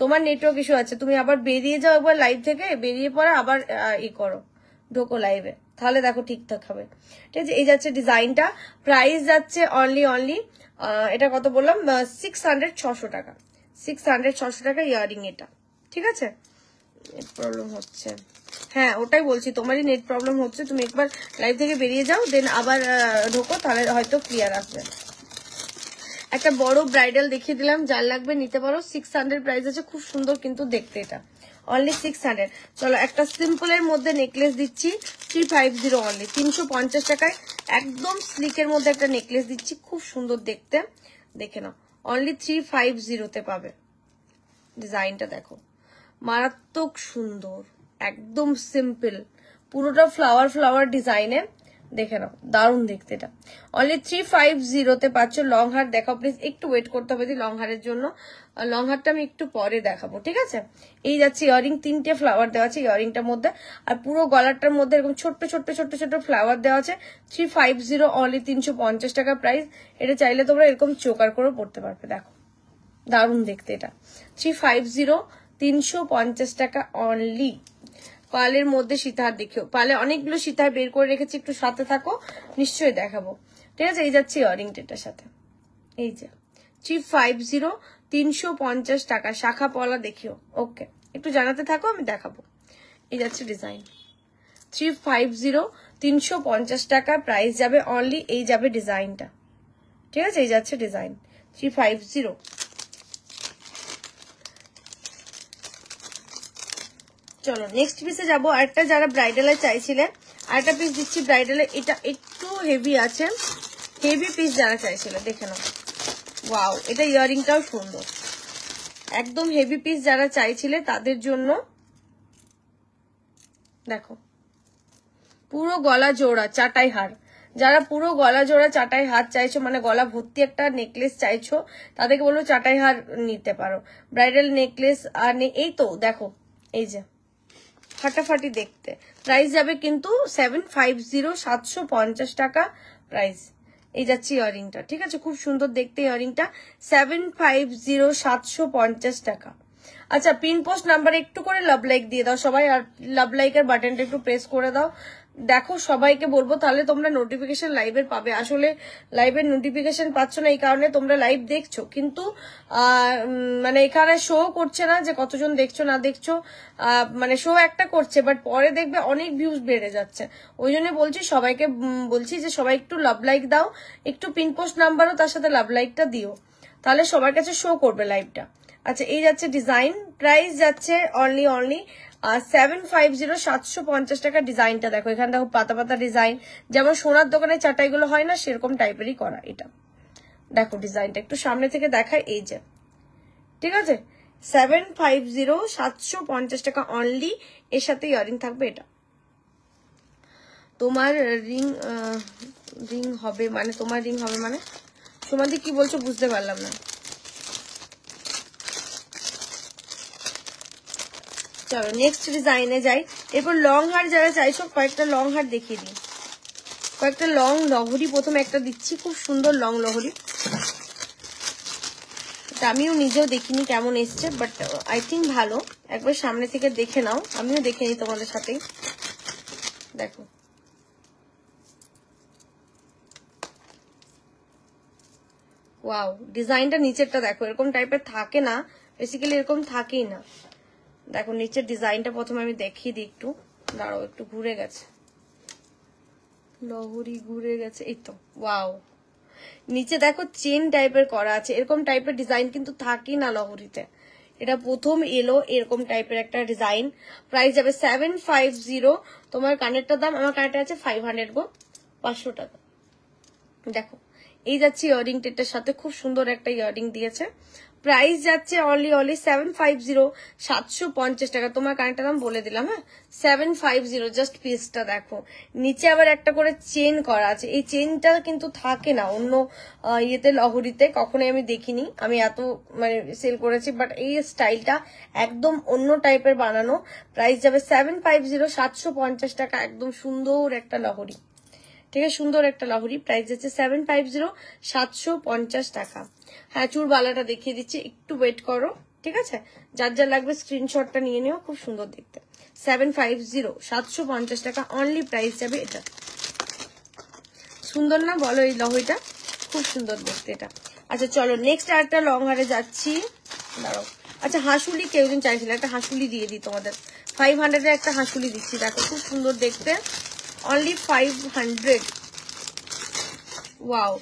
তোমার নেটওয়ার্ক ইস্যু আছে তুমি আবার বেরিয়ে যাও একবার লাইভ থেকে বেরিয়ে পরে আবার ই করো ঢোকো লাইভে তাহলে দেখো ঠিকঠাক হবে ঠিক আছে এই যাচ্ছে ডিজাইনটা প্রাইস যাচ্ছে অনলি অনলি এটা কত বললাম সিক্স হান্ড্রেড ছশো টাকা সিক্স হান্ড্রেড ছশো টাকা ইয়ারিং এটা ঠিক আছে নেট প্রবলেম হচ্ছে হ্যাঁ ওটাই বলছি তোমারই নেট প্রবলেম হচ্ছে তুমি একবার লাইভ থেকে বেরিয়ে যাও দেন আবার ঢোকো তাহলে হয়তো ক্লিয়ার আসবে একটা বড় ব্রাইডাল দেখিয়ে দিলাম যার লাগবে নিতে পারো সিক্স হান্ড্রেড প্রাইস আছে খুব সুন্দর কিন্তু দেখতে এটা অনলি সিক্স হান্ড্রেড চলো একটা সিম্পলের মধ্যে নেকলেস দিচ্ছি থ্রি ফাইভ জিরো অনলি তিনশো পঞ্চাশ টাকায় একদম স্লিকের মধ্যে একটা নেকলেস দিচ্ছি খুব সুন্দর দেখতে দেখে নাও অনলি থ্রি ফাইভ জিরোতে পাবে ডিজাইনটা দেখো মারাত্মক সুন্দর একদম সিম্পল পুরোটা ফ্লাওয়ার ফ্লাওয়ার ডিজাইনে দেখে নাও দারুণ দেখতে এটা অনলি থ্রি ফাইভ জিরোতে পাচ্ছ লং হার দেখাও প্লিজ একটু ওয়েট করতে হবে লং হারের জন্য লং হারটা আমি একটু পরে দেখাবো ঠিক আছে এই যাচ্ছে ইয়ারিং তিনটে ফ্লাওয়ার দেওয়া আছে ইয়ারিংটার মধ্যে আর পুরো গলারটার মধ্যে এরকম ছোট্ট ছোট্ট ছোট্ট ছোট্ট ফ্লাওয়ার দেওয়া আছে থ্রি ফাইভ জিরো অনলি তিনশো পঞ্চাশ টাকা প্রাইস এটা চাইলে তোমরা এরকম চোকার করেও পড়তে পারবে দেখো দারুণ দেখতে এটা থ্রি ফাইভ জিরো তিনশো পঞ্চাশ টাকা অনলি পালের মধ্যে সীতাহার দেখিও পালে অনেকগুলো সীতাহার বের করে রেখেছি একটু সাথে থাকো নিশ্চয়ই দেখাবো ঠিক আছে এই যাচ্ছে ইয়ারিং টেটার সাথে এই যে থ্রি ফাইভ জিরো তিনশো পঞ্চাশ টাকা শাখা পলা দেখিও ওকে একটু জানাতে থাকো আমি দেখাবো এই যাচ্ছে ডিজাইন থ্রি ফাইভ জিরো তিনশো পঞ্চাশ টাকা প্রাইস যাবে অনলি এই যাবে ডিজাইনটা ঠিক আছে এই যাচ্ছে ডিজাইন থ্রি ফাইভ জিরো চলো নেক্সট পিসে যাব আরেকটা যারা ব্রাইডালে চাইছিলেন আরেকটা পিস দিচ্ছি ব্রাইডালে এটা একটু হেভি আছে হেভি পিস যারা চাইছিল দেখে নাও ওয়াও এটা ইয়ারিংটাও সুন্দর একদম হেভি পিস যারা চাইছিলে তাদের জন্য দেখো পুরো গলা জোড়া চাটাই হার যারা পুরো গলা জোড়া চাটাই হাত চাইছো মানে গলা ভর্তি একটা নেকলেস চাইছো তাদেরকে বলবো চাটাই হার নিতে পারো ব্রাইডাল নেকলেস আর এই তো দেখো এই যে ফাটাফাটি দেখতে প্রাইস যাবে কিন্তু সেভেন ফাইভ জিরো সাতশো পঞ্চাশ টাকা প্রাইস এই যাচ্ছে ইয়ারিংটা ঠিক আছে খুব সুন্দর দেখতে ইয়ারিংটা সেভেন ফাইভ জিরো সাতশো পঞ্চাশ টাকা আচ্ছা পিন পোস্ট নাম্বার একটু করে লাভ লাইক দিয়ে দাও সবাই আর লাভ লাইকের বাটনটা একটু প্রেস করে দাও দেখো সবাইকে বলবো তাহলে তোমরা নোটিফিকেশন লাইভের পাবে আসলে লাইভের নোটিফিকেশন পাচ্ছ না এই কারণে তোমরা লাইভ দেখছো কিন্তু মানে এখানে শো করছে না যে কতজন দেখছো না দেখছো মানে শো একটা করছে বাট পরে দেখবে অনেক ভিউজ বেড়ে যাচ্ছে ওই জন্য বলছি সবাইকে বলছি যে সবাই একটু লাভ লাইক দাও একটু পিন পোস্ট নাম্বারও তার সাথে লাভ লাইকটা দিও তাহলে সবার কাছে শো করবে লাইভটা আচ্ছা এই যাচ্ছে ডিজাইন প্রাইস যাচ্ছে অনলি অনলি আর সেভেন ফাইভ জিরো সাতশো পঞ্চাশ টাকা ডিজাইনটা দেখো এখানে দেখো পাতা পাতা ডিজাইন যেমন সোনার দোকানে চাটাইগুলো হয় না সেরকম টাইপেরই করা এটা দেখো ডিজাইনটা একটু সামনে থেকে দেখা এই যে ঠিক আছে সেভেন ফাইভ জিরো সাতশো পঞ্চাশ টাকা অনলি এর সাথে ইয়ারিং থাকবে এটা তোমার রিং রিং হবে মানে তোমার রিং হবে মানে সমাধি কি বলছো বুঝতে পারলাম না চলো হবে নেক্সট ডিজাইনে যাই এরপর লং হার যারা চাইছো কয়েকটা লং হার দেখিয়ে দিই কয়েকটা লং লহরি প্রথমে একটা দিচ্ছি খুব সুন্দর লং লহরি আমিও নিজেও দেখিনি কেমন এসছে বাট আই থিঙ্ক ভালো একবার সামনে থেকে দেখে নাও আমিও দেখে নিই তোমাদের সাথেই দেখো ওয়াও ডিজাইনটা নিচেরটা দেখো এরকম টাইপের থাকে না বেসিক্যালি এরকম থাকেই না দেখো নিচের ডিজাইনটা প্রথমে আমি দেখিয়ে দিই একটু দাঁড়াও একটু ঘুরে গেছে লহরি ঘুরে গেছে এই তো ওয়াও নিচে দেখো চেন টাইপের করা আছে এরকম টাইপের ডিজাইন কিন্তু থাকে না লহরিতে এটা প্রথম এলো এরকম টাইপের একটা ডিজাইন প্রাইস যাবে সেভেন ফাইভ জিরো তোমার কানেরটার দাম আমার কানেরটা আছে ফাইভ হান্ড্রেড গো পাঁচশো টাকা দেখো এই যাচ্ছে ইয়ারিং টেটার সাথে খুব সুন্দর একটা ইয়ারিং দিয়েছে প্রাইস যাচ্ছে only only seven five zero সাতশো পঞ্চাশ টাকা তোমার কারেন্টটা দাম বলে দিলাম হ্যাঁ সেভেন ফাইভ জিরো জাস্ট পিসটা দেখো নিচে আবার একটা করে চেন করা আছে এই চেনটা কিন্তু থাকে না অন্য ইয়েতে লহরিতে কখনোই আমি দেখিনি আমি এত মানে সেল করেছি বাট এই স্টাইলটা একদম অন্য টাইপের বানানো প্রাইস যাবে সেভেন ফাইভ জিরো সাতশো পঞ্চাশ টাকা একদম সুন্দর একটা লহরি ঠিক আছে সুন্দর একটা লহরি প্রাইস আছে সেভেন ফাইভ জিরো সাতশো পঞ্চাশ টাকা হ্যাঁ চুর বালাটা দেখিয়ে দিচ্ছি একটু ওয়েট করো ঠিক আছে যার যা লাগবে স্ক্রিনশটটা নিয়ে নিও খুব সুন্দর দেখতে সেভেন ফাইভ জিরো সাতশো পঞ্চাশ টাকা অনলি প্রাইস যাবে এটা সুন্দর না বলো এই লহরিটা খুব সুন্দর দেখতে এটা আচ্ছা চলো নেক্সট আরেকটা লং হারে যাচ্ছি দাঁড়ো আচ্ছা হাঁসুলি কেউজন চাইছিল একটা হাঁসুলি দিয়ে দিই তোমাদের ফাইভ হান্ড্রেডে একটা হাঁসুলি দিচ্ছি দেখো খুব সুন্দর দেখতে only 500 ওয়াও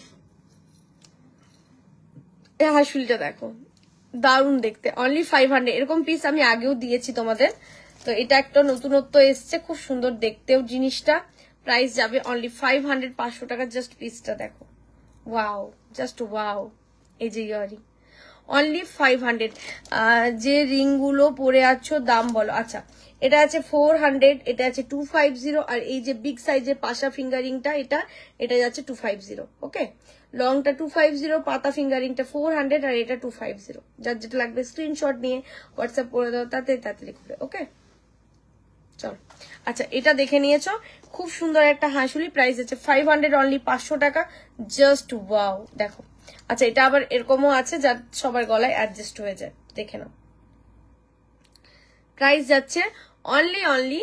এ হাসুলটা দেখো দারুণ দেখতে অনলি ফাইভ হান্ড্রেড এরকম পিস আমি আগেও দিয়েছি তোমাদের তো এটা একটা নতুনত্ব এসছে খুব সুন্দর দেখতেও জিনিসটা প্রাইস যাবে অনলি ফাইভ হান্ড্রেড পাঁচশো টাকা জাস্ট পিসটা দেখো ওয়াও জাস্ট ওয়াও এই যে ইয়ারিং অনলি ফাইভ হান্ড্রেড যে রিংগুলো পরে আছো দাম বলো আচ্ছা এটা আছে ফোর হান্ড্রেড এটা আছে টু ফাইভ জিরো আর এই যে বিগ সাইজের পাশা ফিঙ্গারিংটা এটা এটা যাচ্ছে টু ফাইভ জিরো ওকে লংটা টু ফাইভ জিরো পাতা ফিঙ্গারিংটা ফোর হান্ড্রেড আর এটা টু ফাইভ জিরো যার যেটা লাগবে স্ক্রিনশট নিয়ে হোয়াটসঅ্যাপ করে দাও তাতে তাড়াতাড়ি করে ওকে চল আচ্ছা এটা দেখে নিয়েছ খুব সুন্দর একটা হাঁসুলি প্রাইস আছে ফাইভ হান্ড্রেড অনলি পাঁচশো টাকা জাস্ট ওয়াও দেখো আচ্ছা এটা আবার এরকমও আছে যা সবার গলায় অ্যাডজাস্ট হয়ে যায় দেখে নাও প্রাইস যাচ্ছে অনলি অনলি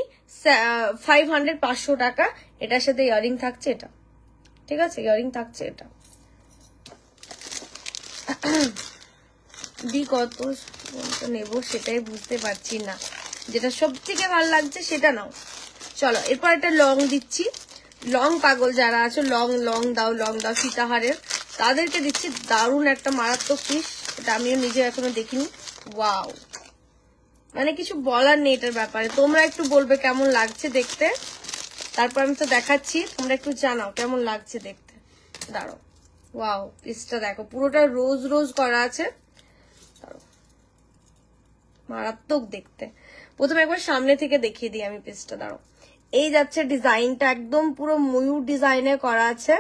ফাইভ হান্ড্রেড পাঁচশো টাকা এটার সাথে ইয়ারিং থাকছে এটা ঠিক আছে ইয়ারিং থাকছে এটা দি কত নেব সেটাই বুঝতে পারছি না যেটা সব থেকে ভালো লাগছে সেটা নাও চলো এরপর একটা লং দিচ্ছি লং পাগল যারা আছে লং লং দাও লং দাও সীতাহারের তাদেরকে দিচ্ছি দারুণ একটা মারাত্মক পিস এটা আমিও নিজে এখনো দেখিনি ওয়াও মানে কিছু বলার নেই এটার ব্যাপারে তোমরা একটু বলবে কেমন লাগছে দেখতে তারপর আমি তো দেখাচ্ছি তোমরা একটু জানাও কেমন লাগছে দেখতে দাঁড়ো ওয়াও পিসটা দেখো পুরোটা রোজ রোজ করা আছে মারাত্মক দেখতে প্রথমে একবার সামনে থেকে দেখিয়ে দিই আমি পিসটা দাঁড়ো এই যাচ্ছে ডিজাইনটা একদম পুরো ময়ূর ডিজাইনে করা আছে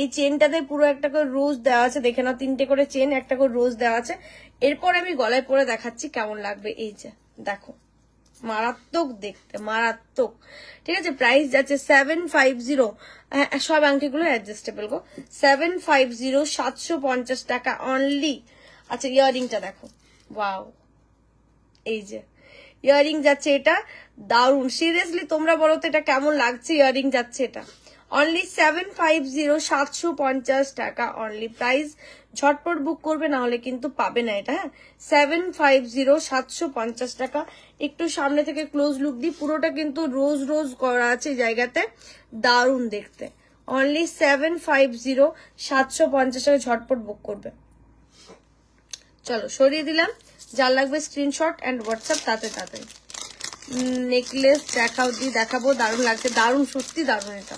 এই চেনটাতে পুরো একটা করে রোজ দেওয়া আছে দেখে নাও তিনটে করে চেন একটা করে রোজ দেওয়া আছে এরপর আমি গলায় পরে দেখাচ্ছি কেমন লাগবে এই যে দেখো মারাত্মক দেখতে মারাত্মক ঠিক আছে প্রাইস যাচ্ছে সেভেন ফাইভ জিরো সব আংটিগুলো অ্যাডজাস্টেবল গো সেভেন ফাইভ জিরো সাতশো পঞ্চাশ টাকা অনলি আচ্ছা ইয়ারিংটা দেখো ওয়াও এই যে ইয়ারিং যাচ্ছে এটা দারুণ সিরিয়াসলি তোমরা বলো তো এটা কেমন লাগছে ইয়ারিং যাচ্ছে এটা অনলি সেভেন ফাইভ জিরো সাতশো পঞ্চাশ টাকা অনলি প্রাইস ঝটপট বুক করবে না হলে কিন্তু পাবে না এটা হ্যাঁ সেভেন ফাইভ জিরো সাতশো পঞ্চাশ টাকা একটু সামনে থেকে ক্লোজ লুক দিই পুরোটা কিন্তু রোজ রোজ করা আছে জায়গাতে দারুণ দেখতে অনলি সেভেন ফাইভ জিরো সাতশো পঞ্চাশ টাকা ঝটপট বুক করবে চলো সরিয়ে দিলাম যার লাগবে স্ক্রিনশট অ্যান্ড হোয়াটসঅ্যাপ তাতে তাতে নেকলেস দেখাও দিয়ে দেখাবো দারুণ লাগছে দারুণ সত্যি দারুণ এটা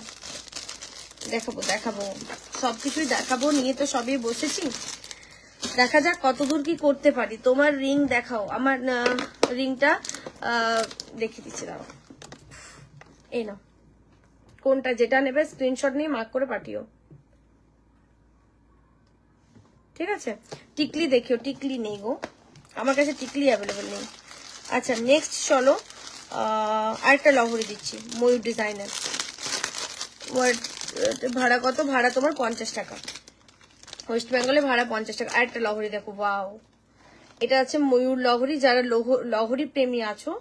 দেখাবো দেখাবো সব কিছুই দেখাবো নিয়ে তো সবই বসেছি দেখা যাক কতদূর কি করতে পারি তোমার রিং দেখাও আমার রিংটা দেখে দিচ্ছি দাও এই না কোনটা যেটা নেবে স্ক্রিনশট নিয়ে মার্ক করে পাঠিও ঠিক আছে টিকলি দেখিও টিকলি নেই গো আমার কাছে টিকলি অ্যাভেলেবেল নেই আচ্ছা নেক্সট চলো আরেকটা লহরি দিচ্ছি ময়ূর ডিজাইনার ভাড়া কত ভাড়া তোমার পঞ্চাশ টাকা ওয়েস্ট বেঙ্গলে ভাড়া পঞ্চাশ টাকা আর একটা লহরি দেখো বাও এটা আছে ময়ূর লহরি যারা লহরি প্রেমী আছো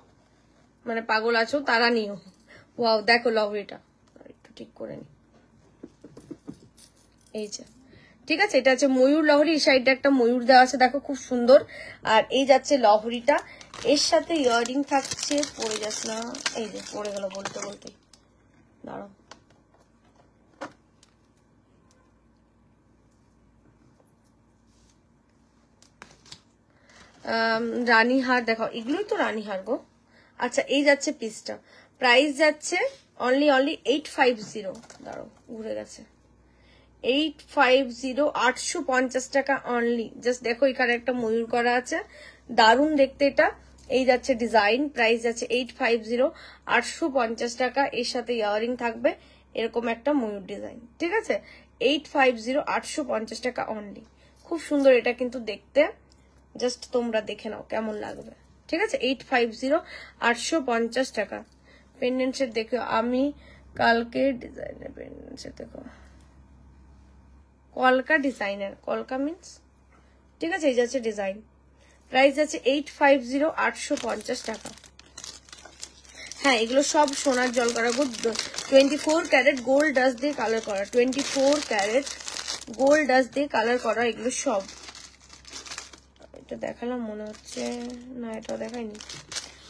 মানে পাগল আছো তারা নিও ওয়াও দেখো লহরিটা একটু ঠিক করে নি এই যে ঠিক আছে এটা আছে ময়ূর লহরি এই সাইডটা একটা ময়ূর দেওয়া আছে দেখো খুব সুন্দর আর এই যাচ্ছে লহরিটা এর সাথে ইয়ারিং থাকছে পড়ে যাস না এই যে পড়ে গেল বলতে বলতে দাঁড়ো রানীহার দেখাও এগুলোই তো রানীহার গো আচ্ছা এই যাচ্ছে পিসটা প্রাইস যাচ্ছে only only eight five zero দাঁড়ো ঘুরে গেছে এইট ফাইভ জিরো আটশো পঞ্চাশ টাকা অনলি জাস্ট দেখো এখানে একটা ময়ূর করা আছে দারুণ দেখতে এটা এই যাচ্ছে ডিজাইন প্রাইস যাচ্ছে এইট ফাইভ জিরো আটশো পঞ্চাশ টাকা এর সাথে ইয়ারিং থাকবে এরকম একটা ময়ূর ডিজাইন ঠিক আছে এইট ফাইভ জিরো আটশো পঞ্চাশ টাকা অনলি খুব সুন্দর এটা কিন্তু দেখতে জাস্ট তোমরা দেখে নাও কেমন লাগবে ঠিক আছে এইট ফাইভ জিরো আটশো পঞ্চাশ টাকা পেন্ডেন্টসের দেখো আমি কালকে ডিজাইনের পেন্ডেন্টসের দেখো কলকা ডিজাইনের কলকা মিনস ঠিক আছে এই যাচ্ছে ডিজাইন প্রাইস আছে এইট ফাইভ জিরো আটশো পঞ্চাশ টাকা হ্যাঁ এগুলো সব সোনার জল করা twenty four carat gold dust দিয়ে কালার করা twenty four carat gold dust দিয়ে কালার করা এগুলো সব একটা দেখালাম মনে হচ্ছে না এটাও দেখায়নি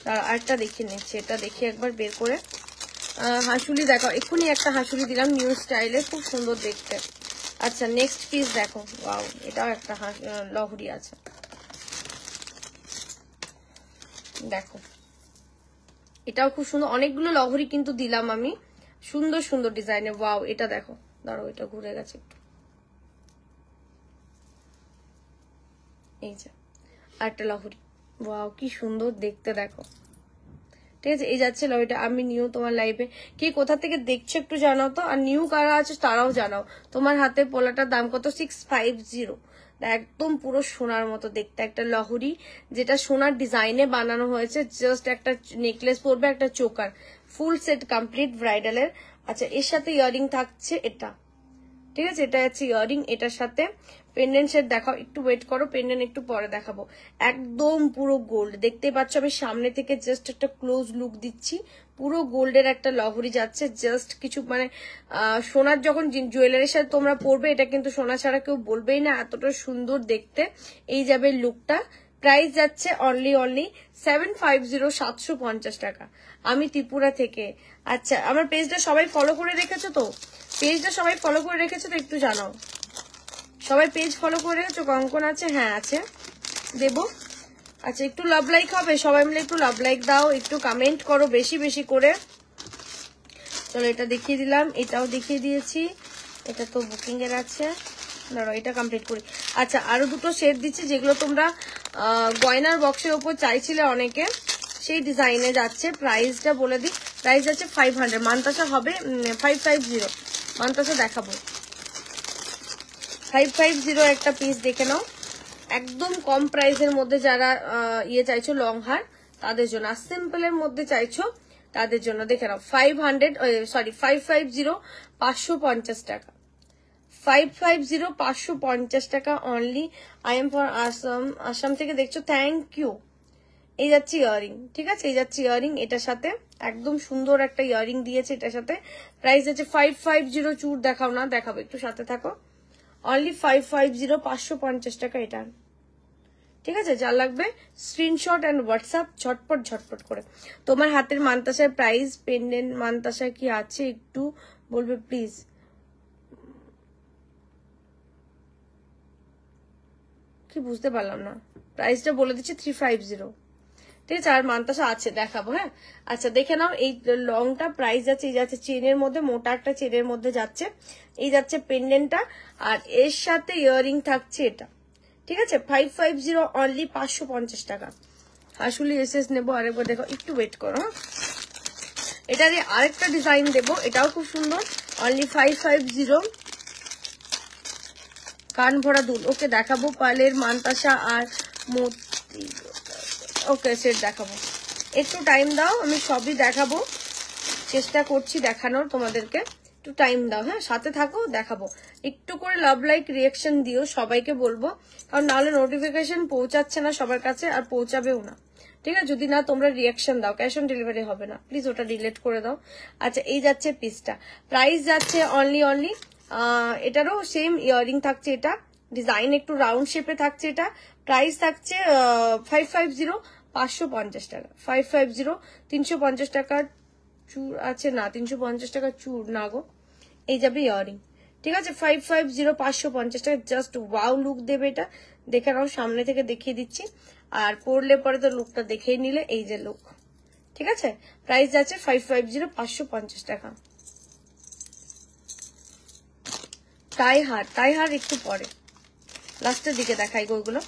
তারা আরেকটা দেখিয়ে নিচ্ছি এটা দেখে একবার বের করে হাঁসুলি দেখো এখনই একটা হাঁসুলি দিলাম নিউ স্টাইলে খুব সুন্দর দেখতে আচ্ছা নেক্সট পিস দেখো বাউ এটাও একটা লহরি আছে দেখো এটাও খুব সুন্দর অনেকগুলো লহরি কিন্তু দিলাম আমি সুন্দর সুন্দর ডিজাইনে বাউ এটা দেখো দাঁড়ো এটা ঘুরে গেছে একটু এই যে আর একটা লহরি বা কি সুন্দর দেখতে দেখো ঠিক আছে এই যাচ্ছে লহরিটা আমি নিউ তোমার লাইফে কি কোথা থেকে দেখছো একটু জানাও তো আর নিউ কারা আছে তারাও জানাও তোমার হাতে পোলাটার দাম কত সিক্স ফাইভ জিরো একদম পুরো সোনার মতো দেখতে একটা লহরি যেটা সোনার ডিজাইনে বানানো হয়েছে জাস্ট একটা নেকলেস পরবে একটা চোকার ফুল সেট কমপ্লিট ব্রাইডালের আচ্ছা এর সাথে ইয়ারিং থাকছে এটা ঠিক আছে এটা আছে ইয়ারিং এটার সাথে পেন্ডেন্ট সেট দেখাও একটু ওয়েট করো পেন্ডেন্ট একটু পরে দেখাবো একদম পুরো গোল্ড দেখতে পাচ্ছ আমি সামনে থেকে জাস্ট একটা ক্লোজ লুক দিচ্ছি পুরো গোল্ডের একটা লহরি যাচ্ছে জাস্ট কিছু মানে সোনার যখন জুয়েলারির সাথে তোমরা পরবে এটা কিন্তু সোনা ছাড়া কেউ বলবেই না এতটা সুন্দর দেখতে এই যাবে লুকটা প্রাইস যাচ্ছে only only seven five zero সাতশো পঞ্চাশ টাকা আমি ত্রিপুরা থেকে আচ্ছা আমার পেজটা সবাই ফলো করে রেখেছো তো পেজটা সবাই ফলো করে রেখেছো তো একটু জানাও সবাই পেজ ফলো করে তো কঙ্কন আছে হ্যাঁ আছে দেব আচ্ছা একটু লাভ লাইক হবে সবাই মিলে একটু লাভ লাইক দাও একটু কমেন্ট করো বেশি বেশি করে চলো এটা দেখিয়ে দিলাম এটাও দেখিয়ে দিয়েছি এটা তো বুকিংয়ের আছে ধরো এটা কমপ্লিট করি আচ্ছা আরও দুটো সেট দিচ্ছি যেগুলো তোমরা গয়নার বক্সের ওপর চাইছিলে অনেকে সেই ডিজাইনে যাচ্ছে প্রাইসটা বলে দিই প্রাইস আছে ফাইভ হান্ড্রেড মান্তাসা হবে ফাইভ ফাইভ জিরো মান্তাসা দেখাবো ফাইভ ফাইভ জিরো একটা পিস দেখে নাও একদম কম প্রাইসের মধ্যে যারা ইয়ে চাইছো লং হার তাদের জন্য আর সিম্পলের মধ্যে চাইছো তাদের জন্য দেখে নাও five hundred sorry five five zero পাঁচশো পঞ্চাশ টাকা ফাইভ ফাইভ জিরো পাঁচশো পঞ্চাশ টাকা only I am for Assam Assam থেকে দেখছো থ্যাংক ইউ এই যাচ্ছে ইয়ারিং ঠিক আছে এই যাচ্ছে ইয়ারিং এটার সাথে একদম সুন্দর একটা ইয়ারিং দিয়েছে এটার সাথে প্রাইস আছে ফাইভ ফাইভ জিরো চুর দেখাও না দেখাবো একটু সাথে থাকো অনলি ফাইভ ফাইভ জিরো পাঁচশো পঞ্চাশ টাকা এটা ঠিক আছে যা লাগবে স্ক্রিনশট অ্যান্ড হোয়াটসঅ্যাপ ঝটপট ঝটপট করে তোমার হাতের মানতাসায় প্রাইস পেন্ডেন্ট মানতাসায় কি আছে একটু বলবে প্লিজ কি বুঝতে পারলাম না প্রাইসটা বলে দিচ্ছে থ্রি ফাইভ জিরো ঠিক আছে আর মানতাসা আছে দেখাবো হ্যাঁ আচ্ছা দেখে নাও এই লংটা প্রাইস যাচ্ছে এই যাচ্ছে চেনের মধ্যে মোটা একটা চেনের মধ্যে যাচ্ছে এই যাচ্ছে পেন্ডেন্টটা আর এর সাথে ইয়ারিং থাকছে এটা ঠিক আছে ফাইভ ফাইভ জিরো অনলি পাঁচশো পঞ্চাশ টাকা আসলে এস নেবো আরেকবার দেখো একটু ওয়েট করো হ্যাঁ? এটারে আরেকটা ডিজাইন দেব এটাও খুব সুন্দর অনলি ফাইভ ফাইভ জিরো কান ভরা দুল ওকে দেখাবো পালের মানতাসা আর মূর্তি ওকে সেট দেখাবো একটু টাইম দাও আমি সবই দেখাবো চেষ্টা করছি দেখানোর তোমাদেরকে একটু টাইম দাও হ্যাঁ সাথে থাকো দেখাবো একটু করে লাভ লাইক রিয়াকশন দিও সবাইকে বলবো কারণ নাহলে নোটিফিকেশন পৌঁছাচ্ছে না সবার কাছে আর পৌঁছাবেও না ঠিক আছে যদি না তোমরা রিয়াকশন দাও ক্যাশ অন ডেলিভারি হবে না প্লিজ ওটা ডিলেট করে দাও আচ্ছা এই যাচ্ছে পিসটা প্রাইস যাচ্ছে অনলি অনলি এটারও সেম ইয়ারিং থাকছে এটা ডিজাইন একটু রাউন্ড শেপে থাকছে এটা প্রাইস থাকছে ফাইভ ফাইভ জিরো পাঁচশো পঞ্চাশ টাকা ফাইভ ফাইভ জিরো তিনশো পঞ্চাশ টাকা চুর আছে না তিনশো পঞ্চাশ টাকা চুর না গো এই যাবে ইয়ারিং ঠিক আছে ফাইভ ফাইভ জিরো পাঁচশো পঞ্চাশ টাকা জাস্ট ওয়াও লুক দেবে এটা দেখে নাও সামনে থেকে দেখিয়ে দিচ্ছি আর পড়লে পরে তো লুকটা দেখেই নিলে এই যে লুক ঠিক আছে প্রাইস আছে ফাইভ ফাইভ জিরো পাঁচশো পঞ্চাশ টাকা টাই হার টাই হার একটু পরে লাস্টের দিকে দেখাই গোগুলো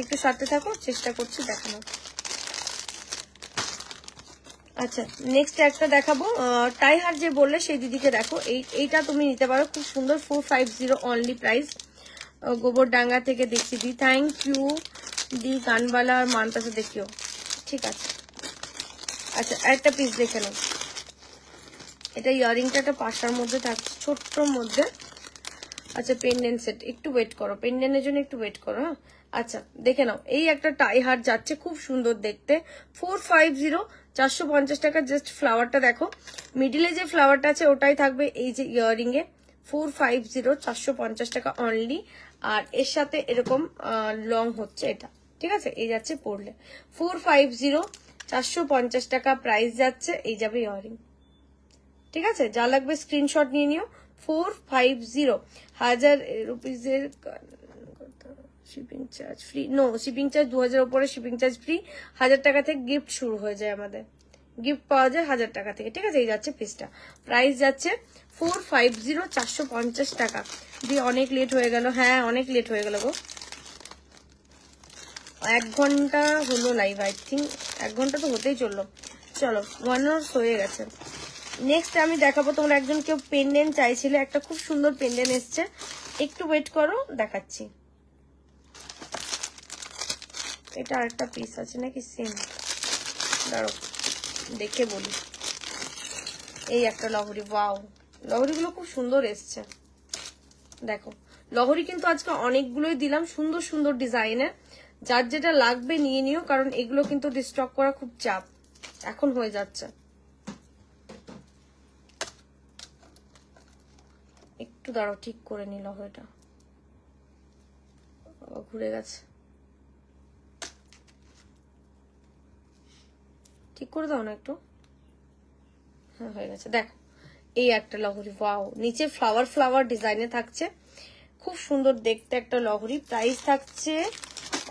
একটু সাথে থাকো চেষ্টা করছি দেখানোর আচ্ছা নেক্সট একটা দেখাবো টাইহার যে বললে সেই দিদিকে দেখো এইটা তুমি নিতে পারো খুব সুন্দর four five zero only price Gobardanga থেকে দেখছি দি থ্যাংক ইউ দি গানবালা আর মানতাসে দেখিও ঠিক আছে আচ্ছা একটা পিস দেখে নাও এটা ইয়ারিংটা একটা পাশার মধ্যে থাকছে ছোট্ট মধ্যে আচ্ছা পেন্ডেন্ট সেট একটু ওয়েট করো পেন্ডেন্টের জন্য একটু ওয়েট করো হ্যাঁ আচ্ছা দেখে নাও এই একটা টাই হার যাচ্ছে খুব সুন্দর দেখতে ফোর ফাইভ জিরো চারশো পঞ্চাশ টাকা জাস্ট ফ্লাওয়ারটা দেখো মিডিলে যে ফ্লাওয়ারটা আছে ওটাই থাকবে এই যে ইয়াররিংয়ে ফোর ফাইভ জিরো চারশো পঞ্চাশ টাকা অনলি আর এর সাথে এরকম লং হচ্ছে এটা ঠিক আছে এই যাচ্ছে পড়লে ফোর ফাইভ জিরো চারশো পঞ্চাশ টাকা প্রাইস যাচ্ছে এই যাবে ইয়াররিং ঠিক আছে যা লাগবে স্ক্রিনশট নিয়ে নিও ফোর ফাইভ জিরো হাজার রুপিজের shipping charge free no shipping charge দু হাজার উপরে শিপিং চার্জ ফ্রি হাজার টাকা থেকে গিফট শুরু হয়ে যায় আমাদের গিফট পাওয়া যায় হাজার টাকা থেকে ঠিক আছে এই যাচ্ছে পিসটা প্রাইস যাচ্ছে ফোর ফাইভ জিরো চারশো পঞ্চাশ টাকা দিয়ে অনেক লেট হয়ে গেল হ্যাঁ অনেক লেট হয়ে গেল গো এক ঘন্টা হলো লাইভ আই থিঙ্ক এক ঘন্টা তো হতেই চললো চলো ওয়ান আওয়ার্স হয়ে গেছে নেক্সট আমি দেখাবো তোমার একজন কেউ পেন্ডেন্ট চাইছিলে একটা খুব সুন্দর পেন্ডেন্ট এসছে একটু ওয়েট করো দেখাচ্ছি এটা আরেকটা পিস আছে নাকি সেম দাঁড়ো দেখে বলি এই একটা লহরি বাউ লহরিগুলো খুব সুন্দর এসছে দেখো লহরি কিন্তু আজকে অনেকগুলোই দিলাম সুন্দর সুন্দর ডিজাইনে যার যেটা লাগবে নিয়ে নিও কারণ এগুলো কিন্তু ডিস্টক করা খুব চাপ এখন হয়ে যাচ্ছে একটু দাঁড়াও ঠিক করে নি হয়টা ঘুরে গেছে ঠিক করে দাও না একটু হ্যাঁ হয়ে গেছে দেখো এই একটা লহরি ওয়াও নিচে ফ্লাওয়ার ফ্লাওয়ার ডিজাইনে থাকছে খুব সুন্দর দেখতে একটা লহরি প্রাইস থাকছে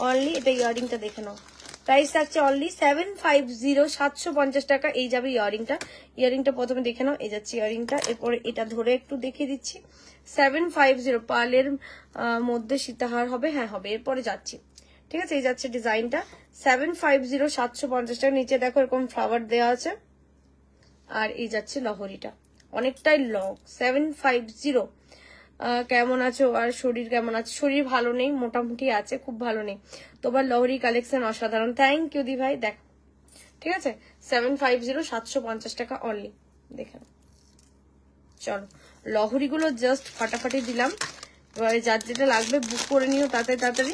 অনলি এটা ইয়ারিংটা দেখে নাও প্রাইস থাকছে অনলি সেভেন ফাইভ জিরো সাতশো পঞ্চাশ টাকা এই যাবে ইয়ারিংটা ইয়ারিংটা প্রথমে দেখে নাও এই যাচ্ছে ইয়ারিংটা এরপরে এটা ধরে একটু দেখিয়ে দিচ্ছি সেভেন ফাইভ জিরো পালের মধ্যে সীতাহার হবে হ্যাঁ হবে এরপরে যাচ্ছি ঠিক আছে এই যাচ্ছে ডিজাইনটা সেভেন ফাইভ জিরো সাতশো পঞ্চাশ টাকা নিচে দেখো এরকম ফ্লাওয়ার দেওয়া আছে আর এই যাচ্ছে লহরিটা অনেকটাই লং সেভেন ফাইভ জিরো কেমন আছো আর শরীর কেমন আছে শরীর ভালো নেই মোটামুটি আছে খুব ভালো নেই তোমার লহরি কালেকশন অসাধারণ থ্যাংক ইউ দি ভাই দেখ ঠিক আছে সেভেন ফাইভ জিরো সাতশো পঞ্চাশ টাকা অনলি দেখে চলো লহরিগুলো জাস্ট ফাটাফাটি দিলাম এবারে যার যেটা লাগবে বুক করে নিও তাতে তাড়াতাড়ি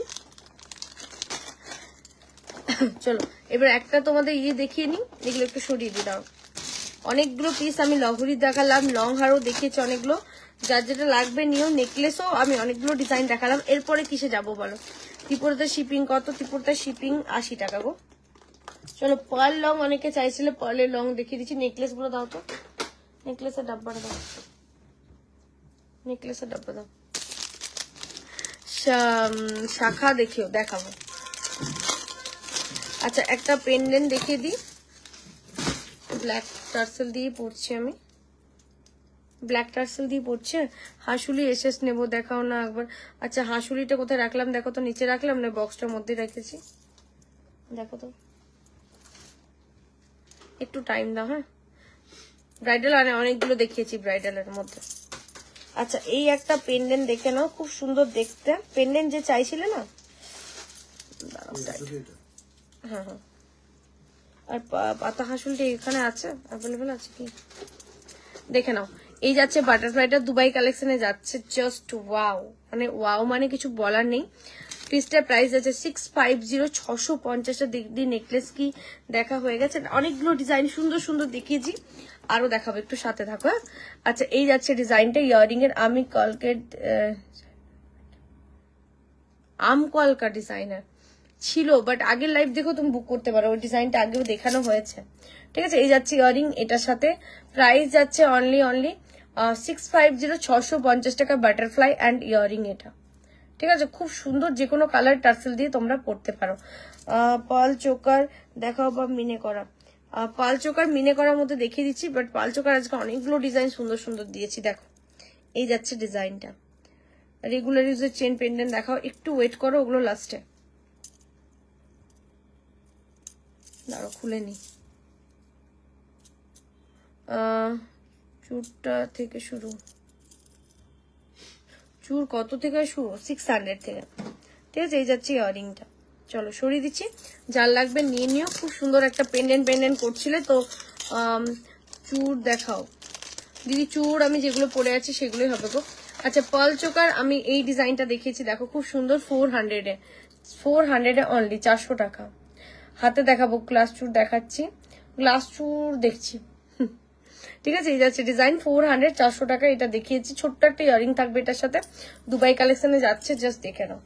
চলো এবার একটা তোমাদের ইয়ে দেখিয়ে নিই এগুলো একটু সরিয়ে দিই দাও অনেকগুলো পিস আমি লহরি দেখালাম লং হারও দেখিয়েছি অনেকগুলো যার যেটা লাগবে নিয়েও নেকলেসও আমি অনেকগুলো ডিজাইন দেখালাম এরপরে কিসে যাব বলো ত্রিপুরাতে শিপিং কত ত্রিপুরাতে শিপিং আশি টাকা গো চলো পার্ল লং অনেকে চাইছিলে পার্লের লং দেখিয়ে দিচ্ছি নেকলেসগুলো দাও তো নেকলেসের ডাব্বাটা দাও নেকলেসের ডাব্বা দাও শাখা দেখিও দেখাবো আচ্ছা একটা পেন্ডেন্ট দেখিয়ে দিই ব্ল্যাক টার্সেল দিয়ে পড়ছি আমি ব্ল্যাক টার্সেল দিয়ে পড়ছে হাঁসুলি এসএস নেব দেখাও না একবার আচ্ছা হাঁসুলিটা কোথায় রাখলাম দেখো তো নিচে রাখলাম না বক্সটার মধ্যে রেখেছি দেখো তো একটু টাইম দাও হ্যাঁ ব্রাইডাল আর অনেকগুলো দেখিয়েছি ব্রাইডালের মধ্যে আচ্ছা এই একটা পেন্ডেন্ট দেখে নাও খুব সুন্দর দেখতে পেন্ডেন্ট যে চাইছিলে না হ্যাঁ হ্যাঁ আর পাতা হাসুলটি এখানে আছে অ্যাভেলেবেল আছে কি দেখে নাও এই যাচ্ছে বাটারফ্লাইটা দুবাই কালেকশনে যাচ্ছে জাস্ট ওয়াও মানে ওয়াও মানে কিছু বলার নেই পিসটার প্রাইস আছে সিক্স ফাইভ জিরো ছশো পঞ্চাশটা দিদি নেকলেস কি দেখা হয়ে গেছে অনেকগুলো ডিজাইন সুন্দর সুন্দর দেখিয়েছি আরও দেখাবো একটু সাথে থাকো হ্যাঁ? আচ্ছা এই যাচ্ছে ডিজাইনটা ইয়ারিংয়ের আমি কলকেট আমকলকা ডিজাইনার ছিল বাট আগের লাইফ দেখেও তুমি বুক করতে পারো ওই ডিজাইনটা আগেও দেখানো হয়েছে ঠিক আছে এই যাচ্ছে ইয়ারিং এটার সাথে প্রাইস যাচ্ছে only only six five zero ছশো পঞ্চাশ টাকা বাটারফ্লাই অ্যান্ড ইয়ারিং এটা ঠিক আছে খুব সুন্দর যে কোনো কালার টার্সেল দিয়ে তোমরা পরতে পারো পাল চোকার দেখাও বা মিনে করা পাল চোকার মিনে করার মধ্যে দেখিয়ে দিচ্ছি বাট পাল চোকার আজকে অনেকগুলো ডিজাইন সুন্দর সুন্দর দিয়েছি দেখো এই যাচ্ছে ডিজাইনটা রেগুলার ইউজের চেন পেন্ডেন্ট দেখাও একটু ওয়েট করো ওগুলো লাস্টে দাঁড়ো খুলে নি চুরটা থেকে শুরু চুর কত থেকে শুরু সিক্স হান্ড্রেড থেকে ঠিক আছে এই যাচ্ছে ইয়ারিংটা চলো সরিয়ে দিচ্ছি যার লাগবে নিয়ে নিও খুব সুন্দর একটা পেন্ডেন্ট পেন্ডেন্ট করছিলে তো চুর দেখাও দিদি চুর আমি যেগুলো পরে আছি সেগুলোই হবে গো আচ্ছা পাল চোকার আমি এই ডিজাইনটা দেখিয়েছি দেখো খুব সুন্দর ফোর হান্ড্রেডে ফোর হান্ড্রেডে অনলি চারশো টাকা হাতে দেখাবো গ্লাস চুর দেখাচ্ছি গ্লাস চুর দেখছি ঠিক আছে এই যাচ্ছে ডিজাইন ফোর হান্ড্রেড চারশো টাকা এটা দেখিয়েছি ছোট্ট একটা ইয়ারিং থাকবে এটার সাথে দুবাই কালেকশনে যাচ্ছে জাস্ট দেখে নাও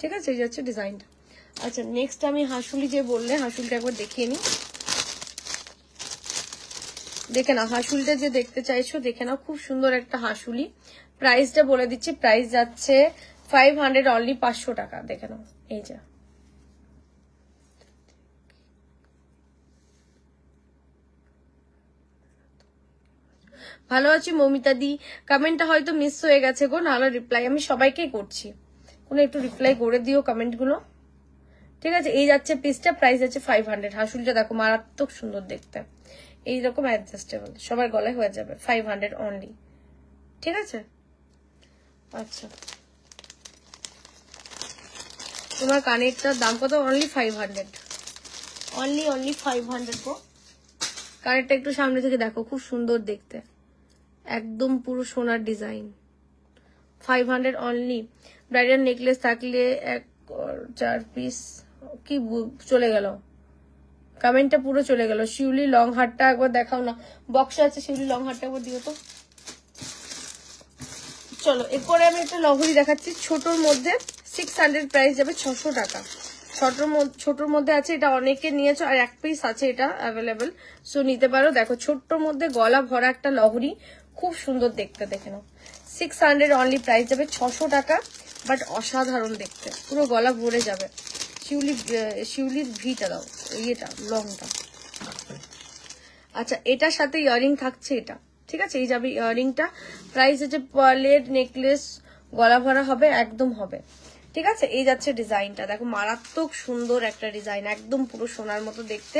ঠিক আছে এই যাচ্ছে ডিজাইনটা আচ্ছা নেক্সট আমি হাসুলি যে বললে হাসুলটা একবার দেখিয়ে নিই দেখে নাও হাসুলটা যে দেখতে চাইছো দেখে নাও খুব সুন্দর একটা হাসুলি প্রাইসটা বলে দিচ্ছি প্রাইস যাচ্ছে ফাইভ হান্ড্রেড অনলি পাঁচশো টাকা দেখে নাও এই যা ভালো আছি মৌমিতাদি কমেন্টটা হয়তো মিস হয়ে গেছে গো নাহলে রিপ্লাই আমি সবাইকে করছি কোনো একটু রিপ্লাই করে দিও কমেন্টগুলো ঠিক আছে এই যাচ্ছে পিসটা প্রাইস আছে ফাইভ হান্ড্রেড হাসুলটা দেখো মারাত্মক সুন্দর দেখতে এইরকম অ্যাডজাস্টেবল সবার গলায় হয়ে যাবে ফাইভ হান্ড্রেড অনলি ঠিক আছে আচ্ছা তোমার কানেরটার দাম কত only five hundred only only five hundred গো কানেরটা একটু সামনে থেকে দেখো খুব সুন্দর দেখতে একদম পুরো সোনার design five hundred only bridal necklace থাকলে এক চার পিস কি চলে গেল কামেন্টটা পুরো চলে গেল শিউলি লং হাটটা একবার দেখাও না বক্সে আছে শিউলি লং হাটটা একবার দিও তো চলো এরপরে আমি একটা লহরি দেখাচ্ছি ছোটোর মধ্যে সিক্স হান্ড্রেড প্রাইস যাবে ছশো টাকা ছোটোর ছোটোর মধ্যে আছে এটা অনেকে নিয়েছো আর এক পিস আছে এটা অ্যাভেলেবেল সো নিতে পারো দেখো ছোট্টর মধ্যে গলা ভরা একটা লহরি খুব সুন্দর দেখতে দেখে নাও সিক্স হান্ড্রেড অনলি প্রাইস যাবে ছশো টাকা বাট অসাধারণ দেখতে পুরো গলা ভরে যাবে শিউলি শিউলির ভিটা দাও ইয়েটা লংটা আচ্ছা এটার সাথে ইয়ারিং থাকছে এটা ঠিক আছে এই যাবে ইয়ারিংটা প্রাইস হচ্ছে পার্লের নেকলেস গলা ভরা হবে একদম হবে ঠিক আছে এই যাচ্ছে ডিজাইনটা দেখো মারাত্মক সুন্দর একটা ডিজাইন একদম পুরো সোনার মতো দেখতে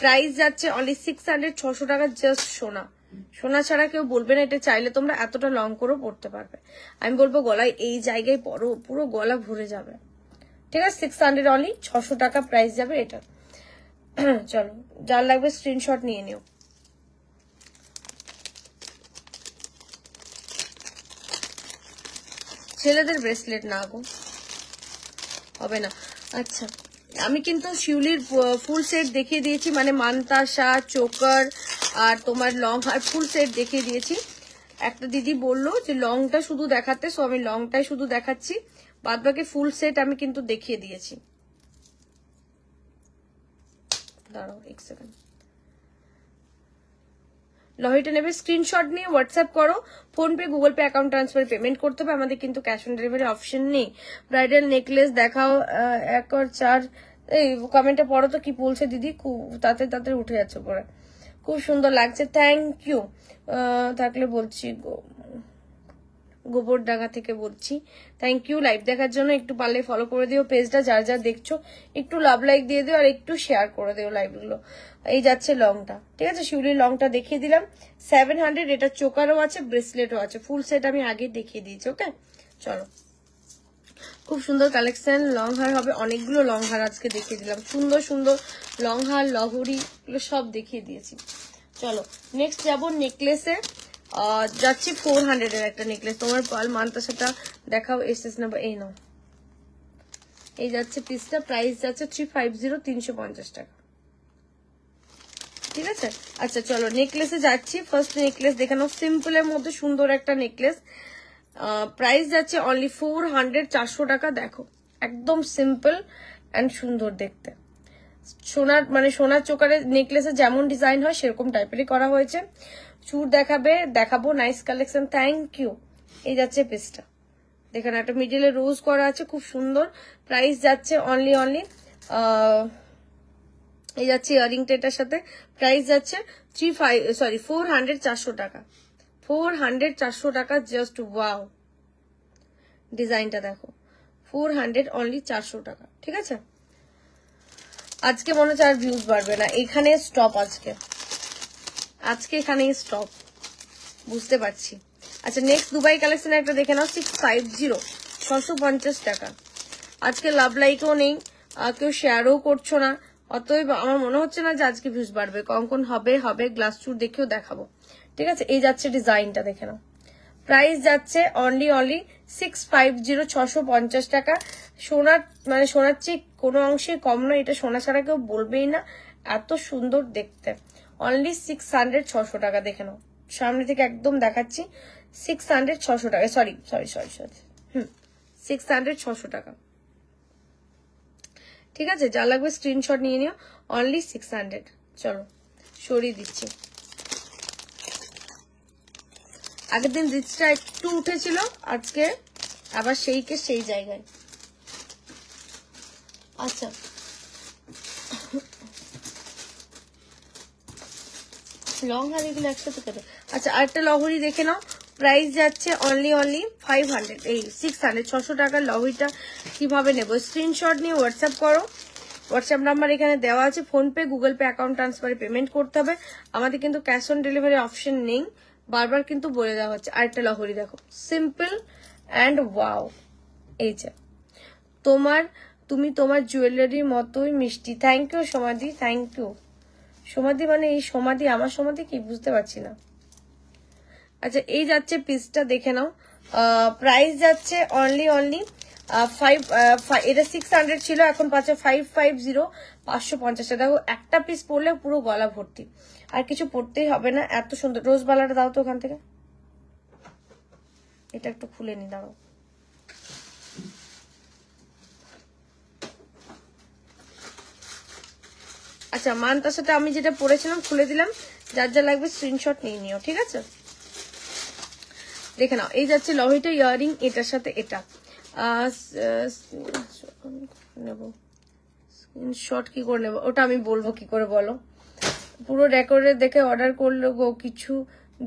প্রাইস যাচ্ছে অনলি সিক্স হান্ড্রেড ছশো টাকা জাস্ট সোনা সোনা ছাড়া কেউ বলবে না এটা চাইলে তোমরা এতটা লং করেও পড়তে পারবে আমি বলবো গলায় এই জায়গায় পরো পুরো গলা ভরে যাবে ঠিক আছে সিক্স হান্ড্রেড অনলি ছশো টাকা প্রাইস যাবে এটা চলো যার লাগবে স্ক্রিনশট নিয়ে নিও ছেলেদের ব্রেসলেট না গো হবে না আচ্ছা আমি কিন্তু শিউলির ফুল সেট দেখিয়ে দিয়েছি মানে মানতাসা চোকার আর তোমার লং আর ফুল সেট দেখিয়ে দিয়েছি একটা দিদি বলল যে লংটা শুধু দেখাতে সো আমি লংটাই শুধু দেখাচ্ছি বাদ বাকি ফুল সেট আমি কিন্তু দেখিয়ে দিয়েছি লহিটা নেবে স্ক্রিনশট নিয়ে হোয়াটসঅ্যাপ করো PhonePe Google pay account transfer payment করতে হবে আমাদের কিন্তু ক্যাশ অন ডেলিভারি অপশন নেই ব্রাইডাল নেকলেস দেখাও এক আর চার এই কমেন্টে পড়ো তো কি বলছে দিদি তাতে তাতে উঠে যাচ্ছে পরে খুব সুন্দর লাগছে থ্যাংক ইউ থাকলে বলছি গোবরডাঙ্গা থেকে বলছি থ্যাংক ইউ লাইভ দেখার জন্য একটু পারলে ফলো করে দিও পেজটা যার যা দেখছো একটু লাভ লাইক দিয়ে দিও আর একটু শেয়ার করে দিও লাইভগুলো এই যাচ্ছে লংটা ঠিক আছে শিউলির লংটা দেখিয়ে দিলাম সেভেন হান্ড্রেড এটা চোকারও আছে ব্রেসলেটও আছে ফুল সেট আমি আগে দেখিয়ে দিয়েছি ওকে চলো খুব সুন্দর কালেকশন লং হার হবে অনেকগুলো লং হার আজকে দেখিয়ে দিলাম সুন্দর সুন্দর লং হার লহরি এগুলো সব দেখিয়ে দিয়েছি চলো নেক্সট যাব নেকলেসে যাচ্ছি ফোর হান্ড্রেডের একটা নেকলেস তোমার পাল সেটা দেখাও এসেছে না বা এই নাও এই যাচ্ছে পিসটা প্রাইস যাচ্ছে থ্রি ফাইভ জিরো তিনশো পঞ্চাশ টাকা ঠিক আছে আচ্ছা চলো নেকলেসে যাচ্ছি ফার্স্ট নেকলেস দেখানো সিম্পলের মধ্যে সুন্দর একটা নেকলেস প্রাইস যাচ্ছে অনলি ফোর হান্ড্রেড চারশো টাকা দেখো একদম সিম্পল অ্যান্ড সুন্দর দেখতে সোনার মানে সোনার চোকারে নেকলেসে যেমন ডিজাইন হয় সেরকম টাইপেরই করা হয়েছে চুর দেখাবে দেখাবো নাইস কালেকশন থ্যাংক ইউ এই যাচ্ছে পিসটা দেখেন একটা মিডিলে রোজ করা আছে খুব সুন্দর প্রাইস যাচ্ছে অনলি অনলি এই যাচ্ছে ইয়ারিংটা এটার সাথে প্রাইস যাচ্ছে three five sorry four hundred চারশো টাকা ফোর হান্ড্রেড চারশো টাকা জাস্ট ওয়াও ডিজাইনটা দেখো ফোর হান্ড্রেড অনলি চারশো টাকা ঠিক আছে আজকে মনে হচ্ছে আর ভিউজ বাড়বে না এখানে স্টপ আজকে আজকে এখানেই স্টপ বুঝতে পারছি আচ্ছা নেক্সট দুবাই কালেকশন একটা দেখে নাও সিক্স ফাইভ জিরো ছশো পঞ্চাশ টাকা আজকে লাভ লাইকও নেই কেউ শেয়ারও করছো না অতএব আমার মনে হচ্ছে না যে আজকে ভিউজ বাড়বে কঙ্কন হবে হবে গ্লাস চুর দেখেও দেখাবো ঠিক আছে এই যাচ্ছে ডিজাইনটা দেখে নাও প্রাইস যাচ্ছে only only six five zero ছশো পঞ্চাশ টাকা সোনার মানে সোনার চেয়ে কোনো অংশে কম নয় এটা সোনা ছাড়া কেউ বলবেই না এত সুন্দর দেখতে অনলি সিক্স হান্ড্রেড ছশো টাকা দেখে নাও সামনে থেকে একদম দেখাচ্ছি সিক্স হান্ড্রেড ছশো টাকা sorry sorry sorry sorry hmm six hundred ছশো টাকা ঠিক আছে যা লাগবে স্ক্রিনশট নিয়ে নিও অনলি সিক্স হান্ড্রেড চলো সরিয়ে দিচ্ছি আগের দিন রিচটা একটু উঠেছিল আজকে আবার সেই কে সেই জায়গায় আচ্ছা লং হালিগুলো একসাথে কেটে আচ্ছা আরেকটা লহরি দেখে নাও প্রাইস যাচ্ছে অনলি অনলি ফাইভ হান্ড্রেড এই সিক্স হান্ড্রেড ছশো টাকার লহরিটা কীভাবে নেব স্ক্রিনশট নিয়ে হোয়াটসঅ্যাপ করো হোয়াটসঅ্যাপ নাম্বার এখানে দেওয়া আছে ফোনপে গুগল পে অ্যাকাউন্ট ট্রান্সফারে পেমেন্ট করতে হবে আমাদের কিন্তু ক্যাশ অন ডেলিভারি অপশন নেই বারবার কিন্তু বলে দেওয়া হচ্ছে আরেকটা লহরি দেখো সিম্পল অ্যান্ড ওয়াও এই যে তোমার তুমি তোমার জুয়েলারির মতোই মিষ্টি thank you Samadhi thank you Samadhi মানে এই সমাধি আমার সমাধি কি বুঝতে পারছি না আচ্ছা এই যাচ্ছে পিসটা দেখে নাও প্রাইস যাচ্ছে অনলি অনলি ফাইভ এটা সিক্স হান্ড্রেড ছিল এখন পাচ্ছে ফাইভ ফাইভ জিরো পাঁচশো পঞ্চাশটা দেখো একটা পিস পড়লে পুরো গলা ভর্তি আর কিছু পড়তেই হবে না এত সুন্দর বালাটা দাও তো ওখান থেকে এটা একটু খুলে নি দাঁড়ো আচ্ছা সাথে আমি যেটা পড়েছিলাম খুলে দিলাম যার যা লাগবে স্ক্রিনশট নিয়ে নিও ঠিক আছে দেখে নাও এই যাচ্ছে লহিটা ইয়ারিং এটার সাথে এটা নেব স্ক্রিনশট কি করে নেবো ওটা আমি বলবো কি করে বলো পুরো রেকর্ডে দেখে অর্ডার করলো গো কিছু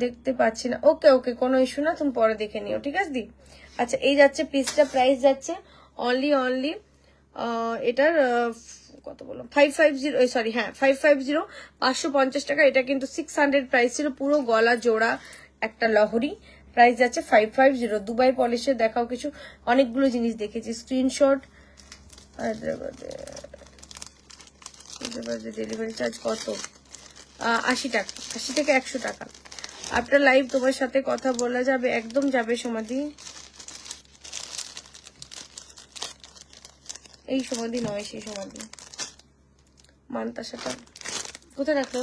দেখতে পাচ্ছি না ওকে ওকে কোনো ইস্যু না তুমি পরে দেখে নিও ঠিক আছে দি আচ্ছা এই যাচ্ছে পিসটা প্রাইস যাচ্ছে অনলি অনলি এটার কত বলো ফাইভ ফাইভ জিরো সরি হ্যাঁ ফাইভ ফাইভ জিরো পাঁচশো পঞ্চাশ টাকা এটা কিন্তু সিক্স হান্ড্রেড প্রাইস ছিল পুরো গলা জোড়া একটা লহরি প্রাইস যাচ্ছে ফাইভ ফাইভ জিরো দুবাই পলিশের দেখাও কিছু অনেকগুলো জিনিস দেখেছি স্ক্রিনশট হায়দ্রাবাদে ডেলিভারি চার্জ কত আশি টাকা আশি থেকে একশো টাকা আফটার লাইভ তোমার সাথে কথা বলা যাবে একদম যাবে সমাধি এই সমাধি নয় সেই সমাধি মানতাসাটা কোথায় রাখলো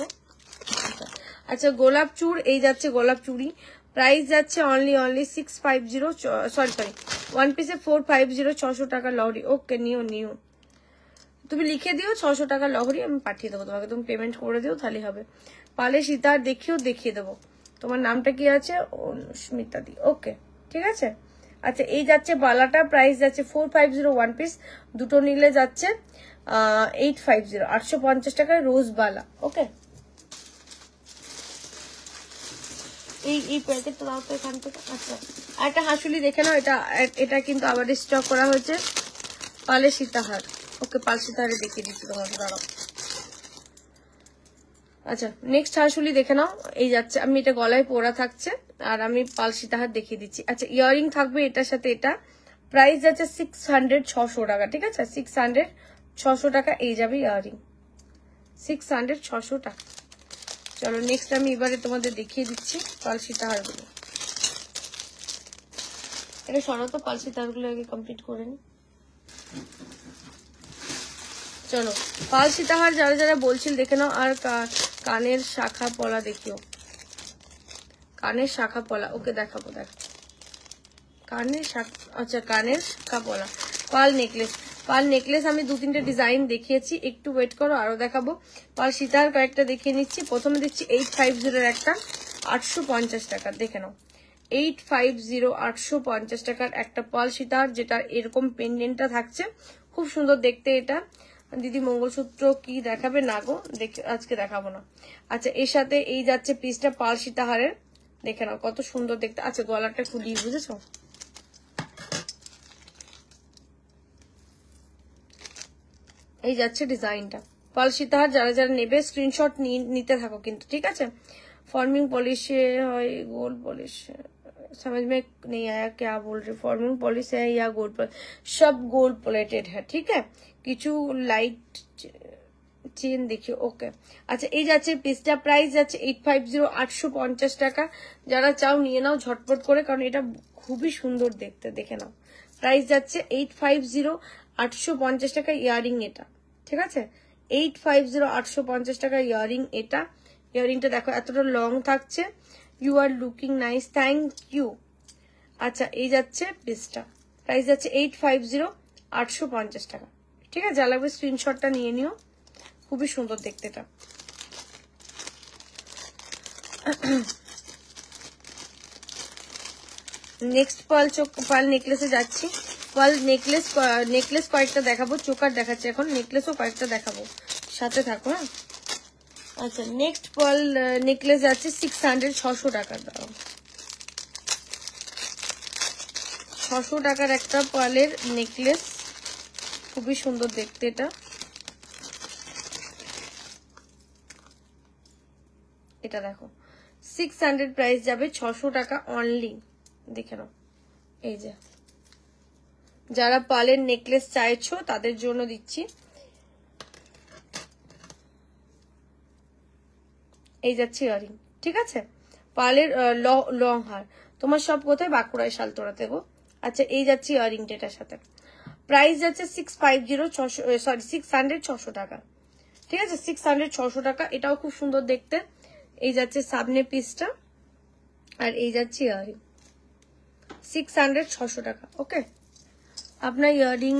আচ্ছা গোলাপ চুর এই যাচ্ছে গোলাপ চুড়ি প্রাইস যাচ্ছে only only six five zero sorry sorry one পিসে ফোর ফাইভ জিরো ছশো টাকা লরি ওকে নিও নিও তুমি লিখে দিও ছশো টাকা লহরি আমি পাঠিয়ে দেবো তোমাকে তুমি পেমেন্ট করে দিও তাহলে হবে পালে সীতা দেখিও দেখিয়ে দেবো তোমার নামটা কি আছে অনুস্মিতা দি ওকে ঠিক আছে আচ্ছা এই যাচ্ছে বালাটা প্রাইস যাচ্ছে four five zero one piece দুটো নিলে যাচ্ছে এইট ফাইভ জিরো আটশো পঞ্চাশ টাকায় রোজ বালা ওকে এই এই প্যাকেটটা দাও তো এখান থেকে আচ্ছা আর একটা হাসুলি দেখে নাও এটা এটা কিন্তু আবার স্টক করা হয়েছে পালে সীতাহার ওকে পাশে ধারে দেখিয়ে দিচ্ছি তোমাকে দাঁড়াও আচ্ছা নেক্সট হাঁসুলি দেখে নাও এই যাচ্ছে আমি এটা গলায় পোড়া থাকছে আর আমি পালসি তাহার দেখিয়ে দিচ্ছি আচ্ছা ইয়ারিং থাকবে এটার সাথে এটা প্রাইস যাচ্ছে সিক্স হান্ড্রেড ছশো টাকা ঠিক আছে সিক্স হান্ড্রেড ছশো টাকা এই যাবে ইয়ারিং সিক্স হান্ড্রেড ছশো টাকা চলো নেক্সট আমি এবারে তোমাদের দেখিয়ে দিচ্ছি পালসি তাহারগুলো এটা সরো পালসি তাহারগুলো আগে কমপ্লিট করে নি চলো পাল সীতাহার যারা যারা বলছিল দেখে নাও আর কানের শাখা পলা দেখিও কানের শাখা পলা ওকে দেখাবো দেখো কানের শাখা আচ্ছা কানের শাখা পলা পাল নেকলেস পাল নেকলেস আমি দু তিনটে ডিজাইন দেখিয়েছি একটু ওয়েট করো আরও দেখাবো পাল সীতাহার কয়েকটা দেখিয়ে নিচ্ছি প্রথমে দেখছি এইট ফাইভ জিরোর একটা আটশো পঞ্চাশ টাকার দেখে নাও এইট ফাইভ জিরো আটশো পঞ্চাশ টাকার একটা পাল সীতাহার যেটা এরকম পেন্ডেন্টটা থাকছে খুব সুন্দর দেখতে এটা দিদি মঙ্গলসূত্র কি দেখাবে না গো আজকে দেখাবো না আচ্ছা এর সাথে এই যাচ্ছে পিসটা পাল সীতাহারের দেখে নাও কত সুন্দর দেখতে আচ্ছা গলাটা খুলিয়ে বুঝেছ এই যাচ্ছে ডিজাইনটা পাল সীতাহার যারা যারা নেবে স্ক্রিনশট নিতে থাকো কিন্তু ঠিক আছে ফর্মিং পলিশে হয় গোল্ড পলিশে समझ में नहीं आया क्या बोल रही फॉर्मल पॉलिस है या गोल्ड सब गोल्ड प्लेटेड है ठीक है কিছু লাইট চেন দেখি ওকে আচ্ছা এই যাচ্ছে পেজটা প্রাইস যাচ্ছে এইট ফাইভ জিরো আটশো পঞ্চাশ টাকা যারা চাও নিয়ে নাও ঝটপট করে কারণ এটা খুবই সুন্দর দেখতে দেখে নাও প্রাইস যাচ্ছে এইট ফাইভ জিরো আটশো পঞ্চাশ টাকা ইয়ারিং এটা ঠিক আছে এইট ফাইভ জিরো আটশো পঞ্চাশ টাকা ইয়ারিং এটা ইয়ারিংটা দেখো এতটা লং থাকছে you are looking nice thank you আচ্ছা এই যাচ্ছে পিসটা প্রাইস যাচ্ছে এইট ফাইভ জিরো আটশো পঞ্চাশ টাকা ঠিক আছে যা লাগবে স্ক্রিনশটটা নিয়ে নিও খুবই সুন্দর দেখতে এটা নেক্সট পাল চোখ পাল নেকলেসে যাচ্ছি পাল নেকলেস নেকলেস কয়েকটা দেখাবো চোকার দেখাচ্ছে এখন নেকলেসও কয়েকটা দেখাবো সাথে থাকো হ্যাঁ আচ্ছা নেক্সট পল নেকলেস আছে সিক্স হান্ড্রেড ছশো টাকার দাম ছশো টাকার একটা পালের নেকলেস খুবই সুন্দর দেখতে এটা এটা দেখো সিক্স হান্ড্রেড প্রাইস যাবে ছশো টাকা অনলি দেখে নাও এই যে যারা পালের নেকলেস চাইছো তাদের জন্য দিচ্ছি এই যাচ্ছে ইয়ারিং ঠিক আছে পালের লং হার তোমার সব কোথায় বাঁকুড়ায় শালতোড়া দেবো আচ্ছা এই যাচ্ছে ইয়ারিং এটার সাথে প্রাইস যাচ্ছে সিক্স ফাইভ জিরো ছশো সরি সিক্স হান্ড্রেড ছশো টাকা ঠিক আছে সিক্স হান্ড্রেড ছশো টাকা এটাও খুব সুন্দর দেখতে এই যাচ্ছে সামনে পিসটা আর এই যাচ্ছে ইয়ারিং সিক্স হান্ড্রেড ছশো টাকা ওকে আপনার ইয়ারিং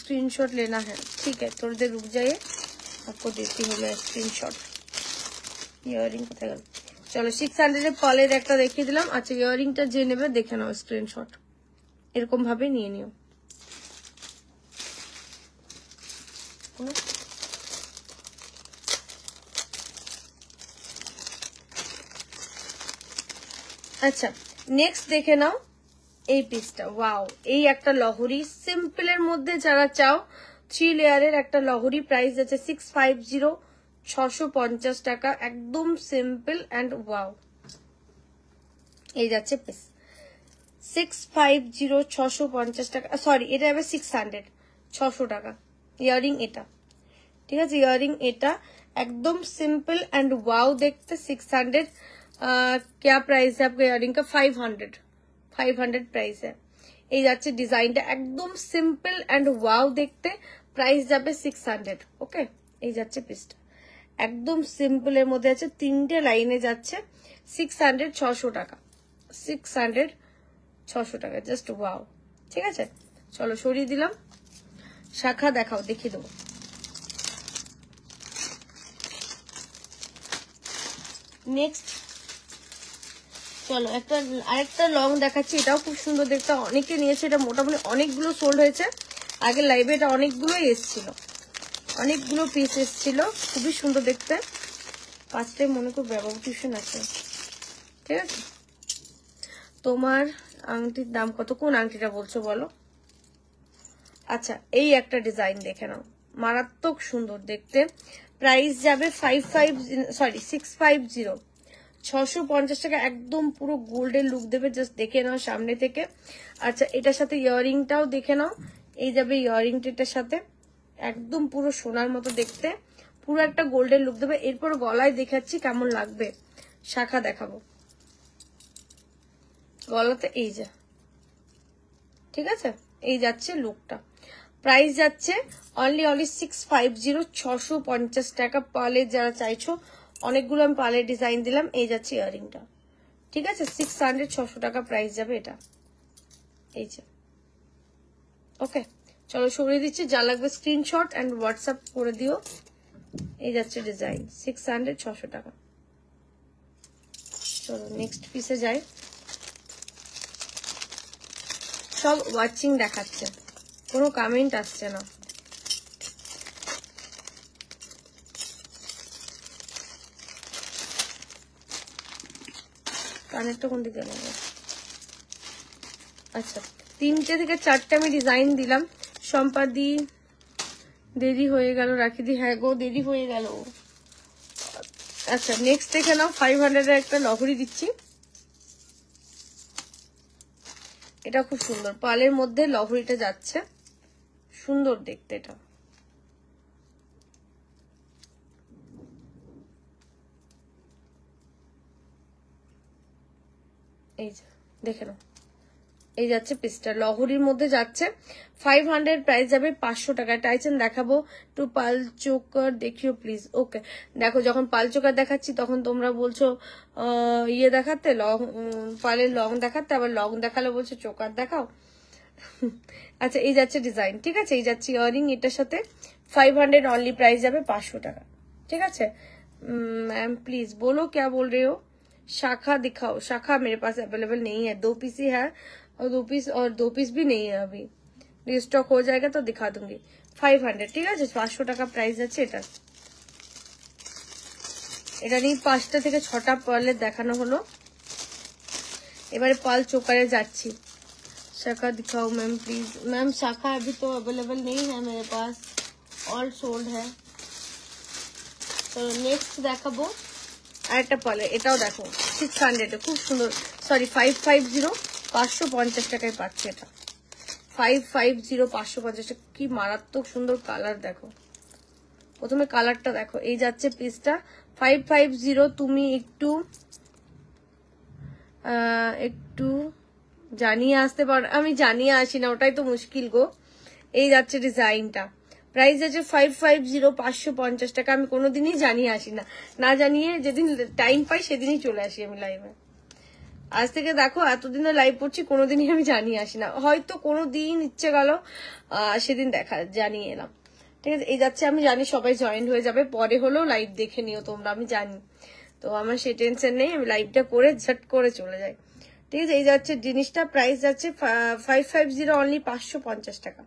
স্ক্রিনশট লেনা হ্যাঁ ঠিক আছে थोड़ी রুক रुक जाइए দেখতে देती স্ক্রিনশট ইয়াররিং কোথায় গেল চলো সিক্স হান্ড্রেড ফলের একটা দেখিয়ে দিলাম আচ্ছা ইয়ারিংটা যে নেবে দেখে নাও স্ক্রিনশট এরকম ভাবে নিয়ে নিও আচ্ছা নেক্সট দেখে নাও এই পিসটা ওয়াও এই একটা লহরি সিম্পলের মধ্যে যারা চাও থ্রি লেয়ারের একটা লহরি প্রাইস আছে সিক্স ফাইভ জিরো ছশো পঞ্চাশ টাকা একদম সিম্পল অ্যান্ড ওয়াও এই যাচ্ছে পিস সিক্স ফাইভ জিরো ছশো পঞ্চাশ টাকা সরি এটা যাবে সিক্স হান্ড্রেড ছশো টাকা ইয়ারিং এটা ঠিক আছে ইয়ারিং এটা একদম সিম্পল অ্যান্ড ওয়াও দেখতে সিক্স হান্ড্রেড क्या প্রাইস है आपका five hundred five hundred five এই যাচ্ছে ডিজাইনটা একদম সিম্পল অ্যান্ড ওয়াও দেখতে প্রাইস যাবে সিক্স হান্ড্রেড ওকে এই যাচ্ছে পিসটা একদম সিম্পলের মধ্যে আছে তিনটে লাইনে যাচ্ছে সিক্স হান্ড্রেড ছশো টাকা সিক্স হান্ড্রেড ছশো টাকা জাস্ট ওয়াও ঠিক আছে চলো সরিয়ে দিলাম শাখা দেখাও দেখিয়ে দেবো নেক্সট চলো একটা আরেকটা লং দেখাচ্ছি এটাও খুব সুন্দর দেখতে অনেকে নিয়েছে এটা মোটামুটি অনেকগুলো সোল্ড হয়েছে আগে লাইভে এটা অনেকগুলোই এসেছিল অনেকগুলো পিস এসছিল খুবই সুন্দর দেখতে পাঁচটায় মনে করি ব্যবহার টিউশন আছে ঠিক আছে তোমার আংটির দাম কত কোন আংটিটা বলছো বলো আচ্ছা এই একটা ডিজাইন দেখে নাও মারাত্মক সুন্দর দেখতে প্রাইস যাবে five five sorry six five zero ছশো পঞ্চাশ টাকা একদম পুরো গোল্ডের লুক দেবে জাস্ট দেখে নাও সামনে থেকে আচ্ছা এটার সাথে ইয়াররিংটাও দেখে নাও এই যাবে ইয়ারিংটা সাথে একদম পুরো সোনার মতো দেখতে পুরো একটা গোল্ডের লুক দেবে এরপর গলায় দেখাচ্ছি কেমন লাগবে শাখা দেখাবো গলাতে এই যা ঠিক আছে এই যাচ্ছে লুকটা প্রাইস যাচ্ছে only only six five zero ছশো পঞ্চাশ টাকা পার্লের যারা চাইছো অনেকগুলো আমি পার্লের ডিজাইন দিলাম এই যাচ্ছে ইয়ারিংটা ঠিক আছে সিক্স হান্ড্রেড ছশো টাকা প্রাইস যাবে এটা এই যে ওকে চলো সরিয়ে দিচ্ছি যা লাগবে স্ক্রিনশট অ্যান্ড হোয়াটসঅ্যাপ করে দিও এই যাচ্ছে ডিজাইন সিক্স হান্ড্রেড ছশো টাকা চলো নেক্সট পিসে যাই সব ওয়াচিং দেখাচ্ছে কোনো কামেন্ট আসছে না কানেরটা কোন দিকে আচ্ছা তিনটে থেকে চারটে আমি ডিজাইন দিলাম সম্পাদি দেরি হয়ে গেল রাখি দি হ্যাঁ গো দেরি হয়ে গেল আচ্ছা নেক্সট দেখে নাও ফাইভ হান্ড্রেডের একটা লহরি দিচ্ছি এটা খুব সুন্দর পালের মধ্যে লহরিটা যাচ্ছে সুন্দর দেখতে এটা এই যে দেখে নাও এই যাচ্ছে পিসটা লহরির মধ্যে যাচ্ছে ফাইভ হান্ড্রেড প্রাইস যাবে পাঁচশো টাকা টাইচেন দেখাবো টু পাল চোকার দেখিও প্লিজ ওকে দেখো যখন পাল চোকার দেখাচ্ছি তখন তোমরা বলছো ইয়ে দেখাতে লং পালের লং দেখাতে আবার লং দেখালে বলছো চোকার দেখাও আচ্ছা এই যাচ্ছে ডিজাইন ঠিক আছে এই যাচ্ছে ইয়ারিং এটার সাথে ফাইভ হান্ড্রেড অনলি প্রাইস যাবে পাঁচশো টাকা ঠিক আছে ম্যাম প্লিজ বলো কে বল রে ও শাখা দেখাও শাখা মেরে পাশে অ্যাভেলেবল নেই হ্যাঁ দো পিসি হ্যাঁ और दो पीस और दो पीस भी नहीं है अभी रिस्टॉक हो जाएगा তো দেখা दूंगी 500 ঠিক আছে 500 টাকা প্রাইস আছে এটা এটা নিয়ে পাঁচটা থেকে ছটা পার্লের দেখানো হলো এবারে পাল চোকারে যাচ্ছি शाखा दिखाओ मैम प्लीज मैम शाखा अभी तो अवेलेबल नहीं है मेरे पास ऑल सोल्ड है তো নেক্সট দেখাবো আরেকটা পালে এটাও দেখো সিক্স হান্ড্রেডে খুব সুন্দর সরি ফাইভ ফাইভ জিরো পাঁচশো পঞ্চাশ টাকায় পাচ্ছে এটা ফাইভ ফাইভ জিরো পাঁচশো পঞ্চাশ টাকা কি মারাত্মক সুন্দর কালার দেখো প্রথমে কালারটা দেখো এই যাচ্ছে পিসটা ফাইভ ফাইভ জিরো তুমি একটু একটু জানিয়ে আসতে পার আমি জানিয়ে আসি না ওটাই তো মুশকিল গো এই যাচ্ছে ডিজাইনটা প্রাইস আছে ফাইভ ফাইভ জিরো পাঁচশো পঞ্চাশ টাকা আমি কোনোদিনই জানিয়ে আসি না না জানিয়ে যেদিন টাইম পাই সেদিনই চলে আসি আমি লাইভে আজ থেকে দেখো এতদিনও লাইভ পড়ছি কোনোদিনই আমি জানিয়ে আসি না হয়তো কোনো দিন ইচ্ছে গেল সেদিন দেখা জানিয়ে এলাম ঠিক আছে এই যাচ্ছে আমি জানি সবাই জয়েন্ট হয়ে যাবে পরে হলেও লাইভ দেখে নিও তোমরা আমি জানি তো আমার সে টেনশন নেই আমি লাইভটা করে ঝট করে চলে যাই ঠিক আছে এই যাচ্ছে জিনিসটা প্রাইস যাচ্ছে ফাইভ ফাইভ জিরো অনলি পাঁচশো পঞ্চাশ টাকা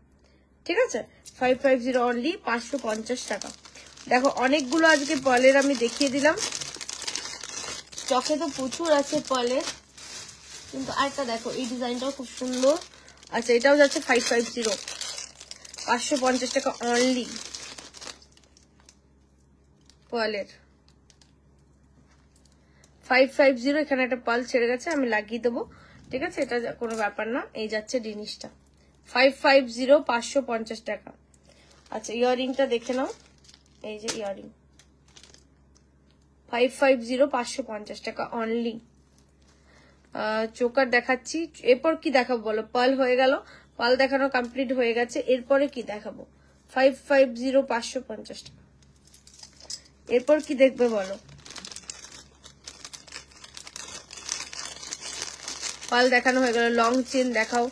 ঠিক আছে ফাইভ ফাইভ জিরো অনলি পাঁচশো পঞ্চাশ টাকা দেখো অনেকগুলো আজকে পলের আমি দেখিয়ে দিলাম চকে তো প্রচুর আছে পলের কিন্তু আরেকটা দেখো এই ডিজাইনটাও খুব সুন্দর আচ্ছা এটাও যাচ্ছে ফাইভ ফাইভ জিরো পাঁচশো পঞ্চাশ টাকা অনলি পালের ফাইভ ফাইভ জিরো এখানে একটা পাল ছেড়ে গেছে আমি লাগিয়ে দেবো ঠিক আছে এটা কোনো ব্যাপার না এই যাচ্ছে জিনিসটা ফাইভ ফাইভ জিরো পাঁচশো পঞ্চাশ টাকা আচ্ছা ইয়াররিংটা দেখে নাও এই যে ইয়াররিং ফাইভ ফাইভ জিরো পাঁচশো পঞ্চাশ টাকা অনলি চোকার দেখাচ্ছি এরপর কি দেখাবো বলো পাল হয়ে গেল পাল দেখানো কমপ্লিট হয়ে গেছে এরপরে কি দেখাবো ফাইভ ফাইভ জিরো পাঁচশো পঞ্চাশ টাকা এরপর কি দেখবে বলো পাল দেখানো হয়ে গেল লং চেন দেখাও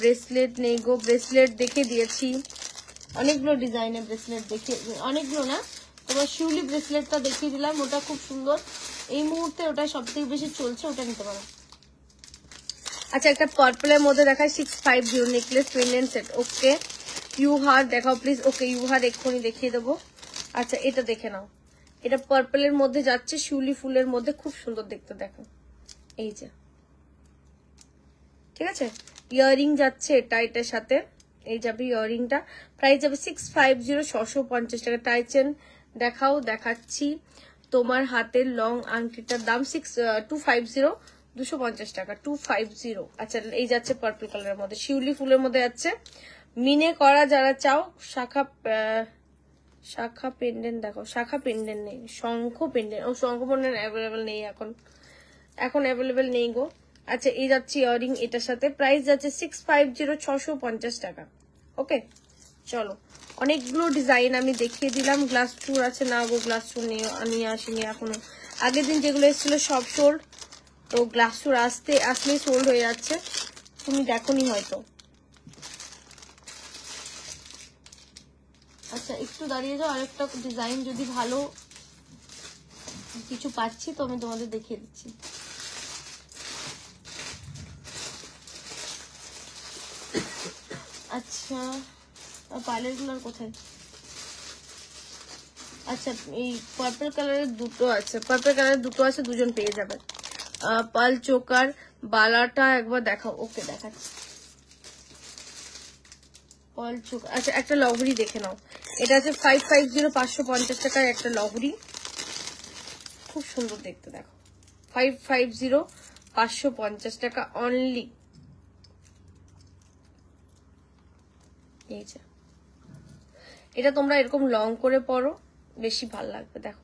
ব্রেসলেট নেই গো ব্রেসলেট দেখে দিয়েছি অনেকগুলো ডিজাইনের ব্রেসলেট দেখে অনেকগুলো না তোমার শিউলি ব্রেসলেটটা দেখিয়ে দিলাম ওটা খুব সুন্দর এই মুহূর্তে ওটা সব থেকে বেশি চলছে ওটা নিতে পারো আচ্ছা একটা পার্পলের মধ্যে দেখায় six five zero necklace pendant set okay U হার দেখাও প্লিজ ওকে ইউ হার এক্ষুনি দেখিয়ে দেবো আচ্ছা এটা দেখে নাও এটা পার্পলের মধ্যে যাচ্ছে শিউলি ফুলের মধ্যে খুব সুন্দর দেখতে দেখো এই যে ঠিক আছে ইয়াররিং যাচ্ছে এটা এটার সাথে এই যাবে ইয়াররিংটা প্রাইস যাবে সিক্স ফাইভ জিরো ছশো পঞ্চাশ টাকা টাইচেন দেখাও দেখাচ্ছি তোমার হাতের লং আংটিটার দাম সিক্স টু ফাইভ জিরো দুশো পঞ্চাশ টাকা টু ফাইভ জিরো আচ্ছা এই যাচ্ছে পার্পল কালারের মধ্যে শিউলি ফুলের মধ্যে আছে মিনে করা যারা চাও শাখা শাখা পেন্ডেন্ট দেখো শাখা পেন্ডেন্ট নেই শঙ্খ পেন্ডেন্ট ও শঙ্খ পেন্ডেন্ট অ্যাভেলেবেল নেই এখন এখন অ্যাভেলেবেল নেই গো আচ্ছা এই যাচ্ছে ইয়ারিং এটার সাথে প্রাইস যাচ্ছে সিক্স ফাইভ জিরো ছশো পঞ্চাশ টাকা ওকে চলো অনেকগুলো ডিজাইন আমি দেখিয়ে দিলাম গ্লাস টুর আছে না গো গ্লাস টুর নিয়ে নিয়ে আসিনি এখনো আগের দিন যেগুলো এসেছিলো সব শোল্ড তো গ্লাস চোর আসতে আসলেই সোল্ড হয়ে যাচ্ছে তুমি দেখো নি হয়তো আচ্ছা একটু দাঁড়িয়ে যাও আরেকটা ডিজাইন যদি ভালো কিছু পাচ্ছি তো আমি তোমাদের দেখিয়ে দিচ্ছি আচ্ছা কালার কোথায় আচ্ছা এই পার্পল কালারের দুটো আছে পার্পল কালারের দুটো আছে দুজন পেয়ে যাবেন পাল চোকার বালাটা একবার দেখাও ওকে দেখাচ্ছি পাল চোকার আচ্ছা একটা লহরি দেখে নাও এটা আছে ফাইভ ফাইভ জিরো পাঁচশো পঞ্চাশ টাকার একটা লহরি খুব সুন্দর দেখতে দেখো ফাইভ ফাইভ জিরো পাঁচশো পঞ্চাশ টাকা অনলি এই যে এটা তোমরা এরকম লং করে পরো বেশি ভাল লাগবে দেখো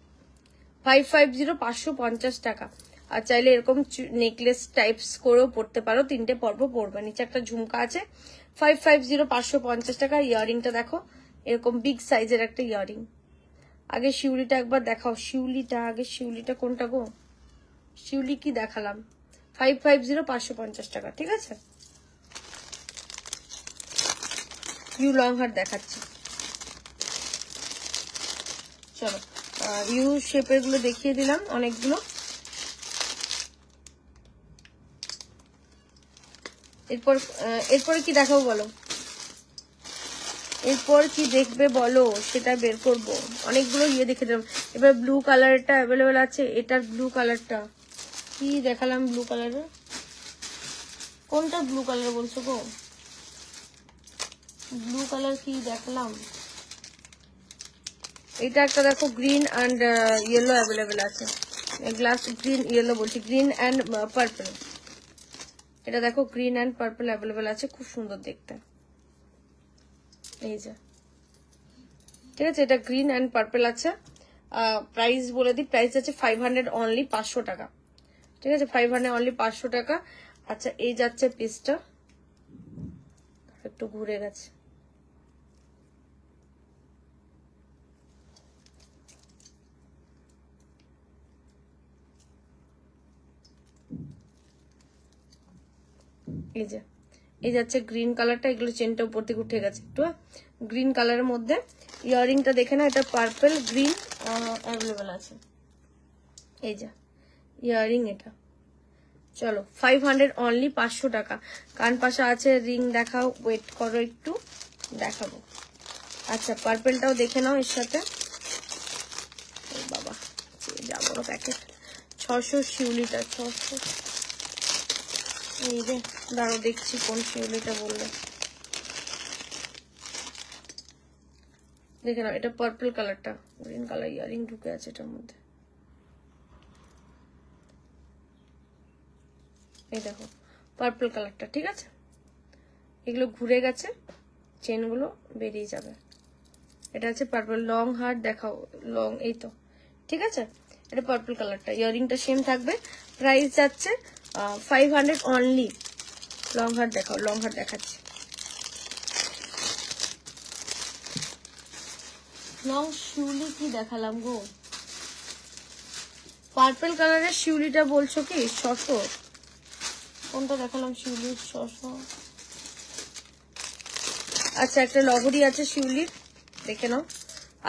ফাইভ ফাইভ জিরো পাঁচশো পঞ্চাশ টাকা আর চাইলে এরকম নেকলেস টাইপস করেও পড়তে পারো তিনটে পর্ব পড়বে নিচে একটা ঝুমকা আছে ফাইভ ফাইভ জিরো পাঁচশো পঞ্চাশ টাকা ইয়ারিংটা দেখো এরকম বিগ সাইজের একটা ইয়ারিং আগে শিউলিটা একবার দেখাও শিউলিটা আগে শিউলিটা কোনটা গো শিউলি কি দেখালাম ফাইভ ফাইভ জিরো পাঁচশো পঞ্চাশ টাকা ঠিক আছে ইউ লং হার দেখাচ্ছি চলো ইউ শেপের গুলো দেখিয়ে দিলাম অনেকগুলো এরপর এরপরে কি দেখাবো বলো এরপর কি দেখবে বলো সেটা বের করব অনেকগুলো ইয়ে দেখে দিলাম এবার ব্লু কালারটা অ্যাভেলেবেল আছে এটার ব্লু কালারটা কি দেখালাম ব্লু কালারের কোনটা ব্লু কালার বলছো গো ব্লু কালার কি দেখালাম এটা একটা দেখো গ্রিন অ্যান্ড ইয়েলো অ্যাভেলেবেল আছে গ্লাস গ্রিন ইয়েলো বলছি গ্রিন অ্যান্ড পার্পল এটা দেখো গ্রিন অ্যান্ড পার্পল অ্যাভেলেবেল আছে খুব সুন্দর দেখতে এই যে ঠিক আছে এটা গ্রিন অ্যান্ড পার্পল আছে প্রাইস বলে দিই প্রাইস আছে ফাইভ হান্ড্রেড অনলি পাঁচশো টাকা ঠিক আছে ফাইভ হান্ড্রেড অনলি পাঁচশো টাকা আচ্ছা এই যাচ্ছে পিসটা একটু ঘুরে গেছে এই যে এই যাচ্ছে গ্রিন কালারটা এগুলো চেনটা উপর থেকে উঠে গেছে একটু গ্রিন হ্যাঁ? কালারের মধ্যে ইয়াররিংটা দেখে না এটা পার্পেল গ্রিন অ্যাভেলেবেল আছে এই যা ইয়াররিং এটা চলো ফাইভ হান্ড্রেড অনলি পাঁচশো টাকা কান পাশা আছে রিং দেখাও ওয়েট করো একটু দেখাবো আচ্ছা পার্পেলটাও দেখে নাও এর সাথে বাবা যাবো প্যাকেট ছশো শিউলিটার ছশো এই যে দাঁড়ো দেখছি কোন শিউলিটা বললে দেখে নাও এটা পার্পল কালারটা গ্রিন কালার ইয়ারিং ঢুকে আছে এটার মধ্যে এই দেখো পার্পল কালারটা ঠিক আছে এগুলো ঘুরে গেছে চেনগুলো বেরিয়ে যাবে এটা আছে পার্পল লং হার্ট দেখাও লং এই তো ঠিক আছে এটা পার্পল কালারটা ইয়ারিংটা সেম থাকবে প্রাইস যাচ্ছে five hundred only long heart দেখাও লং হাট দেখাচ্ছি লং শিউলি কি দেখালাম গো পার্পেল কালারের শিউলিটা বলছো কি ছশো কোনটা দেখালাম শিউলির ছশো আচ্ছা একটা লগরি আছে শিউলির দেখে নাও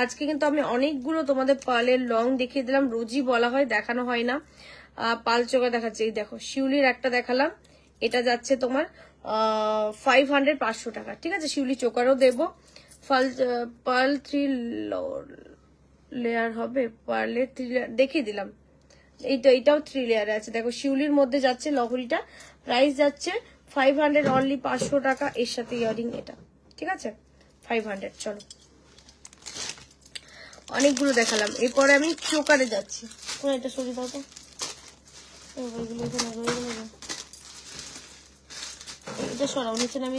আজকে কিন্তু আমি অনেকগুলো তোমাদের পালের লং দেখিয়ে দিলাম রোজই বলা হয় দেখানো হয় না পাল চোখা দেখাচ্ছে এই দেখো শিউলির একটা দেখালাম এটা যাচ্ছে তোমার ফাইভ হান্ড্রেড পাঁচশো টাকা ঠিক আছে শিউলি চোকারও দেবো ফাল পাল থ্রি লেয়ার হবে পার্লে থ্রি লেয়ার দেখিয়ে দিলাম এইটা এইটাও থ্রি লেয়ারে আছে দেখো শিউলির মধ্যে যাচ্ছে লহরিটা প্রাইস যাচ্ছে ফাইভ হান্ড্রেড অনলি পাঁচশো টাকা এর সাথে ইয়ারিং এটা ঠিক আছে ফাইভ হান্ড্রেড চলো অনেকগুলো দেখালাম এরপরে আমি চোকারে যাচ্ছি এটা শরীর দাও এটা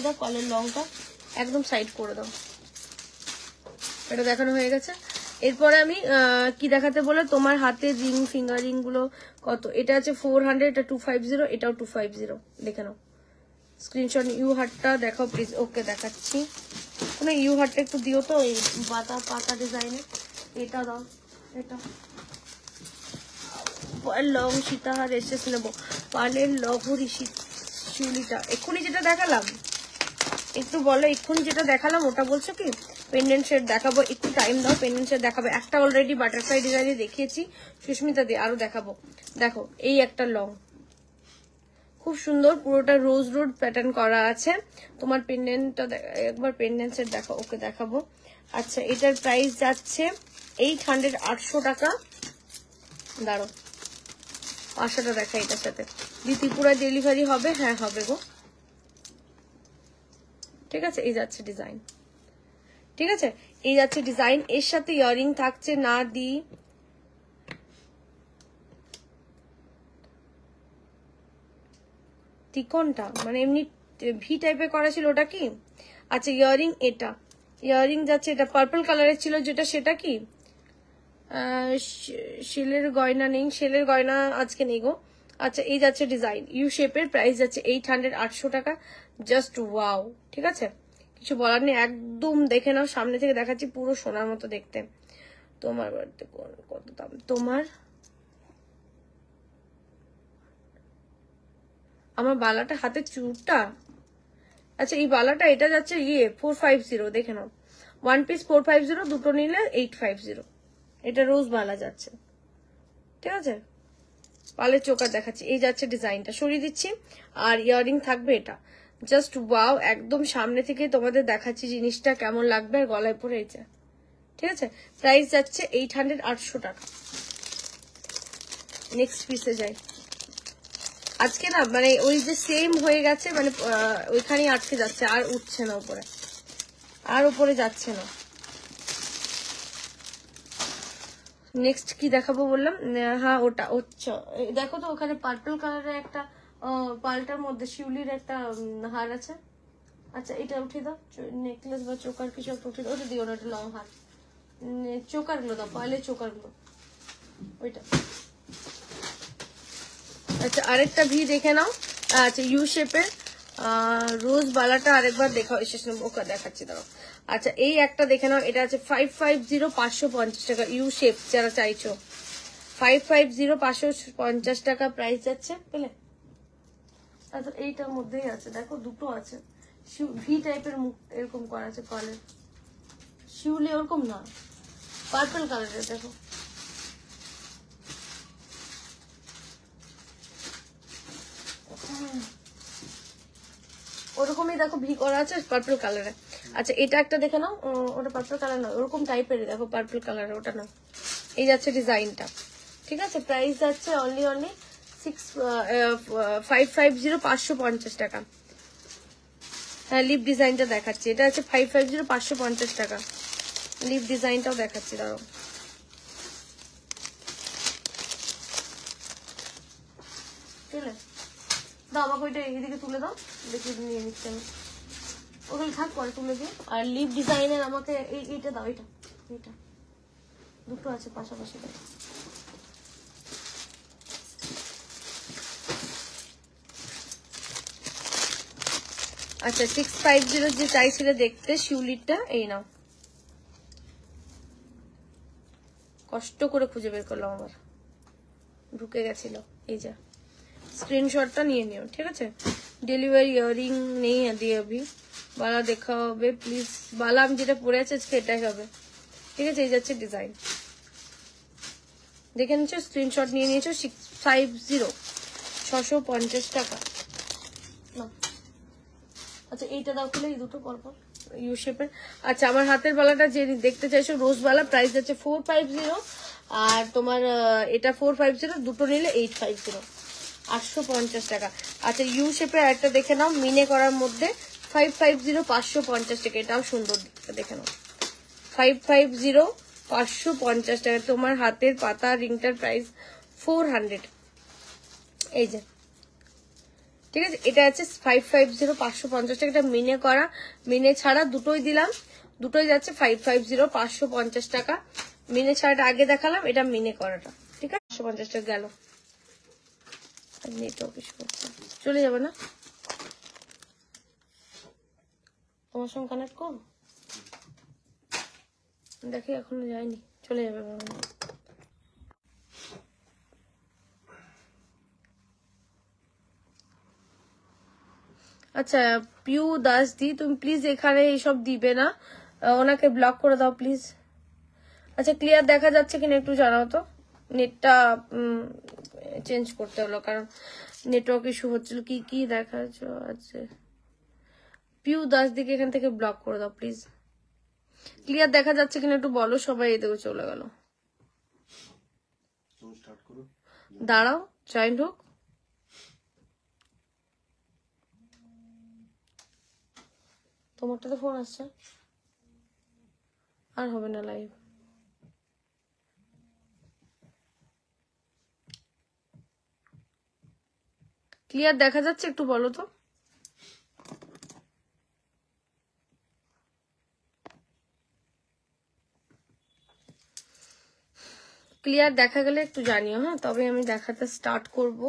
দাও একদম সাইড করে দাও এটা দেখানো হয়ে গেছে এরপরে আমি দেখাতে বলে তোমার হাতে রিং ফিঙ্গার রিংগুলো কত এটা আছে ফোর হান্ড্রেড এটা টু ফাইভ জিরো এটাও টু ফাইভ জিরো নাও স্ক্রিনশট ইউ হারটা দেখাও প্লিজ ওকে দেখাচ্ছি ইউ হারটা একটু দিও তো বাতা পাতা ডিজাইনে এটা দাও এটা লং সীতাহার এসেস নেবো পালের লহরি শিউলিটা এক্ষুনি যেটা দেখালাম একটু বলো এক্ষুনি যেটা দেখালাম ওটা বলছো কি পেন্ডেন্ট শেড দেখাবো একটু টাইম দাও পেন্ডেন্ট শেড দেখাবো একটা অলরেডি বাটারফ্লাই ডিজাইন দেখিয়েছি সুস্মিতা দিয়ে আরও দেখাবো দেখো এই একটা লং খুব সুন্দর পুরোটা রোজ রোড প্যাটার্ন করা আছে তোমার পেন্ডেন্টটা একবার পেন্ডেন্ট সেট দেখো ওকে দেখাবো আচ্ছা এটার প্রাইস যাচ্ছে এইট হান্ড্রেড আটশো টাকা দাঁড়ো পাঁচশোটা দেখা এটার সাথে দি ত্রিপুরা ডেলিভারি হবে হ্যাঁ হবে গো ঠিক আছে এই যাচ্ছে ডিজাইন ঠিক আছে এই যাচ্ছে ডিজাইন এর সাথে ইয়ারিং থাকছে না দি টিকনটা মানে এমনি ভি টাইপে করা ছিল ওটা কি আচ্ছা ইয়ারিং এটা ইয়ারিং যাচ্ছে এটা পার্পল কালারের ছিল যেটা সেটা কি শেলের গয়না নেই শেলের গয়না আজকে নেই গো আচ্ছা এই যাচ্ছে ডিজাইন ইউ শেপের প্রাইস যাচ্ছে এইট হান্ড্রেড আটশো টাকা জাস্ট ওয়াও ঠিক আছে কিছু বলার নেই একদম দেখে নাও সামনে থেকে দেখাচ্ছি পুরো সোনার মতো দেখতে তোমার বাড়িতে কত দাম তোমার আমার বালাটা হাতে চুরটা আচ্ছা এই বালাটা এটা যাচ্ছে ইয়ে ফোর ফাইভ জিরো দেখে নাও one piece four five zero দুটো নিলে এইট ফাইভ জিরো এটা রোজ বালা যাচ্ছে ঠিক আছে পালের চোকার দেখাচ্ছি এই যাচ্ছে ডিজাইনটা সরিয়ে দিচ্ছি আর ইয়ারিং থাকবে এটা জাস্ট ওয়াও একদম সামনে থেকে তোমাদের দেখাচ্ছি জিনিসটা কেমন লাগবে আর গলায় পরে এই ঠিক আছে প্রাইস যাচ্ছে এইট হান্ড্রেড আটশো টাকা নেক্সট পিসে যাই আজকে না মানে ওই যে সেম হয়ে গেছে মানে ওইখানেই আটকে যাচ্ছে আর উঠছে না ওপরে আর ওপরে যাচ্ছে না নেক্সট কি দেখাবো বললাম হ্যাঁ ওটা আচ্ছা দেখো তো ওখানে পার্পল কালারের একটা পাল্টার মধ্যে শিউলির একটা হার আছে আচ্ছা এটা উঠিয়ে দাও নেকলেস বা চোকার কিছু একটা উঠিয়ে দাও ওটা দিও না ওটা লং হার চোকারগুলো দাও পালে চোকারগুলো ওইটা আচ্ছা আরেকটা ভি দেখে নাও আচ্ছা ইউ শেপের রোজ বালাটা আরেকবার দেখাও এসে ওকে দেখাচ্ছি দাঁড়াও আচ্ছা এই একটা দেখে নাও এটা আছে ফাইভ ফাইভ জিরো পাঁচশো পঞ্চাশ টাকা ইউ শেপ যারা চাইছো ফাইভ ফাইভ জিরো পাঁচশো পঞ্চাশ টাকা প্রাইস যাচ্ছে বুঝলে আচ্ছা এইটার মধ্যেই আছে দেখো দুটো আছে ভি টাইপের মুখ এরকম করা আছে কলের শিউলি ওরকম না পার্পল কালারের দেখো ওরকমই দেখো ভি করা আছে পার্পল কালারে আচ্ছা এটা একটা দেখে নাও ওটা পার্পল কালার নয় ওরকম টাইপের দেখো পার্পল কালার ওটা না এই যাচ্ছে ডিজাইনটা ঠিক আছে প্রাইস যাচ্ছে only only six five five zero পাঁচশো পঞ্চাশ টাকা হ্যাঁ লিপ ডিজাইনটা দেখাচ্ছি এটা আছে ফাইভ ফাইভ জিরো পাঁচশো পঞ্চাশ টাকা লিপ ডিজাইনটাও দেখাচ্ছি আছে দাও আমাকে ওইটা এদিকে তুলে দাও দেখি নিয়ে নিচ্ছি আমি ওগুলো থাক পরে তুমি দিও আর লিপ ডিজাইনের আমাকে এই এইটা দাও এটা এটা দুটো আছে পাশাপাশি আচ্ছা সিক্স ফাইভ জিরো যে চাইছিলে দেখতে শিউলিটা এই নাও কষ্ট করে খুঁজে বের করলাম আমার ঢুকে গেছিল এই যা স্ক্রিনশটটা নিয়ে নিও ঠিক আছে ডেলিভারি ইয়ারিং নেই দিয়ে অভি বালা দেখা হবে প্লিজ বালা আমি যেটা পরে আছে আজকে এটাই হবে ঠিক আছে এই যাচ্ছে ডিজাইন দেখে নিচ্ছ স্ক্রিনশট নিয়ে নিয়েছো সিক্স ফাইভ জিরো ছশো পঞ্চাশ টাকা আচ্ছা এইটা দাও খুলে এই দুটো পরপর ইউ শেপের আচ্ছা আমার হাতের বালাটা যে দেখতে চাইছো রোজ বালা প্রাইস যাচ্ছে ফোর ফাইভ জিরো আর তোমার এটা ফোর ফাইভ জিরো দুটো নিলে এইট ফাইভ জিরো আটশো পঞ্চাশ টাকা আচ্ছা ইউ শেপের একটা দেখে নাও মিনে করার মধ্যে ফাইভ ফাইভ জিরো পাঁচশো পঞ্চাশ টাকা এটাও সুন্দর দেখে নাও ফাইভ ফাইভ জিরো পাঁচশো পঞ্চাশ টাকা তোমার হাতের পাতা রিংটার প্রাইস ফোর হান্ড্রেড এই যে ঠিক আছে এটা আছে ফাইভ ফাইভ জিরো পাঁচশো পঞ্চাশ টাকা এটা মিনে করা মিনে ছাড়া দুটোই দিলাম দুটোই যাচ্ছে ফাইভ ফাইভ জিরো পাঁচশো পঞ্চাশ টাকা মিনে ছাড়াটা আগে দেখালাম এটা মিনে করাটা ঠিক আছে পাঁচশো পঞ্চাশ টাকা গেল চলে যাবে না তোমার সঙ্গে কানেক্ট করব দেখি এখনো যায়নি চলে যাবে আচ্ছা পিউ দাস দি তুমি প্লিজ এখানে এইসব দিবে না ওনাকে ব্লক করে দাও প্লিজ আচ্ছা ক্লিয়ার দেখা যাচ্ছে কিনা একটু জানাও তো নেটটা চেঞ্জ করতে হলো কারণ নেটওয়ার্ক ইস্যু হচ্ছিল কি কি দেখা যাচ্ছে পিউ দাস দিকে এখান থেকে ব্লক করে দাও প্লিজ ক্লিয়ার দেখা যাচ্ছে কিনা একটু বলো সবাই এদিকে চলে গেল দাঁড়াও জয়েন্ট হোক তোমারটাতে ফোন আসছে আর হবে না লাইভ ক্লিয়ার দেখা যাচ্ছে একটু বলো তো ক্লিয়ার দেখা গেলে একটু জানিও হ্যাঁ তবে আমি দেখাতে স্টার্ট করব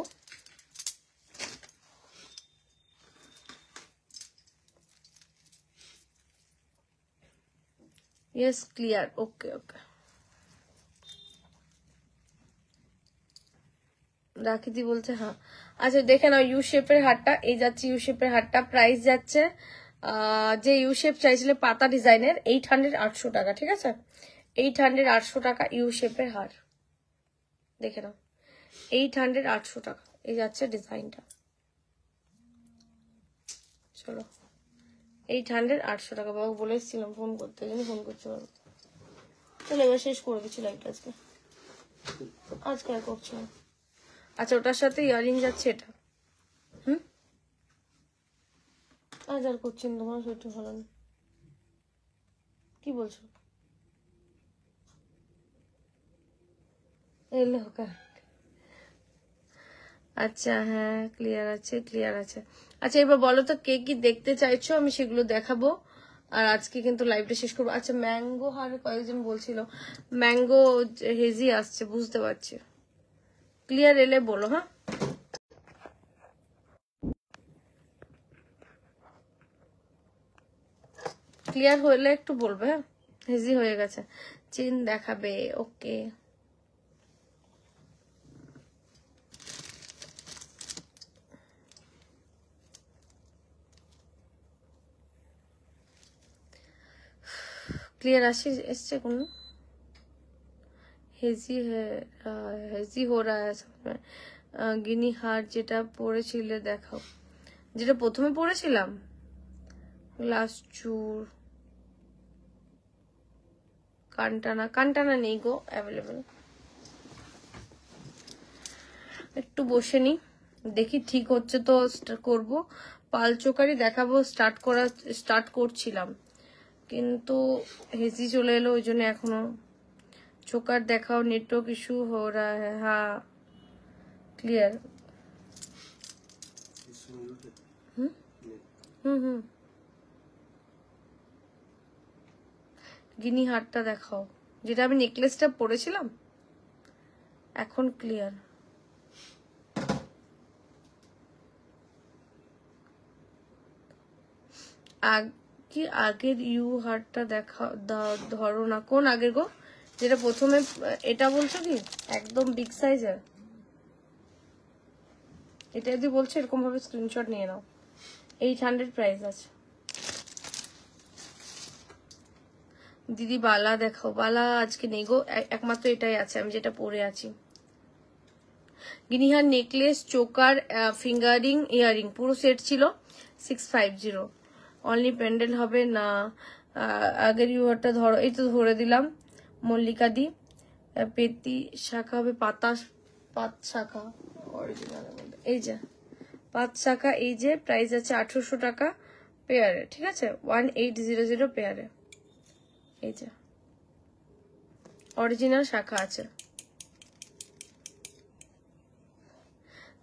ইয়েস ক্লিয়ার ওকে ওকে রাখিদি বলছে হ্যাঁ আচ্ছা দেখে নাও ইউ শেপের হারটা এই যাচ্ছে ইউ শেপের হারটা প্রাইস যাচ্ছে যে ইউ শেপ চাইছিল পাতা ডিজাইনের এইট হান্ড্রেড আটশো টাকা ঠিক আছে এইট হান্ড্রেড আটশো টাকা ইউ শেপের হার দেখে নাও এইট হান্ড্রেড আটশো টাকা এই যাচ্ছে ডিজাইনটা চলো এইট হান্ড্রেড আটশো টাকা বাবা বলে এসেছিলাম ফোন করতে জন্য ফোন করছি পারবো চলো এবার শেষ করে দিচ্ছি লাইভটা আজকে আজকে আর করছি না আচ্ছা ওটার সাথে ইয়ারিং যাচ্ছে এটা হুম আজ আর করছেন তোমার শরীরটা ভালো না কি বলছো এলো আচ্ছা হ্যাঁ ক্লিয়ার আছে ক্লিয়ার আছে আচ্ছা এবার বলো তো কে কি দেখতে চাইছো আমি সেগুলো দেখাবো আর আজকে কিন্তু লাইভটা শেষ করবো আচ্ছা ম্যাঙ্গো হার কয়েকজন বলছিল ম্যাঙ্গো হেজি আসছে বুঝতে পারছি ক্লিয়ার এলে বলো হ্যাঁ ক্লিয়ার হলে একটু বলবে হ্যাঁ হেজি হয়ে গেছে চিন দেখাবে ওকে ক্লিয়ার আসে এসছে কোনো হেজি হেজি হো রা গিনি হার যেটা পড়েছিলে দেখাও যেটা প্রথমে পড়েছিলাম গ্লাস চুর কানটানা কানটানা নেই গো অ্যাভেলেবেল একটু বসে নি দেখি ঠিক হচ্ছে তো করব পালচোকারি দেখাবো স্টার্ট করা স্টার্ট করছিলাম কিন্তু হেসি চলে এলো ওই জন্য এখনো চোকার দেখাও নেটওয়ার্ক ইস্যু হো রা হ্যাঁ ক্লিয়ার হুম হুম গিনি হারটা দেখাও যেটা আমি নেকলেসটা পরেছিলাম এখন ক্লিয়ার আগ কি আগের ইউ হারটা দেখা ধরো না কোন আগের গো যেটা প্রথমে এটা বলছো কি একদম বিগ সাইজের এটা যদি বলছো এরকম ভাবে স্ক্রিনশট নিয়ে নাও এইট হান্ড্রেড প্রাইস আছে দিদি বালা দেখাও বালা আজকে নেই গো একমাত্র এটাই আছে আমি যেটা পরে আছি গিনিহার নেকলেস চোকার ফিঙ্গারিং ইয়ারিং পুরো সেট ছিল সিক্স ফাইভ জিরো অনলি প্যান্ডেল হবে না আগের ইউরটা ধরো এই তো ধরে দিলাম মল্লিকা দি পেতি শাখা হবে পাতা পাত শাখা এই যে পাত শাখা এই যে প্রাইস আছে আঠেরোশো টাকা পেয়ারে ঠিক আছে ওয়ান এইট জিরো জিরো পেয়ারে এই যে অরিজিনাল শাখা আছে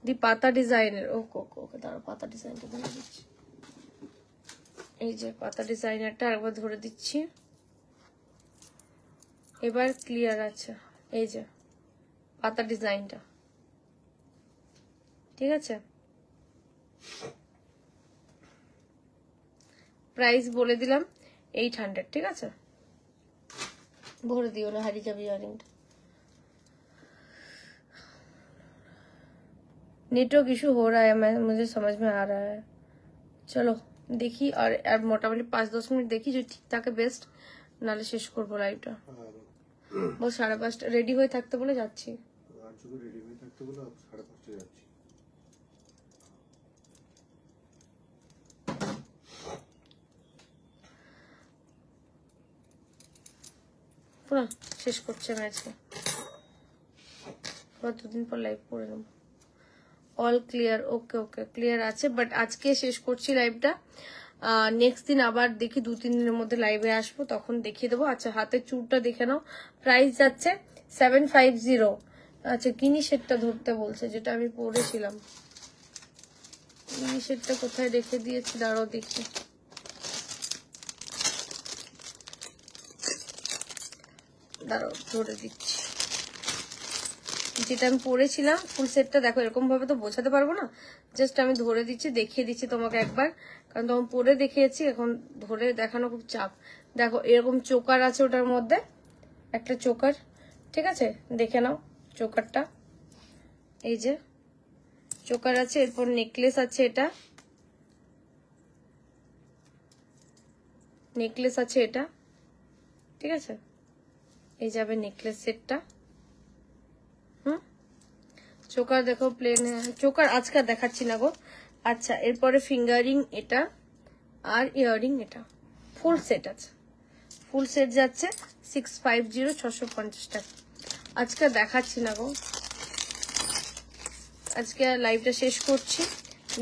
দি পাতা ডিজাইনের ওকে ওকে ওকে দাঁড়ো পাতা ডিজাইনটা দিচ্ছি এই যে পাতা ডিজাইনারটা একবার ধরে দিচ্ছি এবার ক্লিয়ার আছে এই যে পাতা ডিজাইনটা ঠিক আছে প্রাইস বলে দিলাম এইট হান্ড্রেড ঠিক আছে ভরে দিও না হারি যাবি ইয়ারিংটা নেটওয়ার্ক ইস্যু हो रहा মুঝে मैं মে আ রা চলো দেখি আর আর মোটামুটি পাঁচ দশ মিনিট দেখি যদি ঠিক থাকে বেস্ট নাহলে শেষ করবো লাইভটা হ্যাঁ। বল সাড়ে পাঁচটা রেডি হয়ে থাকতে বলে যাচ্ছি শেষ করছে আমি দুদিন পর লাইভ করে নেবো all clear okay okay clear আছে বাট আজকে শেষ করছি লাইভটা নেক্সট দিন আবার দেখি দু তিন দিনের মধ্যে লাইভে আসবো তখন দেখিয়ে দেবো আচ্ছা হাতের চুরটা দেখে নাও প্রাইস যাচ্ছে সেভেন ফাইভ জিরো আচ্ছা কিনি সেটটা ধরতে বলছে যেটা আমি পরেছিলাম কিনি সেটটা কোথায় রেখে দিয়েছি দাঁড়ো দেখি দাঁড়ো ধরে দিচ্ছি যেটা আমি পরেছিলাম ফুল সেটটা দেখো এরকমভাবে তো বোঝাতে পারবো না জাস্ট আমি ধরে দিচ্ছি দেখিয়ে দিচ্ছি তোমাকে একবার কারণ তখন পরে দেখিয়েছি এখন ধরে দেখানো খুব চাপ দেখো এরকম চোকার আছে ওটার মধ্যে একটা চোকার ঠিক আছে দেখে নাও চোকারটা এই যে চোকার আছে এরপর নেকলেস আছে এটা নেকলেস আছে এটা ঠিক আছে এই যাবে নেকলেস সেটটা চোকার দেখো প্লেন চোকার আজকে দেখাচ্ছি না গো আচ্ছা এরপরে ফিঙ্গারিং এটা আর ইয়াররিং এটা ফুল সেট আছে ফুল সেট যাচ্ছে সিক্স ফাইভ জিরো ছশো পঞ্চাশ টাকা আজকে দেখাচ্ছি না গো আজকে লাইভটা শেষ করছি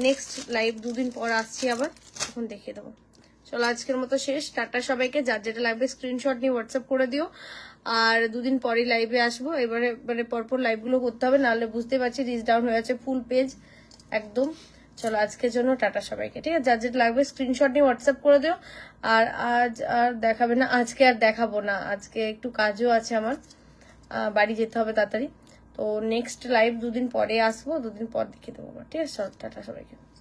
নেক্সট লাইভ দুদিন পর আসছি আবার তখন দেখিয়ে দেবো চলো আজকের মতো শেষ টাটা সবাইকে যার যেটা লাগবে স্ক্রিনশট নিয়ে হোয়াটসঅ্যাপ করে দিও আর দুদিন পরে লাইভে আসবো এবারে মানে পরপর লাইভগুলো করতে হবে নাহলে বুঝতে পারছি রিচ ডাউন হয়ে আছে ফুল পেজ একদম চলো আজকের জন্য টাটা সবাইকে ঠিক আছে যার যেটা লাগবে স্ক্রিনশট নিয়ে হোয়াটসঅ্যাপ করে দিও আর আজ আর দেখাবে না আজকে আর দেখাবো না আজকে একটু কাজও আছে আমার বাড়ি যেতে হবে তাড়াতাড়ি তো নেক্সট লাইভ দুদিন পরে আসবো দুদিন পর দেখিয়ে দেবো ঠিক আছে চলো টাটা সবাইকে